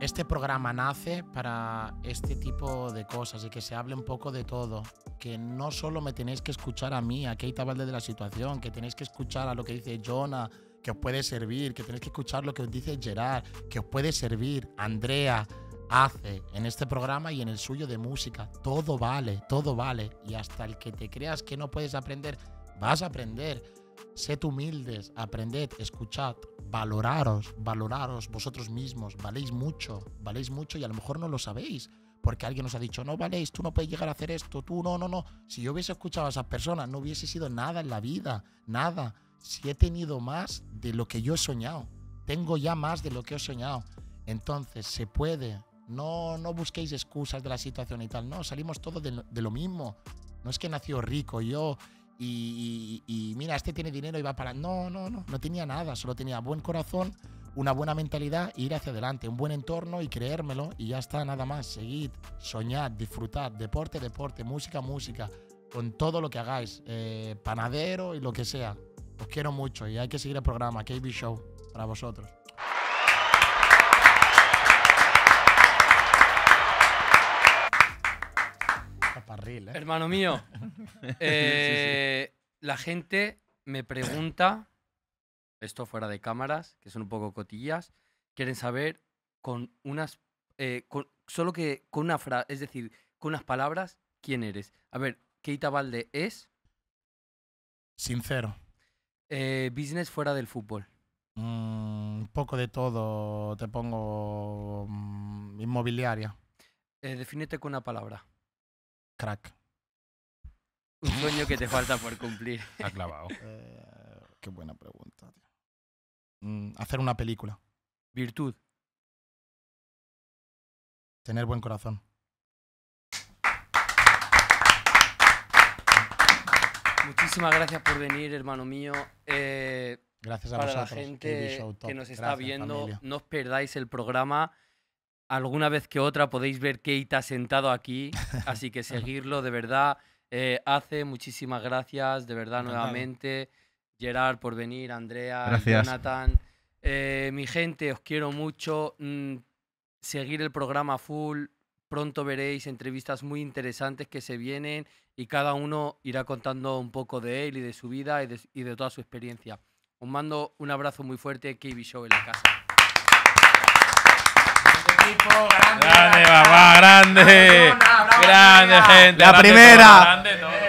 este programa nace para este tipo de cosas y que se hable un poco de todo, que no solo me tenéis que escuchar a mí, a Keita Valde de la situación, que tenéis que escuchar a lo que dice Jonah, que os puede servir, que tenéis que escuchar lo que dice Gerard, que os puede servir, Andrea, hace en este programa y en el suyo de música. Todo vale, todo vale. Y hasta el que te creas que no puedes aprender, vas a aprender. Sed humildes, aprended, escuchad, valoraros, valoraros vosotros mismos. Valéis mucho, valéis mucho y a lo mejor no lo sabéis. Porque alguien nos ha dicho, no valéis, tú no puedes llegar a hacer esto, tú no, no, no. Si yo hubiese escuchado a esas personas, no hubiese sido nada en la vida, nada. Si he tenido más de lo que yo he soñado, tengo ya más de lo que he soñado. Entonces se puede no, no busquéis excusas de la situación y tal. No, salimos todos de, lo mismo. No es que nació rico yo y, y, mira, este tiene dinero y va para... No, no, no, no tenía nada, solo tenía buen corazón, una buena mentalidad e ir hacia adelante, un buen entorno y creérmelo y ya está, nada más. Seguid, soñad, disfrutad, deporte, deporte, música, música, con todo lo que hagáis, eh, panadero y lo que sea. Os quiero mucho y hay que seguir el programa, KB Show, para vosotros. ¿eh? Hermano mío, *laughs* eh, la gente me pregunta, esto fuera de cámaras, que son un poco cotillas, quieren saber con unas, eh, solo que con una frase, es decir, con unas palabras, quién eres. A ver, Keita Valde es... Sincero. business fuera del fútbol. Mm, un poco de todo, te pongo mm, inmobiliaria. defínete con una palabra. Crack. Un sueño que te falta por cumplir. *laughs* Ha clavado. Eh, qué buena pregunta, tío. Mm, hacer una película. Virtud. Tener buen corazón. Muchísimas gracias por venir, hermano mío. Eh, gracias a para la gente que nos está viendo, no os perdáis el programa alguna vez que otra podéis ver Keita sentado aquí, así que *laughs* seguirlo, de verdad. Eh, hace, muchísimas gracias, de verdad, nuevamente. Gerard, por venir, Andrea, Jonathan. Eh, mi gente, os quiero mucho. Mm, seguir el programa full. Pronto veréis entrevistas muy interesantes que se vienen y cada uno irá contando un poco de él y de su vida y de, y de toda su experiencia. Os mando un abrazo muy fuerte, KB Show en la casa grande. Grande, papá, grande. Grande, gente. La primera.